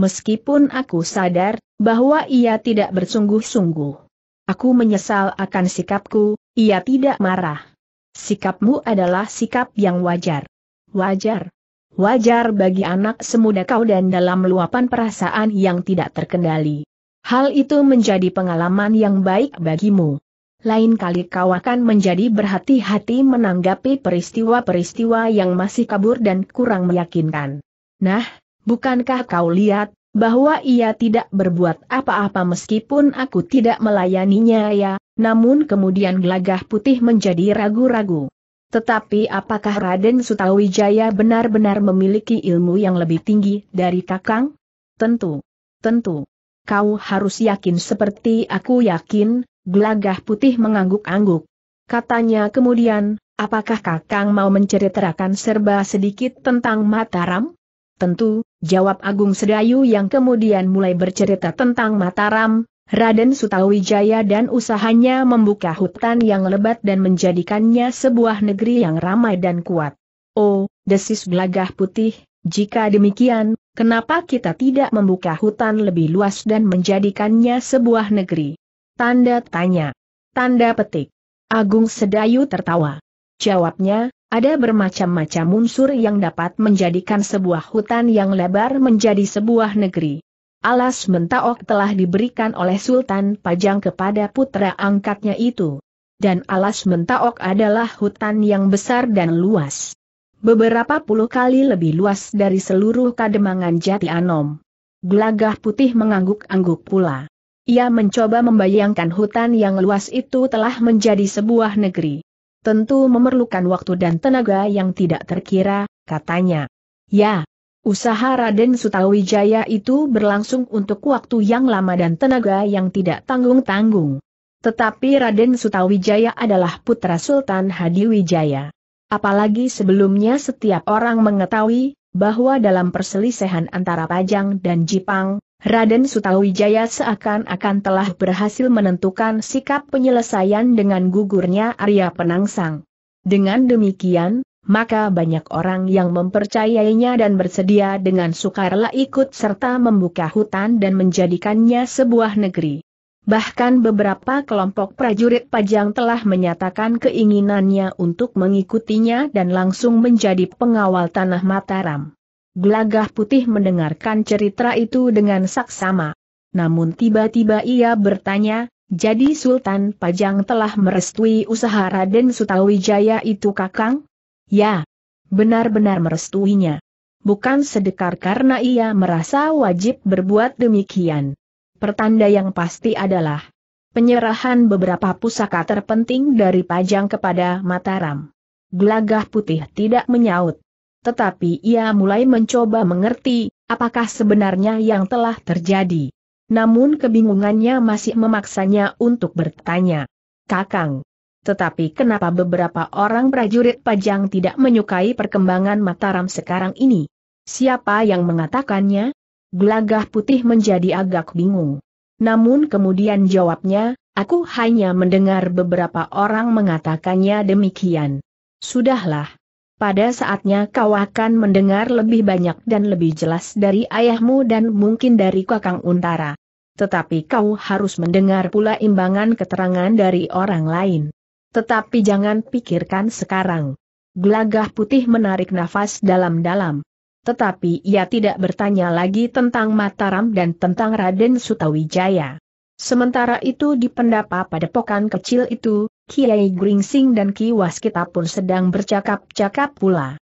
Meskipun aku sadar, bahwa ia tidak bersungguh-sungguh. Aku menyesal akan sikapku, ia tidak marah. Sikapmu adalah sikap yang wajar. Wajar. Wajar bagi anak semuda kau dan dalam luapan perasaan yang tidak terkendali. Hal itu menjadi pengalaman yang baik bagimu. Lain kali kau akan menjadi berhati-hati menanggapi peristiwa-peristiwa yang masih kabur dan kurang meyakinkan. Nah, bukankah kau lihat, bahwa ia tidak berbuat apa-apa meskipun aku tidak melayaninya ya, namun kemudian gelagah putih menjadi ragu-ragu. Tetapi apakah Raden Sutawijaya benar-benar memiliki ilmu yang lebih tinggi dari Kakang? Tentu. Tentu. Kau harus yakin seperti aku yakin, gelagah putih mengangguk-angguk. Katanya kemudian, apakah Kakang mau menceritakan serba sedikit tentang Mataram? Tentu, jawab Agung Sedayu yang kemudian mulai bercerita tentang Mataram, Raden Sutawijaya dan usahanya membuka hutan yang lebat dan menjadikannya sebuah negeri yang ramai dan kuat. Oh, desis belagah putih, jika demikian, kenapa kita tidak membuka hutan lebih luas dan menjadikannya sebuah negeri? Tanda tanya. Tanda petik. Agung Sedayu tertawa. Jawabnya, ada bermacam-macam unsur yang dapat menjadikan sebuah hutan yang lebar menjadi sebuah negeri. Alas mentaok telah diberikan oleh Sultan Pajang kepada putra angkatnya itu. Dan alas mentaok adalah hutan yang besar dan luas. Beberapa puluh kali lebih luas dari seluruh kademangan Jati Anom. Gelagah putih mengangguk-angguk pula. Ia mencoba membayangkan hutan yang luas itu telah menjadi sebuah negeri. Tentu memerlukan waktu dan tenaga yang tidak terkira, katanya. Ya, Usaha Raden Sutawijaya itu berlangsung untuk waktu yang lama dan tenaga yang tidak tanggung-tanggung. Tetapi Raden Sutawijaya adalah putra Sultan Hadiwijaya. Apalagi sebelumnya setiap orang mengetahui, bahwa dalam perselisihan antara Pajang dan Jipang, Raden Sutawijaya seakan-akan telah berhasil menentukan sikap penyelesaian dengan gugurnya Arya Penangsang. Dengan demikian, maka banyak orang yang mempercayainya dan bersedia dengan sukarela ikut serta membuka hutan dan menjadikannya sebuah negeri. Bahkan beberapa kelompok prajurit pajang telah menyatakan keinginannya untuk mengikutinya dan langsung menjadi pengawal tanah Mataram. Gelagah putih mendengarkan cerita itu dengan saksama. Namun tiba-tiba ia bertanya, jadi Sultan Pajang telah merestui usaha Raden Sutawijaya itu kakang? Ya, benar-benar merestuinya. Bukan sedekar karena ia merasa wajib berbuat demikian. Pertanda yang pasti adalah penyerahan beberapa pusaka terpenting dari Pajang kepada Mataram. Gelagah putih tidak menyaut. Tetapi ia mulai mencoba mengerti, apakah sebenarnya yang telah terjadi. Namun kebingungannya masih memaksanya untuk bertanya. Kakang, tetapi kenapa beberapa orang prajurit pajang tidak menyukai perkembangan Mataram sekarang ini? Siapa yang mengatakannya? Gelagah putih menjadi agak bingung. Namun kemudian jawabnya, aku hanya mendengar beberapa orang mengatakannya demikian. Sudahlah. Pada saatnya kau akan mendengar lebih banyak dan lebih jelas dari ayahmu dan mungkin dari kakang Untara. Tetapi kau harus mendengar pula imbangan keterangan dari orang lain. Tetapi jangan pikirkan sekarang. Glagah putih menarik nafas dalam-dalam. Tetapi ia tidak bertanya lagi tentang Mataram dan tentang Raden Sutawijaya. Sementara itu di pendapa padepokan kecil itu, Kiai Gringsing dan Ki Waskita pun sedang bercakap-cakap pula.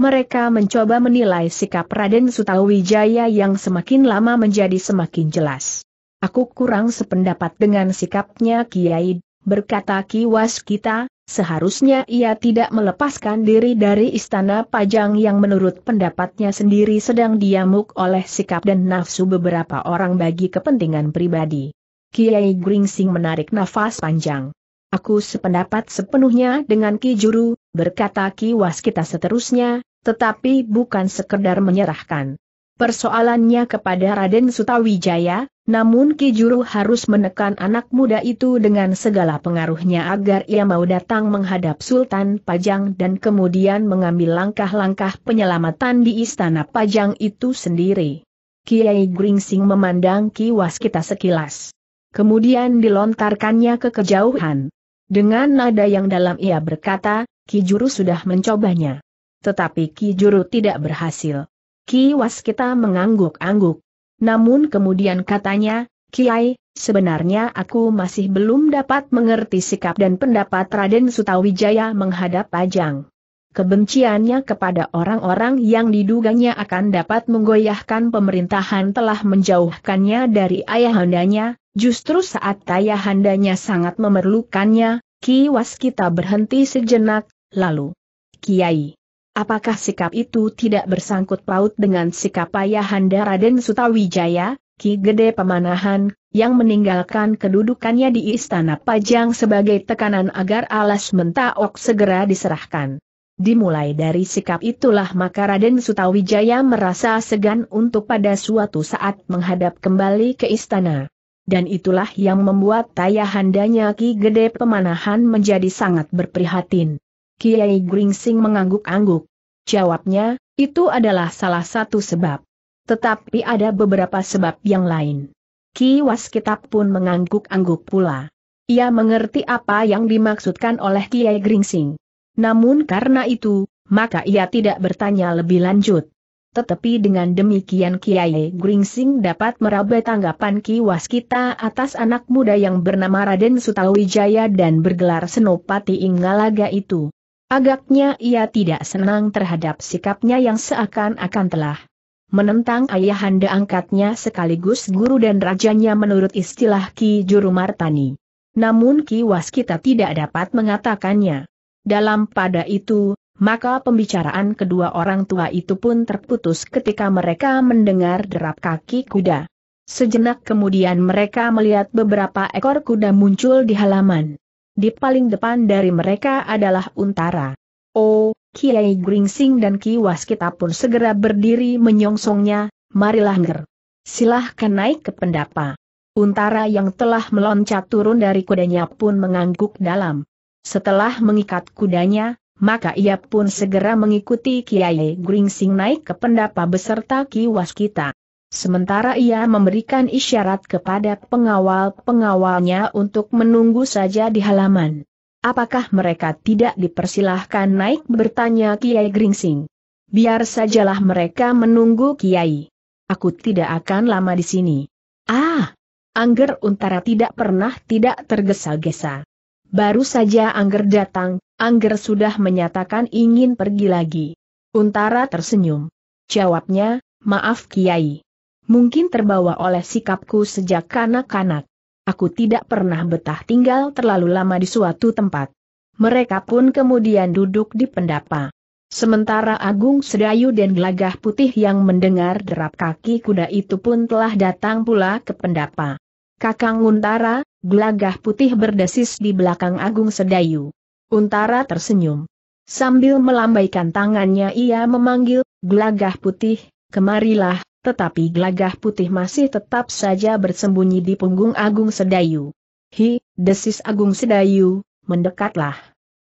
Mereka mencoba menilai sikap Raden Sutawijaya yang semakin lama menjadi semakin jelas. Aku kurang sependapat dengan sikapnya Kiai berkata Ki Waskita seharusnya ia tidak melepaskan diri dari istana Pajang yang menurut pendapatnya sendiri sedang diamuk oleh sikap dan nafsu beberapa orang bagi kepentingan pribadi. Kiai Gringsing menarik nafas panjang. Aku sependapat sepenuhnya dengan Ki Juru, berkata Ki Waskita seterusnya, tetapi bukan sekedar menyerahkan persoalannya kepada Raden Sutawijaya, namun Ki Juru harus menekan anak muda itu dengan segala pengaruhnya agar ia mau datang menghadap Sultan Pajang dan kemudian mengambil langkah-langkah penyelamatan di istana Pajang itu sendiri. Kiai Gringsing memandang Ki Waskita sekilas. Kemudian dilontarkannya ke kejauhan. Dengan nada yang dalam ia berkata, Ki Juru sudah mencobanya. Tetapi Ki Juru tidak berhasil. Ki Waskita mengangguk-angguk. Namun kemudian katanya, Kiai, sebenarnya aku masih belum dapat mengerti sikap dan pendapat Raden Sutawijaya menghadap Ajang. Kebenciannya kepada orang-orang yang diduganya akan dapat menggoyahkan pemerintahan telah menjauhkannya dari ayahandanya, justru saat ayahandanya sangat memerlukannya, Ki Waskita berhenti sejenak, lalu, Kiai, Apakah sikap itu tidak bersangkut paut dengan sikap Ayahanda Raden Sutawijaya, Ki Gede Pemanahan, yang meninggalkan kedudukannya di Istana Pajang sebagai tekanan agar alas mentaok segera diserahkan? Dimulai dari sikap itulah maka Raden Sutawijaya merasa segan untuk pada suatu saat menghadap kembali ke istana. Dan itulah yang membuat tayahandanya Ki Gede Pemanahan menjadi sangat berprihatin. Kiai Gringsing mengangguk-angguk. Jawabnya, itu adalah salah satu sebab. Tetapi ada beberapa sebab yang lain. Ki Waskitab pun mengangguk-angguk pula. Ia mengerti apa yang dimaksudkan oleh Kiai Gringsing. Namun karena itu, maka ia tidak bertanya lebih lanjut. Tetapi dengan demikian Kiai Gringsing dapat meraba tanggapan Ki Waskita atas anak muda yang bernama Raden Sutawijaya dan bergelar Senopati Inggalaga itu. Agaknya ia tidak senang terhadap sikapnya yang seakan-akan telah menentang ayahanda angkatnya sekaligus guru dan rajanya menurut istilah Ki Juru Martani. Namun Ki Waskita tidak dapat mengatakannya. Dalam pada itu, maka pembicaraan kedua orang tua itu pun terputus ketika mereka mendengar derap kaki kuda. Sejenak kemudian mereka melihat beberapa ekor kuda muncul di halaman. Di paling depan dari mereka adalah Untara. Oh, Kiai Gringsing dan Ki Waskita pun segera berdiri menyongsongnya, marilah nger. Silahkan naik ke pendapa. Untara yang telah meloncat turun dari kudanya pun mengangguk dalam. Setelah mengikat kudanya, maka ia pun segera mengikuti Kiai Gringsing naik ke pendapa beserta Ki Waskita. Sementara ia memberikan isyarat kepada pengawal-pengawalnya untuk menunggu saja di halaman. Apakah mereka tidak dipersilahkan naik bertanya Kiai Gringsing? Biar sajalah mereka menunggu Kiai. Aku tidak akan lama di sini. Ah! Angger Untara tidak pernah tidak tergesa-gesa. Baru saja Angger datang, Angger sudah menyatakan ingin pergi lagi. Untara tersenyum. Jawabnya, maaf Kiai mungkin terbawa oleh sikapku sejak kanak-kanak. Aku tidak pernah betah tinggal terlalu lama di suatu tempat. Mereka pun kemudian duduk di pendapa. Sementara Agung Sedayu dan Gelagah Putih yang mendengar derap kaki kuda itu pun telah datang pula ke pendapa. Kakang Untara, Gelagah Putih berdesis di belakang Agung Sedayu. Untara tersenyum. Sambil melambaikan tangannya ia memanggil, Gelagah Putih, kemarilah, tetapi gelagah putih masih tetap saja bersembunyi di punggung Agung Sedayu. Hi, desis Agung Sedayu, mendekatlah.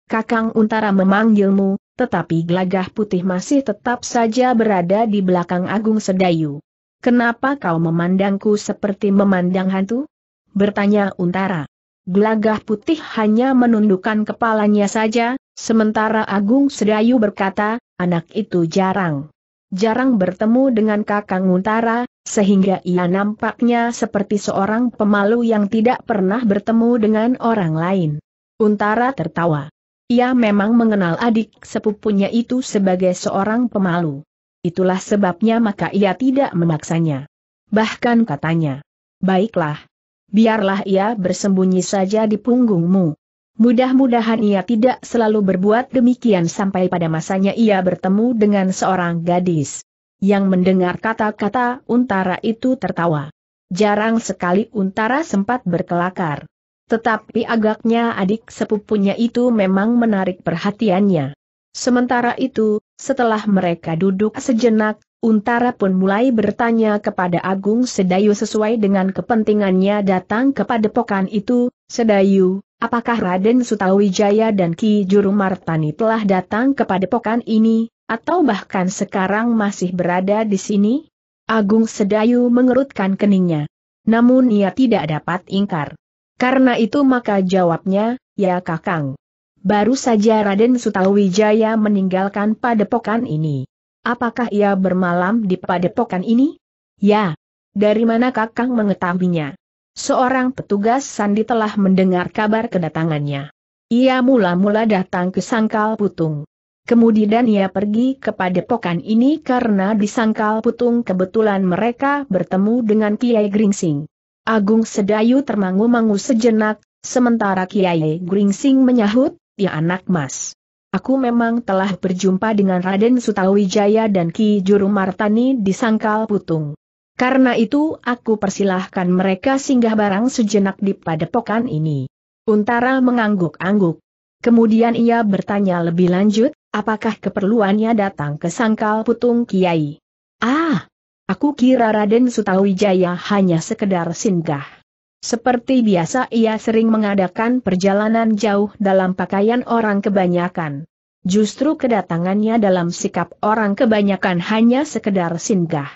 Kakang Untara memanggilmu, tetapi gelagah putih masih tetap saja berada di belakang Agung Sedayu. Kenapa kau memandangku seperti memandang hantu? Bertanya Untara. Gelagah putih hanya menundukkan kepalanya saja, sementara Agung Sedayu berkata, anak itu jarang jarang bertemu dengan kakang Untara, sehingga ia nampaknya seperti seorang pemalu yang tidak pernah bertemu dengan orang lain. Untara tertawa. Ia memang mengenal adik sepupunya itu sebagai seorang pemalu. Itulah sebabnya maka ia tidak memaksanya. Bahkan katanya, baiklah, biarlah ia bersembunyi saja di punggungmu. Mudah-mudahan ia tidak selalu berbuat demikian sampai pada masanya ia bertemu dengan seorang gadis. Yang mendengar kata-kata Untara itu tertawa. Jarang sekali Untara sempat berkelakar. Tetapi agaknya adik sepupunya itu memang menarik perhatiannya. Sementara itu, setelah mereka duduk sejenak, Untara pun mulai bertanya kepada Agung Sedayu sesuai dengan kepentingannya datang kepada pokan itu, Sedayu, apakah Raden Sutawijaya dan Ki Juru Martani telah datang kepada pokan ini, atau bahkan sekarang masih berada di sini? Agung Sedayu mengerutkan keningnya. Namun ia tidak dapat ingkar. Karena itu maka jawabnya, ya kakang. Baru saja Raden Sutawijaya meninggalkan padepokan ini. Apakah ia bermalam di padepokan ini? Ya. Dari mana Kakang mengetahuinya? Seorang petugas sandi telah mendengar kabar kedatangannya. Ia mula-mula datang ke Sangkal Putung. Kemudian ia pergi ke padepokan ini karena di Sangkal Putung kebetulan mereka bertemu dengan Kiai Gringsing. Agung Sedayu termangu-mangu sejenak, sementara Kiai Gringsing menyahut, ya anak mas. Aku memang telah berjumpa dengan Raden Sutawijaya dan Ki Juru Martani di Sangkal Putung. Karena itu aku persilahkan mereka singgah barang sejenak di padepokan ini. Untara mengangguk-angguk. Kemudian ia bertanya lebih lanjut, apakah keperluannya datang ke Sangkal Putung Kiai? Ah, aku kira Raden Sutawijaya hanya sekedar singgah. Seperti biasa ia sering mengadakan perjalanan jauh dalam pakaian orang kebanyakan. Justru kedatangannya dalam sikap orang kebanyakan hanya sekedar singgah.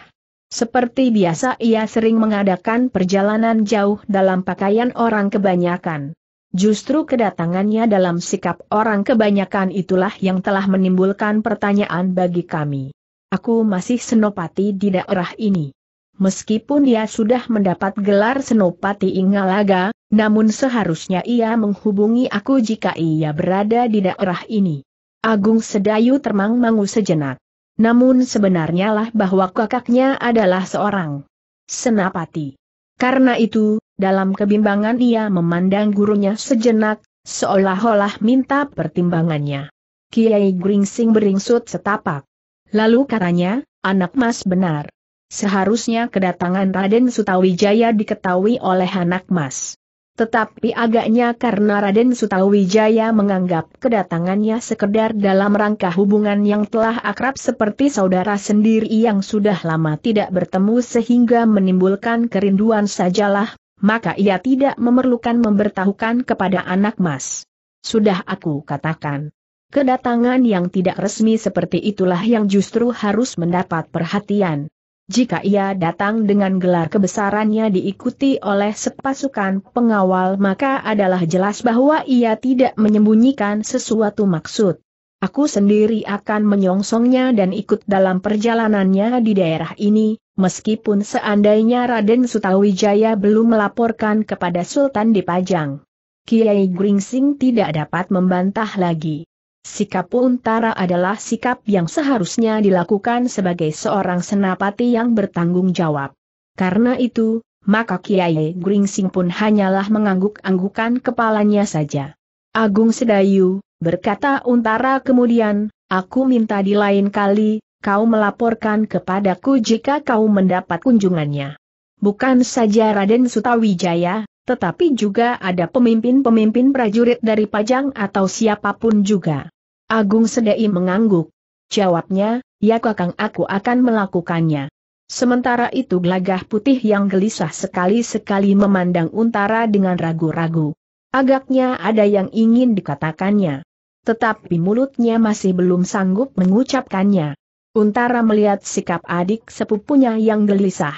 Seperti biasa ia sering mengadakan perjalanan jauh dalam pakaian orang kebanyakan. Justru kedatangannya dalam sikap orang kebanyakan itulah yang telah menimbulkan pertanyaan bagi kami. Aku masih senopati di daerah ini meskipun dia sudah mendapat gelar Senopati Ingalaga, namun seharusnya ia menghubungi aku jika ia berada di daerah ini. Agung Sedayu termang mangu sejenak. Namun sebenarnya lah bahwa kakaknya adalah seorang senapati. Karena itu, dalam kebimbangan ia memandang gurunya sejenak, seolah-olah minta pertimbangannya. Kiai Gringsing beringsut setapak. Lalu katanya, anak mas benar. Seharusnya kedatangan Raden Sutawijaya diketahui oleh anak mas. Tetapi agaknya karena Raden Sutawijaya menganggap kedatangannya sekedar dalam rangka hubungan yang telah akrab seperti saudara sendiri yang sudah lama tidak bertemu sehingga menimbulkan kerinduan sajalah, maka ia tidak memerlukan memberitahukan kepada anak mas. Sudah aku katakan. Kedatangan yang tidak resmi seperti itulah yang justru harus mendapat perhatian. Jika ia datang dengan gelar kebesarannya diikuti oleh sepasukan pengawal maka adalah jelas bahwa ia tidak menyembunyikan sesuatu maksud. Aku sendiri akan menyongsongnya dan ikut dalam perjalanannya di daerah ini, meskipun seandainya Raden Sutawijaya belum melaporkan kepada Sultan di Pajang. Kiai Gringsing tidak dapat membantah lagi. Sikap Untara adalah sikap yang seharusnya dilakukan sebagai seorang senapati yang bertanggung jawab. Karena itu, maka Kiai Gringsing pun hanyalah mengangguk-anggukan kepalanya saja. Agung Sedayu, berkata Untara kemudian, aku minta di lain kali, kau melaporkan kepadaku jika kau mendapat kunjungannya. Bukan saja Raden Sutawijaya, tetapi juga ada pemimpin-pemimpin prajurit dari Pajang atau siapapun juga. Agung Sedai mengangguk. Jawabnya, ya kakang aku akan melakukannya. Sementara itu gelagah putih yang gelisah sekali-sekali memandang untara dengan ragu-ragu. Agaknya ada yang ingin dikatakannya. Tetapi mulutnya masih belum sanggup mengucapkannya. Untara melihat sikap adik sepupunya yang gelisah.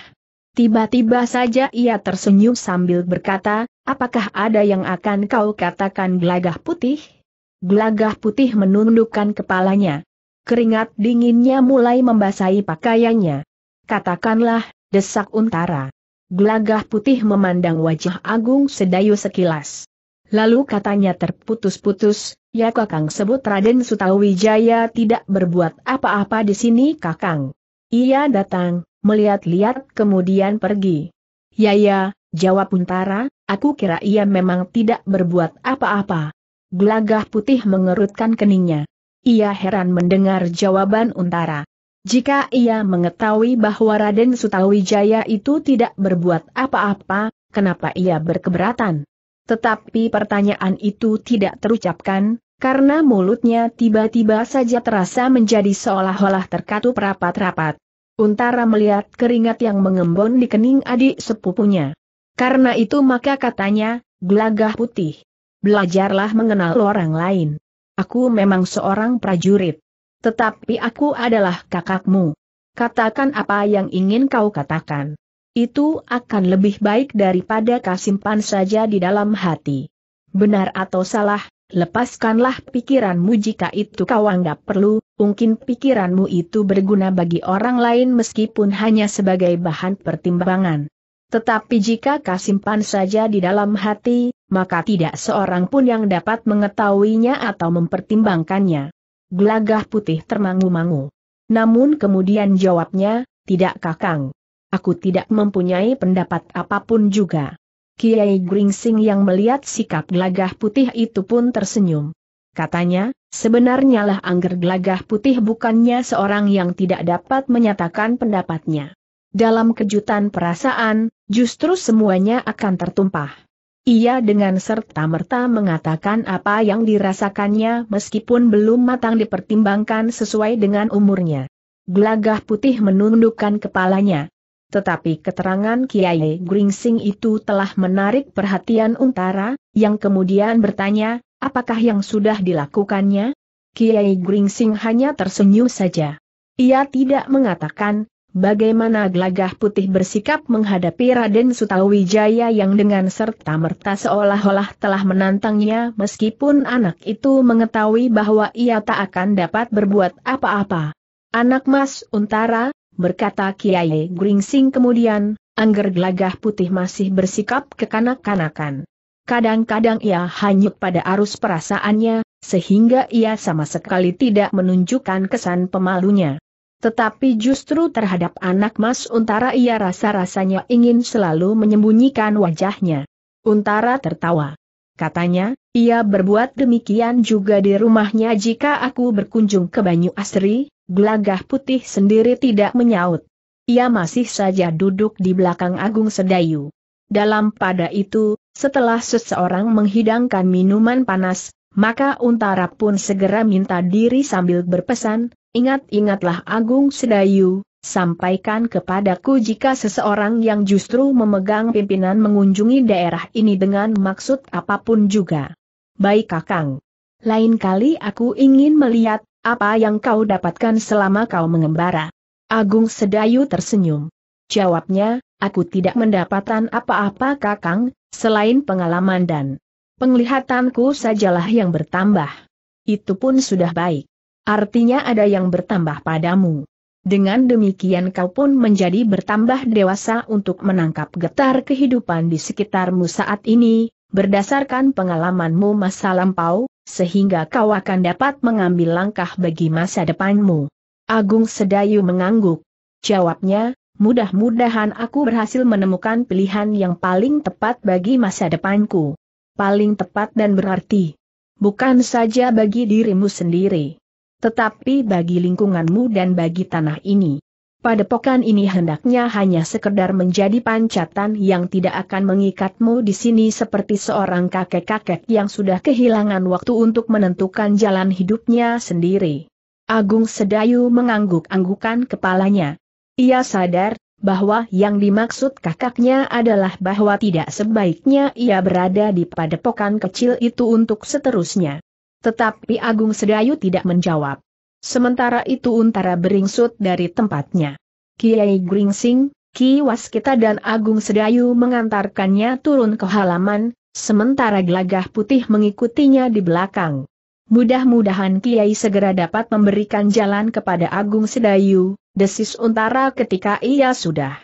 Tiba-tiba saja ia tersenyum sambil berkata, apakah ada yang akan kau katakan gelagah putih? Gelagah putih menundukkan kepalanya. Keringat dinginnya mulai membasahi pakaiannya. Katakanlah, desak untara. Gelagah putih memandang wajah Agung Sedayu sekilas. Lalu katanya terputus-putus, ya kakang sebut Raden Sutawijaya tidak berbuat apa-apa di sini kakang. Ia datang, melihat-lihat kemudian pergi. Ya ya, jawab Untara, aku kira ia memang tidak berbuat apa-apa. Gelagah putih mengerutkan keningnya. Ia heran mendengar jawaban Untara. Jika ia mengetahui bahwa Raden Sutawijaya itu tidak berbuat apa-apa, kenapa ia berkeberatan? Tetapi pertanyaan itu tidak terucapkan, karena mulutnya tiba-tiba saja terasa menjadi seolah-olah terkatup rapat-rapat. Untara melihat keringat yang mengembun di kening adik sepupunya. Karena itu maka katanya, gelagah putih, belajarlah mengenal orang lain. Aku memang seorang prajurit. Tetapi aku adalah kakakmu. Katakan apa yang ingin kau katakan. Itu akan lebih baik daripada kasimpan saja di dalam hati. Benar atau salah, lepaskanlah pikiranmu jika itu kau anggap perlu, mungkin pikiranmu itu berguna bagi orang lain meskipun hanya sebagai bahan pertimbangan. Tetapi jika kasimpan saja di dalam hati, maka tidak seorang pun yang dapat mengetahuinya atau mempertimbangkannya. Gelagah putih termangu-mangu. Namun kemudian jawabnya, tidak kakang. Aku tidak mempunyai pendapat apapun juga. Kiai Gringsing yang melihat sikap gelagah putih itu pun tersenyum. Katanya, sebenarnya lah Angger Gelagah Putih bukannya seorang yang tidak dapat menyatakan pendapatnya dalam kejutan perasaan, justru semuanya akan tertumpah. Ia dengan serta-merta mengatakan apa yang dirasakannya meskipun belum matang dipertimbangkan sesuai dengan umurnya. Gelagah putih menundukkan kepalanya. Tetapi keterangan Kiai Gringsing itu telah menarik perhatian Untara, yang kemudian bertanya, apakah yang sudah dilakukannya? Kiai Gringsing hanya tersenyum saja. Ia tidak mengatakan, bagaimana Gelagah Putih bersikap menghadapi Raden Sutawijaya yang dengan serta-merta seolah-olah telah menantangnya meskipun anak itu mengetahui bahwa ia tak akan dapat berbuat apa-apa. Anak Mas Untara, berkata Kiai Gringsing kemudian, Angger Gelagah Putih masih bersikap kekanak-kanakan. Kadang-kadang ia hanyut pada arus perasaannya, sehingga ia sama sekali tidak menunjukkan kesan pemalunya. Tetapi justru terhadap anak mas Untara ia rasa-rasanya ingin selalu menyembunyikan wajahnya. Untara tertawa. Katanya, ia berbuat demikian juga di rumahnya jika aku berkunjung ke Banyu Asri, gelagah putih sendiri tidak menyaut. Ia masih saja duduk di belakang Agung Sedayu. Dalam pada itu, setelah seseorang menghidangkan minuman panas, maka Untara pun segera minta diri sambil berpesan, ingat-ingatlah Agung Sedayu, sampaikan kepadaku jika seseorang yang justru memegang pimpinan mengunjungi daerah ini dengan maksud apapun juga. Baik Kakang. Lain kali aku ingin melihat, apa yang kau dapatkan selama kau mengembara. Agung Sedayu tersenyum. Jawabnya, aku tidak mendapatkan apa-apa Kakang, selain pengalaman dan penglihatanku sajalah yang bertambah. Itu pun sudah baik. Artinya ada yang bertambah padamu. Dengan demikian kau pun menjadi bertambah dewasa untuk menangkap getar kehidupan di sekitarmu saat ini, berdasarkan pengalamanmu masa lampau, sehingga kau akan dapat mengambil langkah bagi masa depanmu. Agung Sedayu mengangguk. Jawabnya, mudah-mudahan aku berhasil menemukan pilihan yang paling tepat bagi masa depanku. Paling tepat dan berarti. Bukan saja bagi dirimu sendiri tetapi bagi lingkunganmu dan bagi tanah ini. Padepokan ini hendaknya hanya sekedar menjadi pancatan yang tidak akan mengikatmu di sini seperti seorang kakek-kakek yang sudah kehilangan waktu untuk menentukan jalan hidupnya sendiri. Agung Sedayu mengangguk-anggukan kepalanya. Ia sadar, bahwa yang dimaksud kakaknya adalah bahwa tidak sebaiknya ia berada di padepokan kecil itu untuk seterusnya. Tetapi Agung Sedayu tidak menjawab. Sementara itu Untara beringsut dari tempatnya. Kiai Gringsing, Ki Waskita dan Agung Sedayu mengantarkannya turun ke halaman, sementara gelagah putih mengikutinya di belakang. Mudah-mudahan Kiai segera dapat memberikan jalan kepada Agung Sedayu, desis Untara ketika ia sudah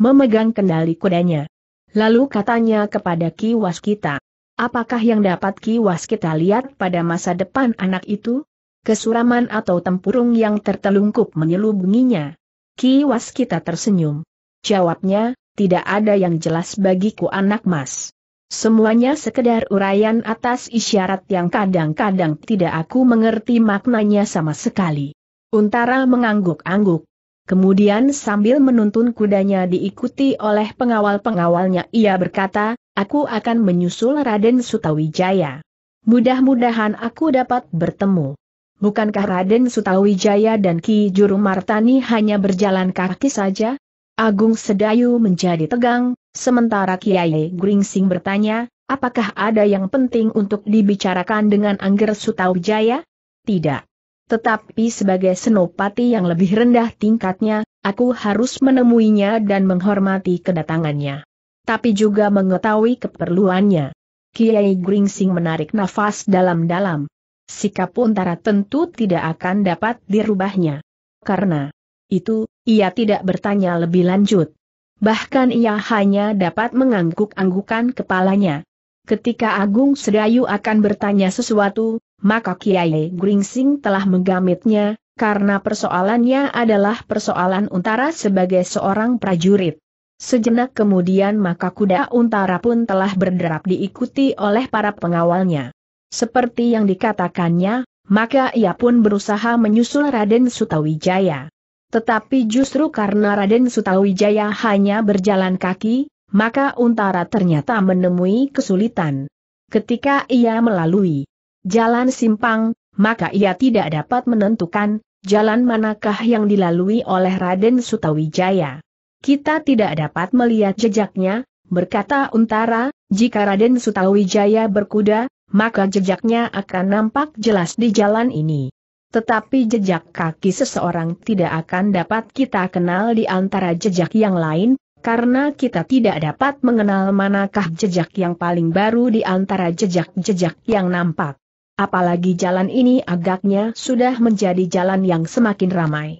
memegang kendali kudanya. Lalu katanya kepada Ki Waskita, Apakah yang dapat kiwas kita lihat pada masa depan anak itu? Kesuraman atau tempurung yang tertelungkup menyelubunginya. Kiwas kita tersenyum. Jawabnya, tidak ada yang jelas bagiku anak mas. Semuanya sekedar uraian atas isyarat yang kadang-kadang tidak aku mengerti maknanya sama sekali. Untara mengangguk-angguk. Kemudian sambil menuntun kudanya diikuti oleh pengawal-pengawalnya ia berkata, aku akan menyusul Raden Sutawijaya. Mudah-mudahan aku dapat bertemu. Bukankah Raden Sutawijaya dan Ki Juru Martani hanya berjalan kaki saja? Agung Sedayu menjadi tegang, sementara Kiai Gringsing bertanya, apakah ada yang penting untuk dibicarakan dengan Angger Sutawijaya? Tidak. Tetapi sebagai senopati yang lebih rendah tingkatnya, aku harus menemuinya dan menghormati kedatangannya tapi juga mengetahui keperluannya. Kiai Gringsing menarik nafas dalam-dalam. Sikap Untara tentu tidak akan dapat dirubahnya. Karena itu, ia tidak bertanya lebih lanjut. Bahkan ia hanya dapat mengangguk-anggukan kepalanya. Ketika Agung Sedayu akan bertanya sesuatu, maka Kiai Gringsing telah menggamitnya, karena persoalannya adalah persoalan Untara sebagai seorang prajurit. Sejenak kemudian maka kuda untara pun telah berderap diikuti oleh para pengawalnya. Seperti yang dikatakannya, maka ia pun berusaha menyusul Raden Sutawijaya. Tetapi justru karena Raden Sutawijaya hanya berjalan kaki, maka Untara ternyata menemui kesulitan. Ketika ia melalui jalan simpang, maka ia tidak dapat menentukan jalan manakah yang dilalui oleh Raden Sutawijaya. Kita tidak dapat melihat jejaknya, berkata Untara, jika Raden Sutawijaya berkuda, maka jejaknya akan nampak jelas di jalan ini. Tetapi jejak kaki seseorang tidak akan dapat kita kenal di antara jejak yang lain, karena kita tidak dapat mengenal manakah jejak yang paling baru di antara jejak-jejak yang nampak. Apalagi jalan ini agaknya sudah menjadi jalan yang semakin ramai.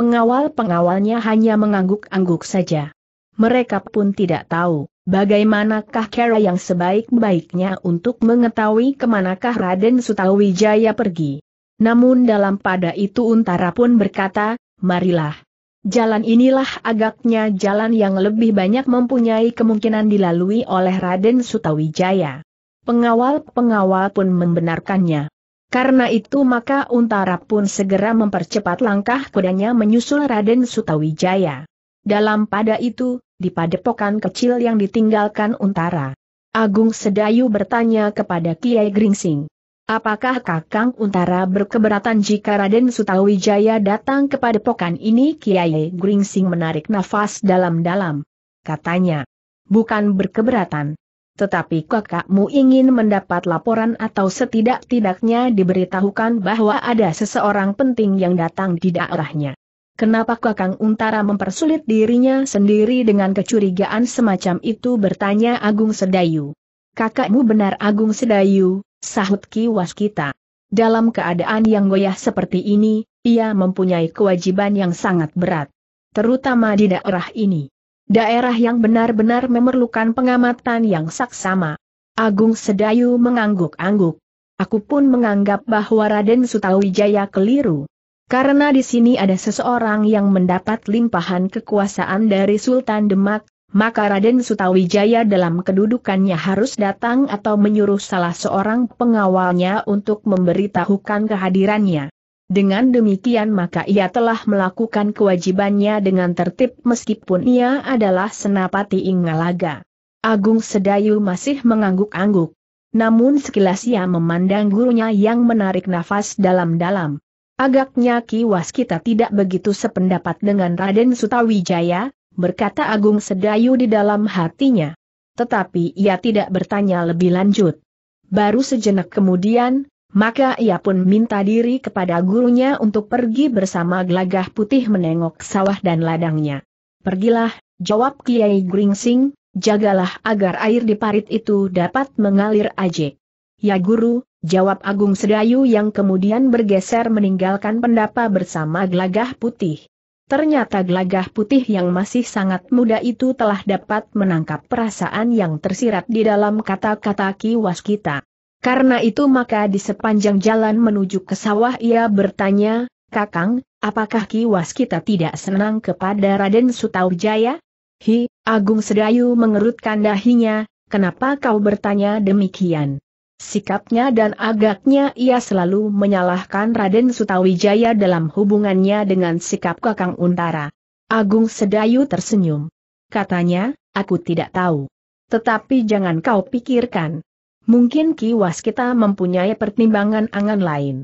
Pengawal-pengawalnya hanya mengangguk-angguk saja. Mereka pun tidak tahu, bagaimanakah cara yang sebaik-baiknya untuk mengetahui kemanakah Raden Sutawijaya pergi. Namun dalam pada itu Untara pun berkata, marilah. Jalan inilah agaknya jalan yang lebih banyak mempunyai kemungkinan dilalui oleh Raden Sutawijaya. Pengawal-pengawal pun membenarkannya. Karena itu maka Untara pun segera mempercepat langkah kudanya menyusul Raden Sutawijaya. Dalam pada itu, di padepokan kecil yang ditinggalkan Untara. Agung Sedayu bertanya kepada Kiai Gringsing. Apakah Kakang Untara berkeberatan jika Raden Sutawijaya datang ke padepokan ini? Kiai Gringsing menarik nafas dalam-dalam. Katanya, bukan berkeberatan, tetapi kakakmu ingin mendapat laporan atau setidak-tidaknya diberitahukan bahwa ada seseorang penting yang datang di daerahnya. Kenapa Kakang Untara mempersulit dirinya sendiri dengan kecurigaan semacam itu bertanya Agung Sedayu. Kakakmu benar Agung Sedayu, sahut Ki Waskita. Dalam keadaan yang goyah seperti ini, ia mempunyai kewajiban yang sangat berat. Terutama di daerah ini. Daerah yang benar-benar memerlukan pengamatan yang saksama. Agung Sedayu mengangguk-angguk. Aku pun menganggap bahwa Raden Sutawijaya keliru. Karena di sini ada seseorang yang mendapat limpahan kekuasaan dari Sultan Demak, maka Raden Sutawijaya dalam kedudukannya harus datang atau menyuruh salah seorang pengawalnya untuk memberitahukan kehadirannya. Dengan demikian maka ia telah melakukan kewajibannya dengan tertib meskipun ia adalah senapati Ingalaga. Agung Sedayu masih mengangguk-angguk. Namun sekilas ia memandang gurunya yang menarik nafas dalam-dalam. Agaknya kiwas kita tidak begitu sependapat dengan Raden Sutawijaya, berkata Agung Sedayu di dalam hatinya. Tetapi ia tidak bertanya lebih lanjut. Baru sejenak kemudian, maka ia pun minta diri kepada gurunya untuk pergi bersama gelagah putih menengok sawah dan ladangnya. Pergilah, jawab Kiai Gringsing, jagalah agar air di parit itu dapat mengalir aje. Ya guru, jawab Agung Sedayu yang kemudian bergeser meninggalkan pendapa bersama gelagah putih. Ternyata gelagah putih yang masih sangat muda itu telah dapat menangkap perasaan yang tersirat di dalam kata-kata Ki Waskita. Karena itu maka di sepanjang jalan menuju ke sawah ia bertanya, Kakang, apakah kiwas kita tidak senang kepada Raden Sutawijaya? Hi, Agung Sedayu mengerutkan dahinya, kenapa kau bertanya demikian? Sikapnya dan agaknya ia selalu menyalahkan Raden Sutawijaya dalam hubungannya dengan sikap Kakang Untara. Agung Sedayu tersenyum. Katanya, aku tidak tahu. Tetapi jangan kau pikirkan, mungkin Ki Waskita mempunyai pertimbangan angan lain.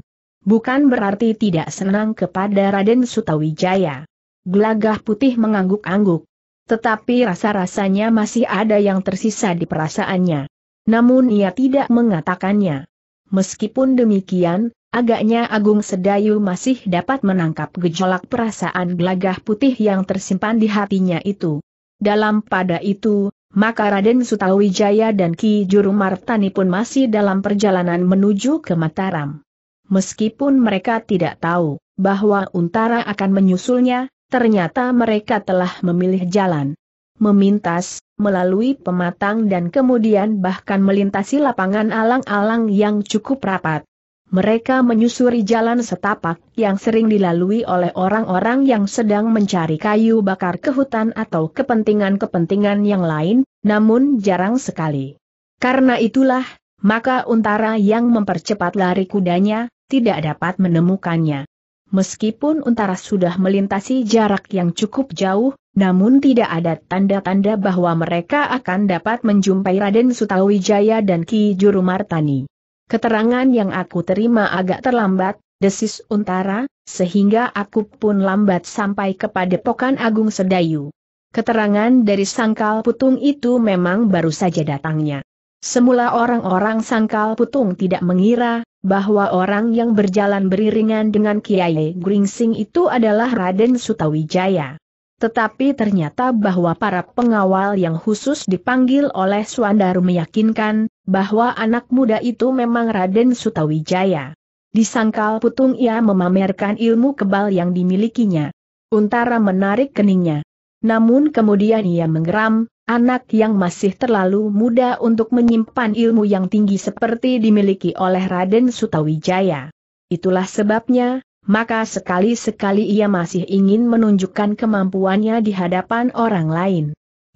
Bukan berarti tidak senang kepada Raden Sutawijaya. Gelagah putih mengangguk-angguk. Tetapi rasa-rasanya masih ada yang tersisa di perasaannya. Namun ia tidak mengatakannya. Meskipun demikian, agaknya Agung Sedayu masih dapat menangkap gejolak perasaan gelagah putih yang tersimpan di hatinya itu. Dalam pada itu, maka Raden Sutawijaya dan Ki Juru Martani pun masih dalam perjalanan menuju ke Mataram. Meskipun mereka tidak tahu bahwa Untara akan menyusulnya, ternyata mereka telah memilih jalan. Memintas, melalui pematang dan kemudian bahkan melintasi lapangan alang-alang yang cukup rapat mereka menyusuri jalan setapak yang sering dilalui oleh orang-orang yang sedang mencari kayu bakar ke hutan atau kepentingan-kepentingan yang lain, namun jarang sekali. Karena itulah, maka untara yang mempercepat lari kudanya, tidak dapat menemukannya. Meskipun untara sudah melintasi jarak yang cukup jauh, namun tidak ada tanda-tanda bahwa mereka akan dapat menjumpai Raden Sutawijaya dan Ki Juru Martani. Keterangan yang aku terima agak terlambat, desis Untara, sehingga aku pun lambat sampai kepada Pokan Agung Sedayu. Keterangan dari Sangkal Putung itu memang baru saja datangnya. Semula orang-orang Sangkal Putung tidak mengira bahwa orang yang berjalan beriringan dengan Kiai Gringsing itu adalah Raden Sutawijaya. Tetapi ternyata bahwa para pengawal yang khusus dipanggil oleh Suandaru meyakinkan, bahwa anak muda itu memang Raden Sutawijaya. Disangkal putung ia memamerkan ilmu kebal yang dimilikinya. Untara menarik keningnya. Namun kemudian ia menggeram, anak yang masih terlalu muda untuk menyimpan ilmu yang tinggi seperti dimiliki oleh Raden Sutawijaya. Itulah sebabnya, maka sekali-sekali ia masih ingin menunjukkan kemampuannya di hadapan orang lain.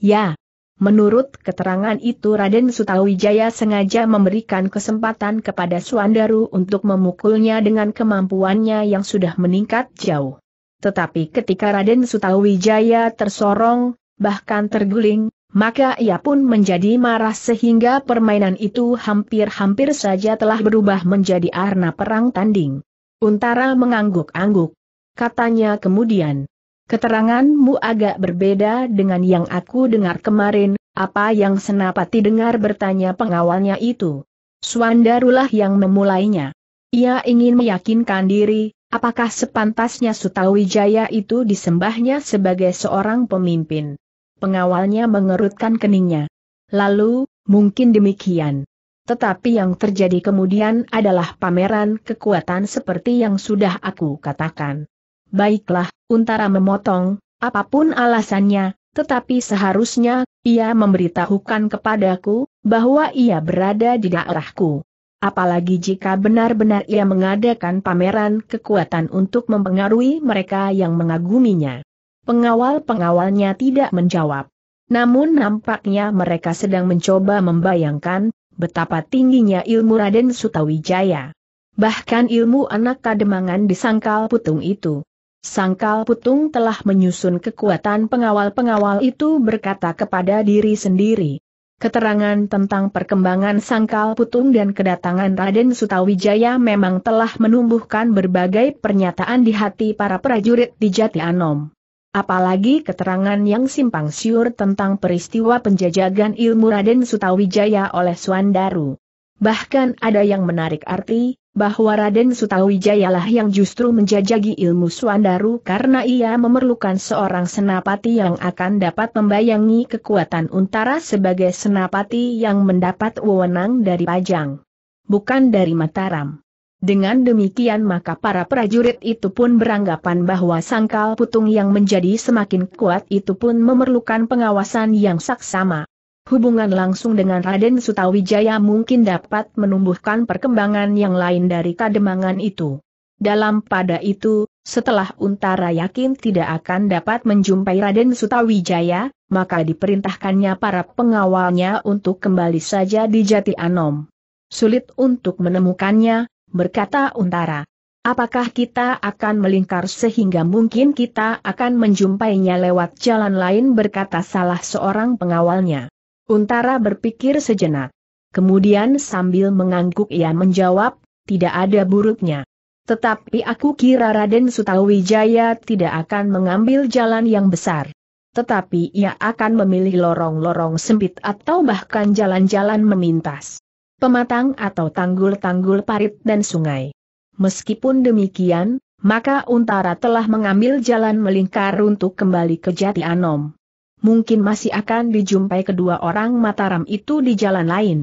Ya, menurut keterangan itu Raden Sutawijaya sengaja memberikan kesempatan kepada Suandaru untuk memukulnya dengan kemampuannya yang sudah meningkat jauh. Tetapi ketika Raden Sutawijaya tersorong, bahkan terguling, maka ia pun menjadi marah sehingga permainan itu hampir-hampir saja telah berubah menjadi arna perang tanding. Untara mengangguk-angguk. Katanya kemudian, keteranganmu agak berbeda dengan yang aku dengar kemarin, apa yang Senapati dengar bertanya pengawalnya itu. Suandarulah yang memulainya. Ia ingin meyakinkan diri, apakah sepantasnya Sutawijaya itu disembahnya sebagai seorang pemimpin. Pengawalnya mengerutkan keningnya. Lalu, mungkin demikian tetapi yang terjadi kemudian adalah pameran kekuatan seperti yang sudah aku katakan. Baiklah, Untara memotong, apapun alasannya, tetapi seharusnya, ia memberitahukan kepadaku, bahwa ia berada di daerahku. Apalagi jika benar-benar ia mengadakan pameran kekuatan untuk mempengaruhi mereka yang mengaguminya. Pengawal-pengawalnya tidak menjawab. Namun nampaknya mereka sedang mencoba membayangkan betapa tingginya ilmu Raden Sutawijaya. Bahkan ilmu anak kademangan di Sangkal Putung itu. Sangkal Putung telah menyusun kekuatan pengawal-pengawal itu berkata kepada diri sendiri. Keterangan tentang perkembangan Sangkal Putung dan kedatangan Raden Sutawijaya memang telah menumbuhkan berbagai pernyataan di hati para prajurit di Jati Anom. Apalagi keterangan yang simpang siur tentang peristiwa penjajagan ilmu Raden Sutawijaya oleh Suandaru. Bahkan ada yang menarik arti, bahwa Raden Sutawijaya lah yang justru menjajagi ilmu Suandaru karena ia memerlukan seorang senapati yang akan dapat membayangi kekuatan Untara sebagai senapati yang mendapat wewenang dari Pajang. Bukan dari Mataram. Dengan demikian maka para prajurit itu pun beranggapan bahwa sangkal putung yang menjadi semakin kuat itu pun memerlukan pengawasan yang saksama. Hubungan langsung dengan Raden Sutawijaya mungkin dapat menumbuhkan perkembangan yang lain dari kademangan itu. Dalam pada itu, setelah Untara yakin tidak akan dapat menjumpai Raden Sutawijaya, maka diperintahkannya para pengawalnya untuk kembali saja di Jati Anom. Sulit untuk menemukannya, berkata Untara. Apakah kita akan melingkar sehingga mungkin kita akan menjumpainya lewat jalan lain berkata salah seorang pengawalnya. Untara berpikir sejenak. Kemudian sambil mengangguk ia menjawab, tidak ada buruknya. Tetapi aku kira Raden Sutawijaya tidak akan mengambil jalan yang besar. Tetapi ia akan memilih lorong-lorong sempit atau bahkan jalan-jalan memintas pematang atau tanggul-tanggul parit dan sungai. Meskipun demikian, maka Untara telah mengambil jalan melingkar untuk kembali ke Jati Anom. Mungkin masih akan dijumpai kedua orang Mataram itu di jalan lain.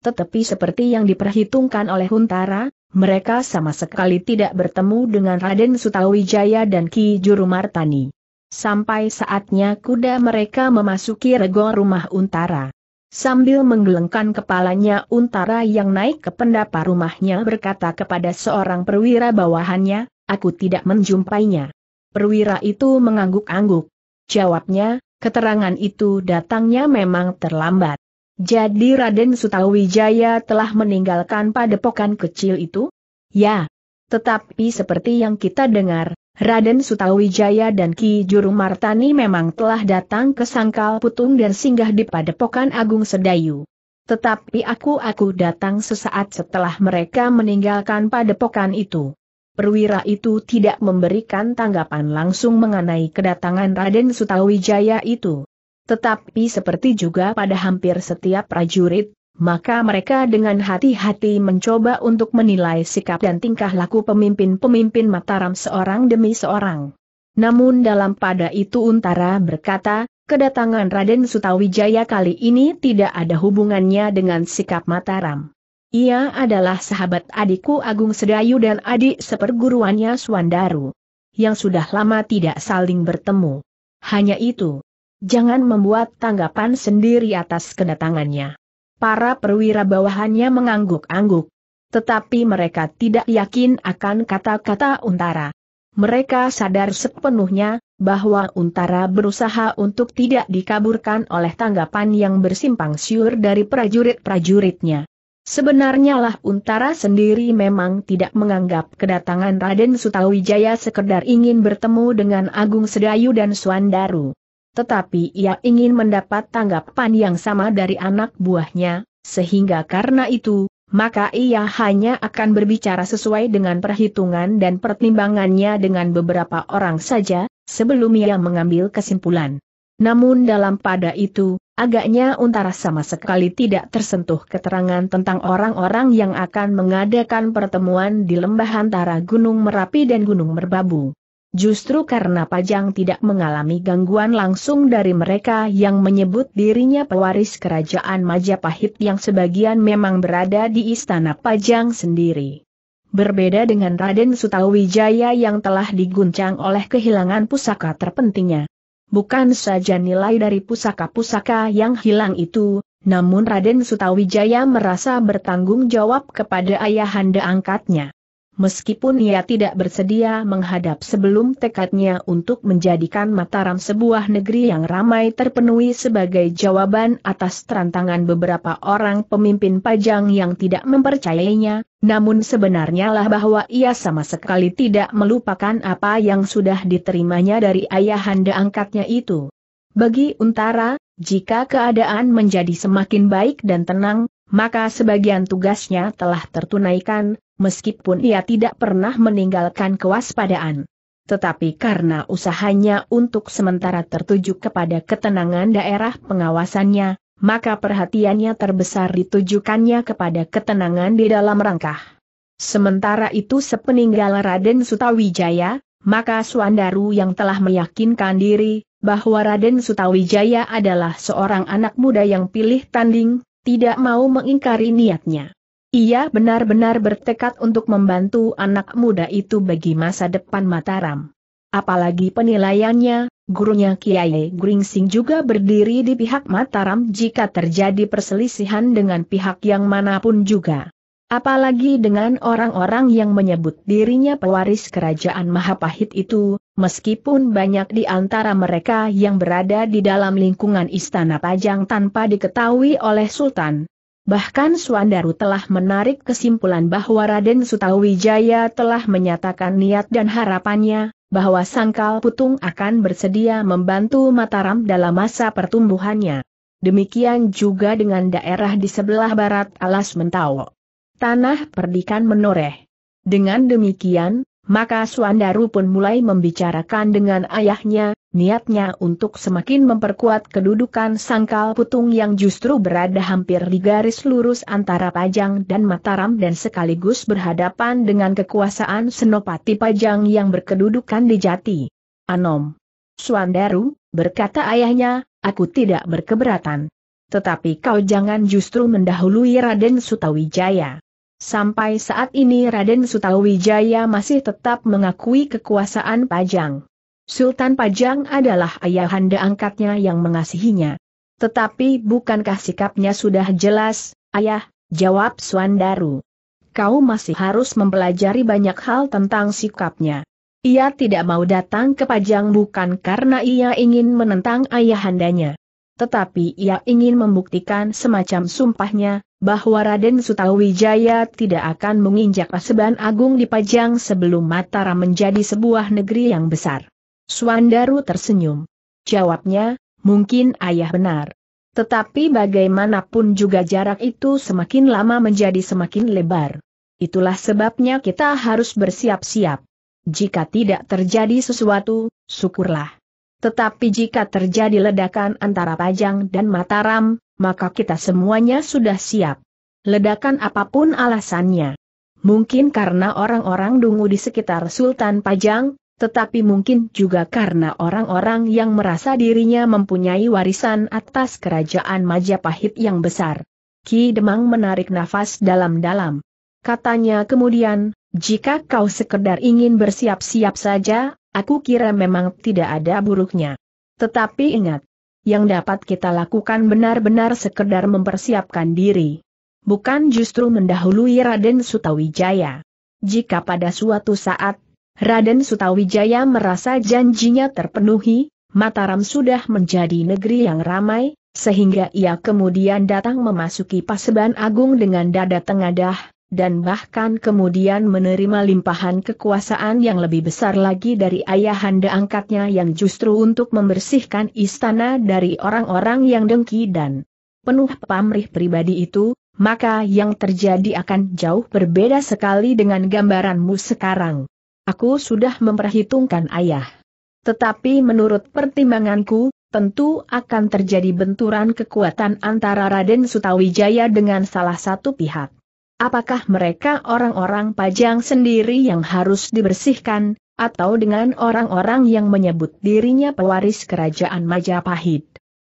Tetapi seperti yang diperhitungkan oleh Untara, mereka sama sekali tidak bertemu dengan Raden Sutawijaya dan Ki Juru Martani. Sampai saatnya kuda mereka memasuki rego rumah Untara. Sambil menggelengkan kepalanya untara yang naik ke pendapa rumahnya berkata kepada seorang perwira bawahannya, aku tidak menjumpainya. Perwira itu mengangguk-angguk. Jawabnya, keterangan itu datangnya memang terlambat. Jadi Raden Sutawijaya telah meninggalkan padepokan kecil itu? Ya. Tetapi seperti yang kita dengar, Raden Sutawijaya dan Ki Juru Martani memang telah datang ke Sangkal Putung dan singgah di Padepokan Agung Sedayu. Tetapi aku-aku datang sesaat setelah mereka meninggalkan Padepokan itu. Perwira itu tidak memberikan tanggapan langsung mengenai kedatangan Raden Sutawijaya itu. Tetapi seperti juga pada hampir setiap prajurit, maka mereka dengan hati-hati mencoba untuk menilai sikap dan tingkah laku pemimpin-pemimpin Mataram seorang demi seorang. Namun dalam pada itu Untara berkata, kedatangan Raden Sutawijaya kali ini tidak ada hubungannya dengan sikap Mataram. Ia adalah sahabat adikku Agung Sedayu dan adik seperguruannya Suandaru. Yang sudah lama tidak saling bertemu. Hanya itu. Jangan membuat tanggapan sendiri atas kedatangannya para perwira bawahannya mengangguk-angguk. Tetapi mereka tidak yakin akan kata-kata Untara. Mereka sadar sepenuhnya bahwa Untara berusaha untuk tidak dikaburkan oleh tanggapan yang bersimpang siur dari prajurit-prajuritnya. Sebenarnya lah Untara sendiri memang tidak menganggap kedatangan Raden Sutawijaya sekedar ingin bertemu dengan Agung Sedayu dan Suandaru tetapi ia ingin mendapat tanggapan yang sama dari anak buahnya, sehingga karena itu, maka ia hanya akan berbicara sesuai dengan perhitungan dan pertimbangannya dengan beberapa orang saja, sebelum ia mengambil kesimpulan. Namun dalam pada itu, agaknya Untara sama sekali tidak tersentuh keterangan tentang orang-orang yang akan mengadakan pertemuan di lembah antara Gunung Merapi dan Gunung Merbabu. Justru karena Pajang tidak mengalami gangguan langsung dari mereka yang menyebut dirinya pewaris kerajaan Majapahit yang sebagian memang berada di istana Pajang sendiri. Berbeda dengan Raden Sutawijaya yang telah diguncang oleh kehilangan pusaka terpentingnya. Bukan saja nilai dari pusaka-pusaka yang hilang itu, namun Raden Sutawijaya merasa bertanggung jawab kepada ayahanda angkatnya meskipun ia tidak bersedia menghadap sebelum tekadnya untuk menjadikan Mataram sebuah negeri yang ramai terpenuhi sebagai jawaban atas tantangan beberapa orang pemimpin pajang yang tidak mempercayainya, namun sebenarnya lah bahwa ia sama sekali tidak melupakan apa yang sudah diterimanya dari ayahanda angkatnya itu. Bagi Untara, jika keadaan menjadi semakin baik dan tenang, maka sebagian tugasnya telah tertunaikan, meskipun ia tidak pernah meninggalkan kewaspadaan. Tetapi karena usahanya untuk sementara tertuju kepada ketenangan daerah pengawasannya, maka perhatiannya terbesar ditujukannya kepada ketenangan di dalam rangka. Sementara itu sepeninggal Raden Sutawijaya, maka Suandaru yang telah meyakinkan diri bahwa Raden Sutawijaya adalah seorang anak muda yang pilih tanding, tidak mau mengingkari niatnya. Ia benar-benar bertekad untuk membantu anak muda itu bagi masa depan Mataram. Apalagi penilaiannya, gurunya Kiai Gringsing juga berdiri di pihak Mataram jika terjadi perselisihan dengan pihak yang manapun juga. Apalagi dengan orang-orang yang menyebut dirinya pewaris kerajaan Mahapahit itu, meskipun banyak di antara mereka yang berada di dalam lingkungan istana Pajang tanpa diketahui oleh Sultan, Bahkan Suandaru telah menarik kesimpulan bahwa Raden Sutawijaya telah menyatakan niat dan harapannya, bahwa Sangkal Putung akan bersedia membantu Mataram dalam masa pertumbuhannya. Demikian juga dengan daerah di sebelah barat alas Mentawo, Tanah perdikan menoreh. Dengan demikian, maka Suandaru pun mulai membicarakan dengan ayahnya, niatnya untuk semakin memperkuat kedudukan sangkal putung yang justru berada hampir di garis lurus antara Pajang dan Mataram dan sekaligus berhadapan dengan kekuasaan Senopati Pajang yang berkedudukan di Jati. Anom. Suandaru, berkata ayahnya, aku tidak berkeberatan. Tetapi kau jangan justru mendahului Raden Sutawijaya. Sampai saat ini Raden Sutawijaya masih tetap mengakui kekuasaan Pajang. Sultan Pajang adalah ayahanda angkatnya yang mengasihinya. Tetapi bukankah sikapnya sudah jelas, ayah, jawab Suandaru. Kau masih harus mempelajari banyak hal tentang sikapnya. Ia tidak mau datang ke Pajang bukan karena ia ingin menentang ayahandanya. Tetapi ia ingin membuktikan semacam sumpahnya, bahwa Raden Sutawijaya tidak akan menginjak paseban agung di Pajang sebelum Mataram menjadi sebuah negeri yang besar. Suandaru tersenyum. Jawabnya, mungkin ayah benar. Tetapi bagaimanapun juga jarak itu semakin lama menjadi semakin lebar. Itulah sebabnya kita harus bersiap-siap. Jika tidak terjadi sesuatu, syukurlah. Tetapi jika terjadi ledakan antara Pajang dan Mataram, maka kita semuanya sudah siap. Ledakan apapun alasannya. Mungkin karena orang-orang dungu di sekitar Sultan Pajang, tetapi mungkin juga karena orang-orang yang merasa dirinya mempunyai warisan atas kerajaan Majapahit yang besar. Ki Demang menarik nafas dalam-dalam. Katanya kemudian, jika kau sekedar ingin bersiap-siap saja, aku kira memang tidak ada buruknya. Tetapi ingat, yang dapat kita lakukan benar-benar sekedar mempersiapkan diri. Bukan justru mendahului Raden Sutawijaya. Jika pada suatu saat Raden Sutawijaya merasa janjinya terpenuhi, Mataram sudah menjadi negeri yang ramai, sehingga ia kemudian datang memasuki Paseban Agung dengan dada tengadah, dan bahkan kemudian menerima limpahan kekuasaan yang lebih besar lagi dari ayahanda angkatnya yang justru untuk membersihkan istana dari orang-orang yang dengki dan penuh pamrih pribadi itu, maka yang terjadi akan jauh berbeda sekali dengan gambaranmu sekarang. Aku sudah memperhitungkan ayah. Tetapi menurut pertimbanganku, tentu akan terjadi benturan kekuatan antara Raden Sutawijaya dengan salah satu pihak. Apakah mereka orang-orang pajang sendiri yang harus dibersihkan, atau dengan orang-orang yang menyebut dirinya pewaris kerajaan Majapahit.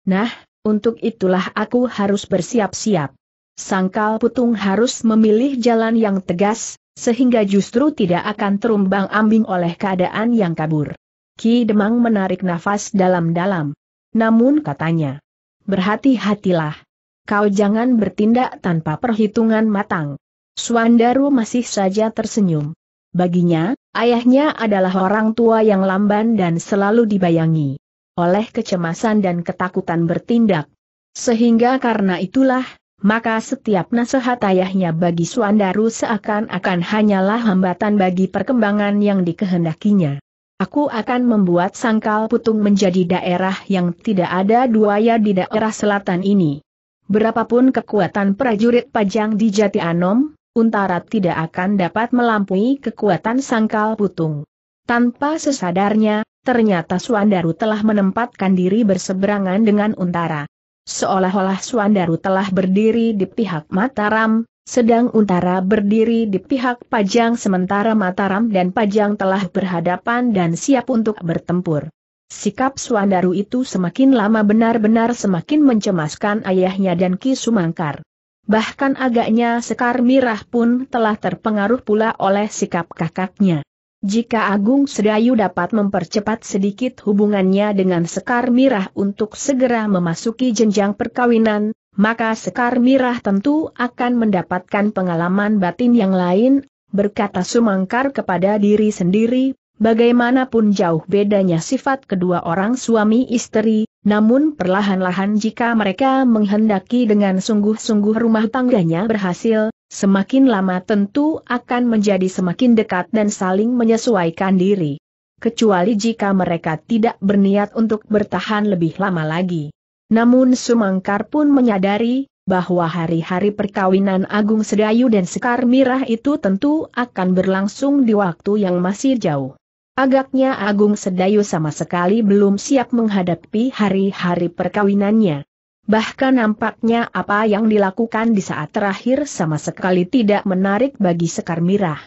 Nah, untuk itulah aku harus bersiap-siap. Sangkal Putung harus memilih jalan yang tegas, sehingga justru tidak akan terumbang ambing oleh keadaan yang kabur. Ki Demang menarik nafas dalam-dalam. Namun katanya, berhati-hatilah. Kau jangan bertindak tanpa perhitungan matang. Suandaru masih saja tersenyum. Baginya, ayahnya adalah orang tua yang lamban dan selalu dibayangi oleh kecemasan dan ketakutan bertindak. Sehingga karena itulah, maka setiap nasihat ayahnya bagi Suandaru seakan-akan hanyalah hambatan bagi perkembangan yang dikehendakinya. Aku akan membuat sangkal putung menjadi daerah yang tidak ada duaya di daerah selatan ini. Berapapun kekuatan prajurit pajang di Jati Anom, Untara tidak akan dapat melampaui kekuatan sangkal putung. Tanpa sesadarnya, ternyata Suandaru telah menempatkan diri berseberangan dengan Untara seolah-olah Suandaru telah berdiri di pihak Mataram, sedang Untara berdiri di pihak Pajang sementara Mataram dan Pajang telah berhadapan dan siap untuk bertempur. Sikap Suandaru itu semakin lama benar-benar semakin mencemaskan ayahnya dan Ki Sumangkar. Bahkan agaknya Sekar Mirah pun telah terpengaruh pula oleh sikap kakaknya. Jika Agung Sedayu dapat mempercepat sedikit hubungannya dengan Sekar Mirah untuk segera memasuki jenjang perkawinan, maka Sekar Mirah tentu akan mendapatkan pengalaman batin yang lain, berkata Sumangkar kepada diri sendiri, bagaimanapun jauh bedanya sifat kedua orang suami istri, namun perlahan-lahan jika mereka menghendaki dengan sungguh-sungguh rumah tangganya berhasil, Semakin lama tentu akan menjadi semakin dekat dan saling menyesuaikan diri. Kecuali jika mereka tidak berniat untuk bertahan lebih lama lagi. Namun Sumangkar pun menyadari bahwa hari-hari perkawinan Agung Sedayu dan Sekar Mirah itu tentu akan berlangsung di waktu yang masih jauh. Agaknya Agung Sedayu sama sekali belum siap menghadapi hari-hari perkawinannya. Bahkan nampaknya apa yang dilakukan di saat terakhir sama sekali tidak menarik bagi Sekar Mirah.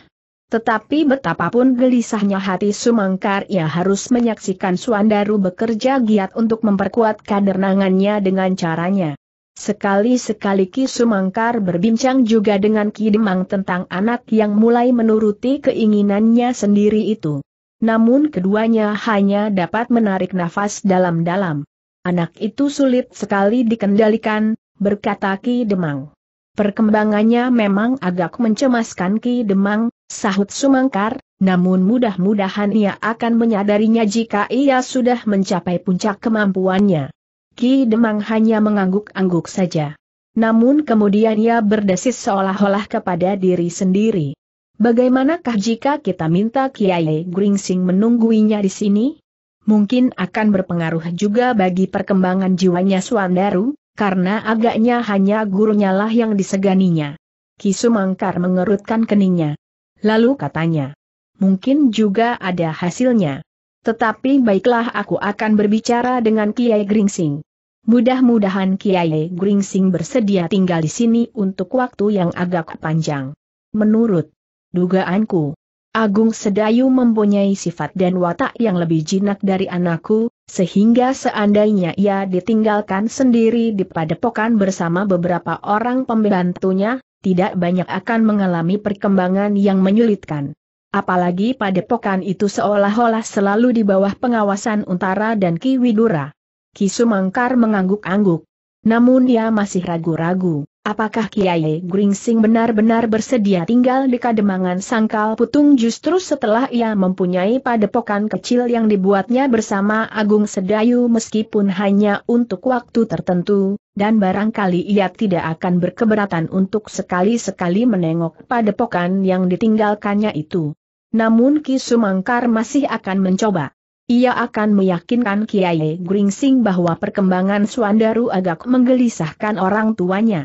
Tetapi betapapun gelisahnya hati Sumangkar ia harus menyaksikan Suandaru bekerja giat untuk memperkuat kadernangannya dengan caranya. Sekali-sekali Ki Sumangkar berbincang juga dengan Ki Demang tentang anak yang mulai menuruti keinginannya sendiri itu. Namun keduanya hanya dapat menarik nafas dalam-dalam. Anak itu sulit sekali dikendalikan, berkata Ki Demang. Perkembangannya memang agak mencemaskan Ki Demang, sahut Sumangkar, namun mudah-mudahan ia akan menyadarinya jika ia sudah mencapai puncak kemampuannya. Ki Demang hanya mengangguk-angguk saja. Namun kemudian ia berdesis seolah-olah kepada diri sendiri. Bagaimanakah jika kita minta Kiai Gringsing menungguinya di sini? mungkin akan berpengaruh juga bagi perkembangan jiwanya Suandaru, karena agaknya hanya gurunya lah yang diseganinya. Kisumangkar mengerutkan keningnya. Lalu katanya, mungkin juga ada hasilnya. Tetapi baiklah aku akan berbicara dengan Kiai Gringsing. Mudah-mudahan Kiai Gringsing bersedia tinggal di sini untuk waktu yang agak panjang. Menurut dugaanku, Agung Sedayu mempunyai sifat dan watak yang lebih jinak dari anakku, sehingga seandainya ia ditinggalkan sendiri di padepokan bersama beberapa orang pembantunya, tidak banyak akan mengalami perkembangan yang menyulitkan. Apalagi padepokan itu seolah-olah selalu di bawah pengawasan Untara dan Ki Widura. Ki Sumangkar mengangguk-angguk. Namun ia masih ragu-ragu, apakah Kiai Gringsing benar-benar bersedia tinggal di Kademangan Sangkal Putung justru setelah ia mempunyai padepokan kecil yang dibuatnya bersama Agung Sedayu meskipun hanya untuk waktu tertentu, dan barangkali ia tidak akan berkeberatan untuk sekali-sekali menengok padepokan yang ditinggalkannya itu. Namun Ki Sumangkar masih akan mencoba. Ia akan meyakinkan Kiai Gringsing bahwa perkembangan Suandaru agak menggelisahkan orang tuanya.